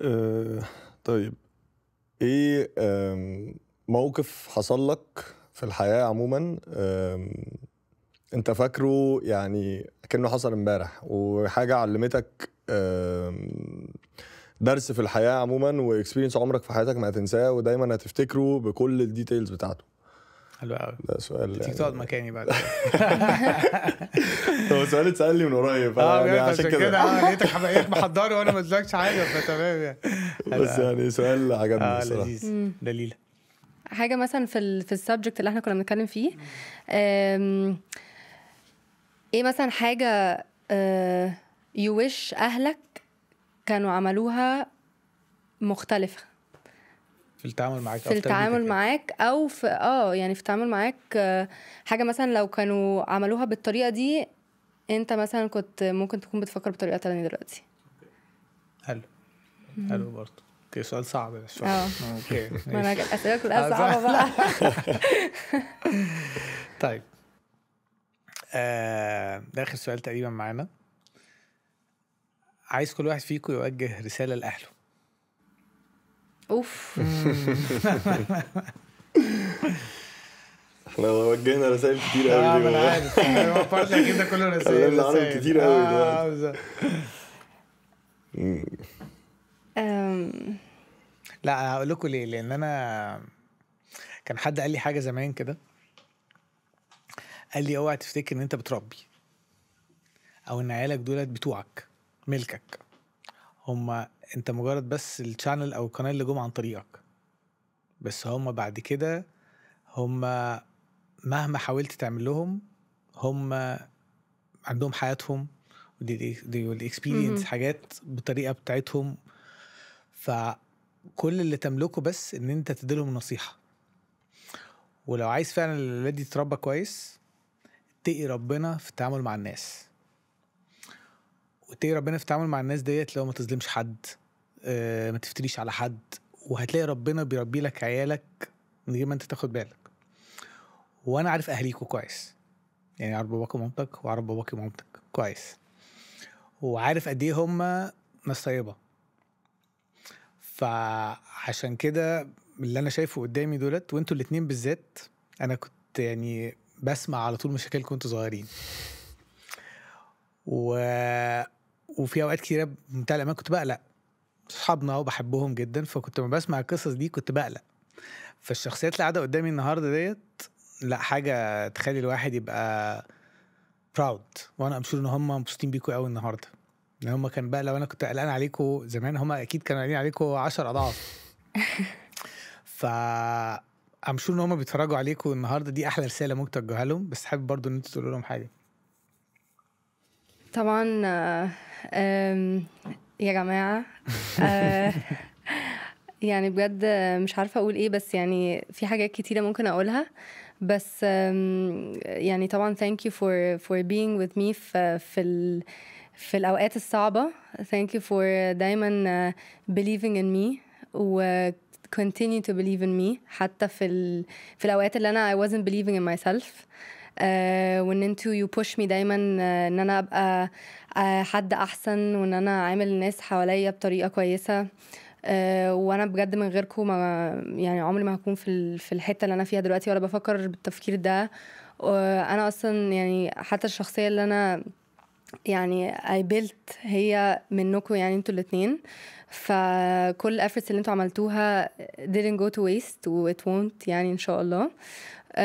آه، طيب ايه موقف حصل لك في الحياه عموما انت فاكره يعني كانه حصل امبارح وحاجه علمتك درس في الحياه عموما واكسبيرينس عمرك في حياتك ما هتنساه ودايما هتفتكره بكل الديتيلز بتاعته حلو قوي ده سؤال تيجي يعني. تقعد مكاني بعد هو سؤال اتسال لي من قريب اه يعني عشان كده اه لقيتك حبايبك محضره وانا ما قلتلكش حاجه فتمام يعني بس يعني سؤال عجبني اه لذيذ دليله حاجه مثلا في الـ في السبجكت اللي احنا كنا بنتكلم فيه ايه مثلا حاجه يو آه، ويش اهلك كانوا عملوها مختلفه في التعامل معاك في التعامل يعني. معاك او في اه يعني في التعامل معاك آه، حاجه مثلا لو كانوا عملوها بالطريقه دي انت مثلا كنت ممكن تكون بتفكر بطريقه تانية دلوقتي حلو حلو برضه اوكي سؤال صعب بس اه اوكي ما انا اسئله آه، صعبه بقى طيب آه، ده اخر سؤال تقريبا معانا عايز كل واحد فيكم يوجه رساله لاهله اوف احنا وجهنا رسائل كتير قوي يعني اه انا عارف انا كده كله رسائل العربي كتير قوي آه لا هقول لكم ليه لان انا كان حد قال لي حاجه زمان كده قال لي اوعى تفتكر ان انت بتربي او ان عيالك دولت بتوعك ملكك هما انت مجرد بس الشانل او القناه اللي جم عن طريقك بس هم بعد كده هم مهما حاولت تعمل لهم هم عندهم حياتهم والاكسبيرينس حاجات بالطريقه بتاعتهم فكل اللي تملكه بس ان انت تديلهم نصيحه ولو عايز فعلا الولاد يتربى كويس اتقي ربنا في التعامل مع الناس وتلاقي ربنا في التعامل مع الناس ديت لو ما تظلمش حد آه، ما تفتريش على حد وهتلاقي ربنا بيربي لك عيالك من غير ما انت تاخد بالك وانا عارف اهاليكوا كويس يعني عارف باباك ومامتك وعارف باباك ومامتك كويس وعارف قد ايه هما ناس طيبه فعشان كده اللي انا شايفه قدامي دولت وانتوا الاتنين بالذات انا كنت يعني بسمع على طول مشاكلكم وانتوا صغيرين و وفي اوقات كتيره بمنتهى الامان كنت بقلق اصحابنا وبحبهم جدا فكنت لما بسمع القصص دي كنت بقلق فالشخصيات اللي قاعده قدامي النهارده ديت لا حاجه تخلي الواحد يبقى براود وانا امشور ان هم مبسوطين بيكوا قوي النهارده ان يعني هم كان بقى لو انا كنت قلقان عليكوا زمان هم اكيد كانوا قلقانين عليكوا 10 اضعاف ف امشور ان هم بيتفرجوا عليكوا النهارده دي احلى رساله ممكن توجهها لهم بس حابب برضو ان انتوا تقولوا لهم حاجه طبعا يا جماعة آه، يعني بجد مش عارفة أقول إيه بس يعني في حاجات كتيرة ممكن أقولها بس يعني طبعا thank you for for being with me في في ال في الأوقات الصعبة thank you for دايما آه، believing in me و continue to believe in me حتى في ال... في الأوقات اللي أنا I wasn't believing in myself uh, when into you push me دايما uh, إن أنا أبقى آه، حد احسن وان انا عامل الناس حواليا بطريقه كويسه آه، وانا بجد من غيركم ما يعني عمري ما هكون في في الحته اللي انا فيها دلوقتي ولا بفكر بالتفكير ده انا اصلا يعني حتى الشخصيه اللي انا يعني بيلت هي منكم يعني انتوا الاثنين فكل الافورتس اللي انتوا عملتوها didn't go to waste و it won't يعني ان شاء الله uh,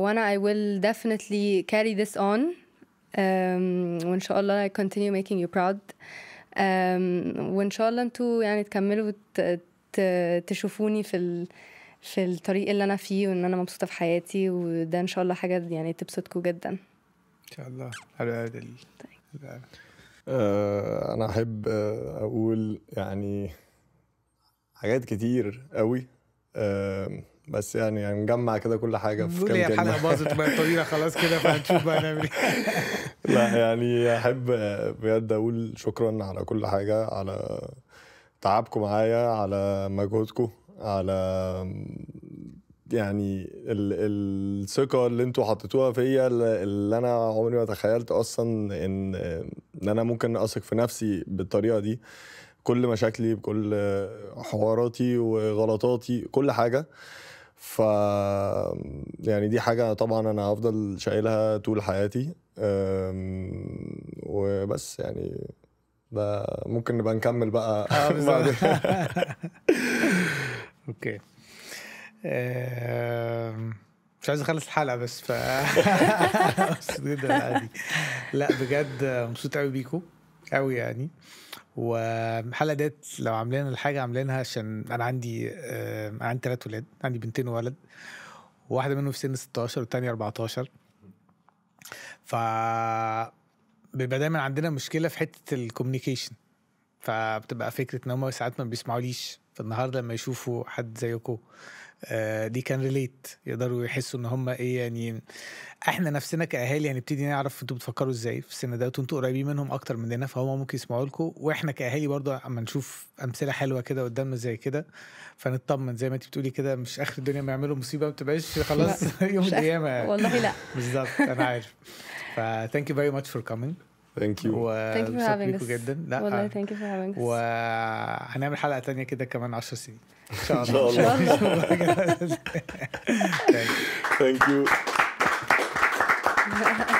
وانا I will definitely carry this on وان شاء الله I continue making you proud وان شاء الله انتوا يعني تكملوا تشوفوني في ال... في الطريق اللي انا فيه وان انا مبسوطه في حياتي وده ان شاء الله حاجه يعني تبسطكم جدا ان شاء الله حلو قوي طيب. آه انا احب اقول يعني حاجات كتير قوي آه بس يعني, يعني نجمع كده كل حاجه في كام كلمه الحلقه باظت بقت طويله خلاص كده فهنشوف بقى نعمل ايه لا يعني احب بجد اقول شكرا على كل حاجه على تعبكم معايا على مجهودكم على يعني ال الثقه اللي انتوا حطيتوها فيا اللي انا عمري ما تخيلت اصلا ان ان انا ممكن اثق في نفسي بالطريقه دي كل مشاكلي بكل حواراتي وغلطاتي كل حاجه ف يعني دي حاجه طبعا انا هفضل شايلها طول حياتي وبس يعني ده ممكن نبقى نكمل بقى آه، بعد اوكي مش عايز اخلص الحلقه بس ف لا بجد مبسوط قوي بيكم قوي يعني والحلقه ديت لو عاملين الحاجه عاملينها عشان انا عندي انا عندي ثلاث ولاد عندي بنتين وولد واحده منهم في سن 16 والتانية 14 ف بيبقى دايما عندنا مشكله في حته الكوميونيكيشن فبتبقى فكره ان هم ساعات ما بيسمعوليش فالنهارده لما يشوفوا حد زيكم آه، دي كان ريليت يقدروا يحسوا ان هم ايه يعني احنا نفسنا كاهالي هنبتدي يعني نعرف انتوا بتفكروا ازاي في السن ده وانتوا قريبين منهم اكتر مننا فهم ممكن يسمعوا لكم واحنا كاهالي برضه اما نشوف امثله حلوه كده قدامنا زي كده فنطمن زي ما انت بتقولي كده مش اخر الدنيا ما يعملوا مصيبه ما بتبقاش خلاص يوم القيامه والله لا بالظبط انا عارف فثانك يو فيري ماتش فور كامينج ثانك يو وشكرا جدا لا والله ثانك يو فور هافينج وهنعمل حلقه ثانيه كده كمان 10 سنين ان شاء الله ان شاء الله ثانك يو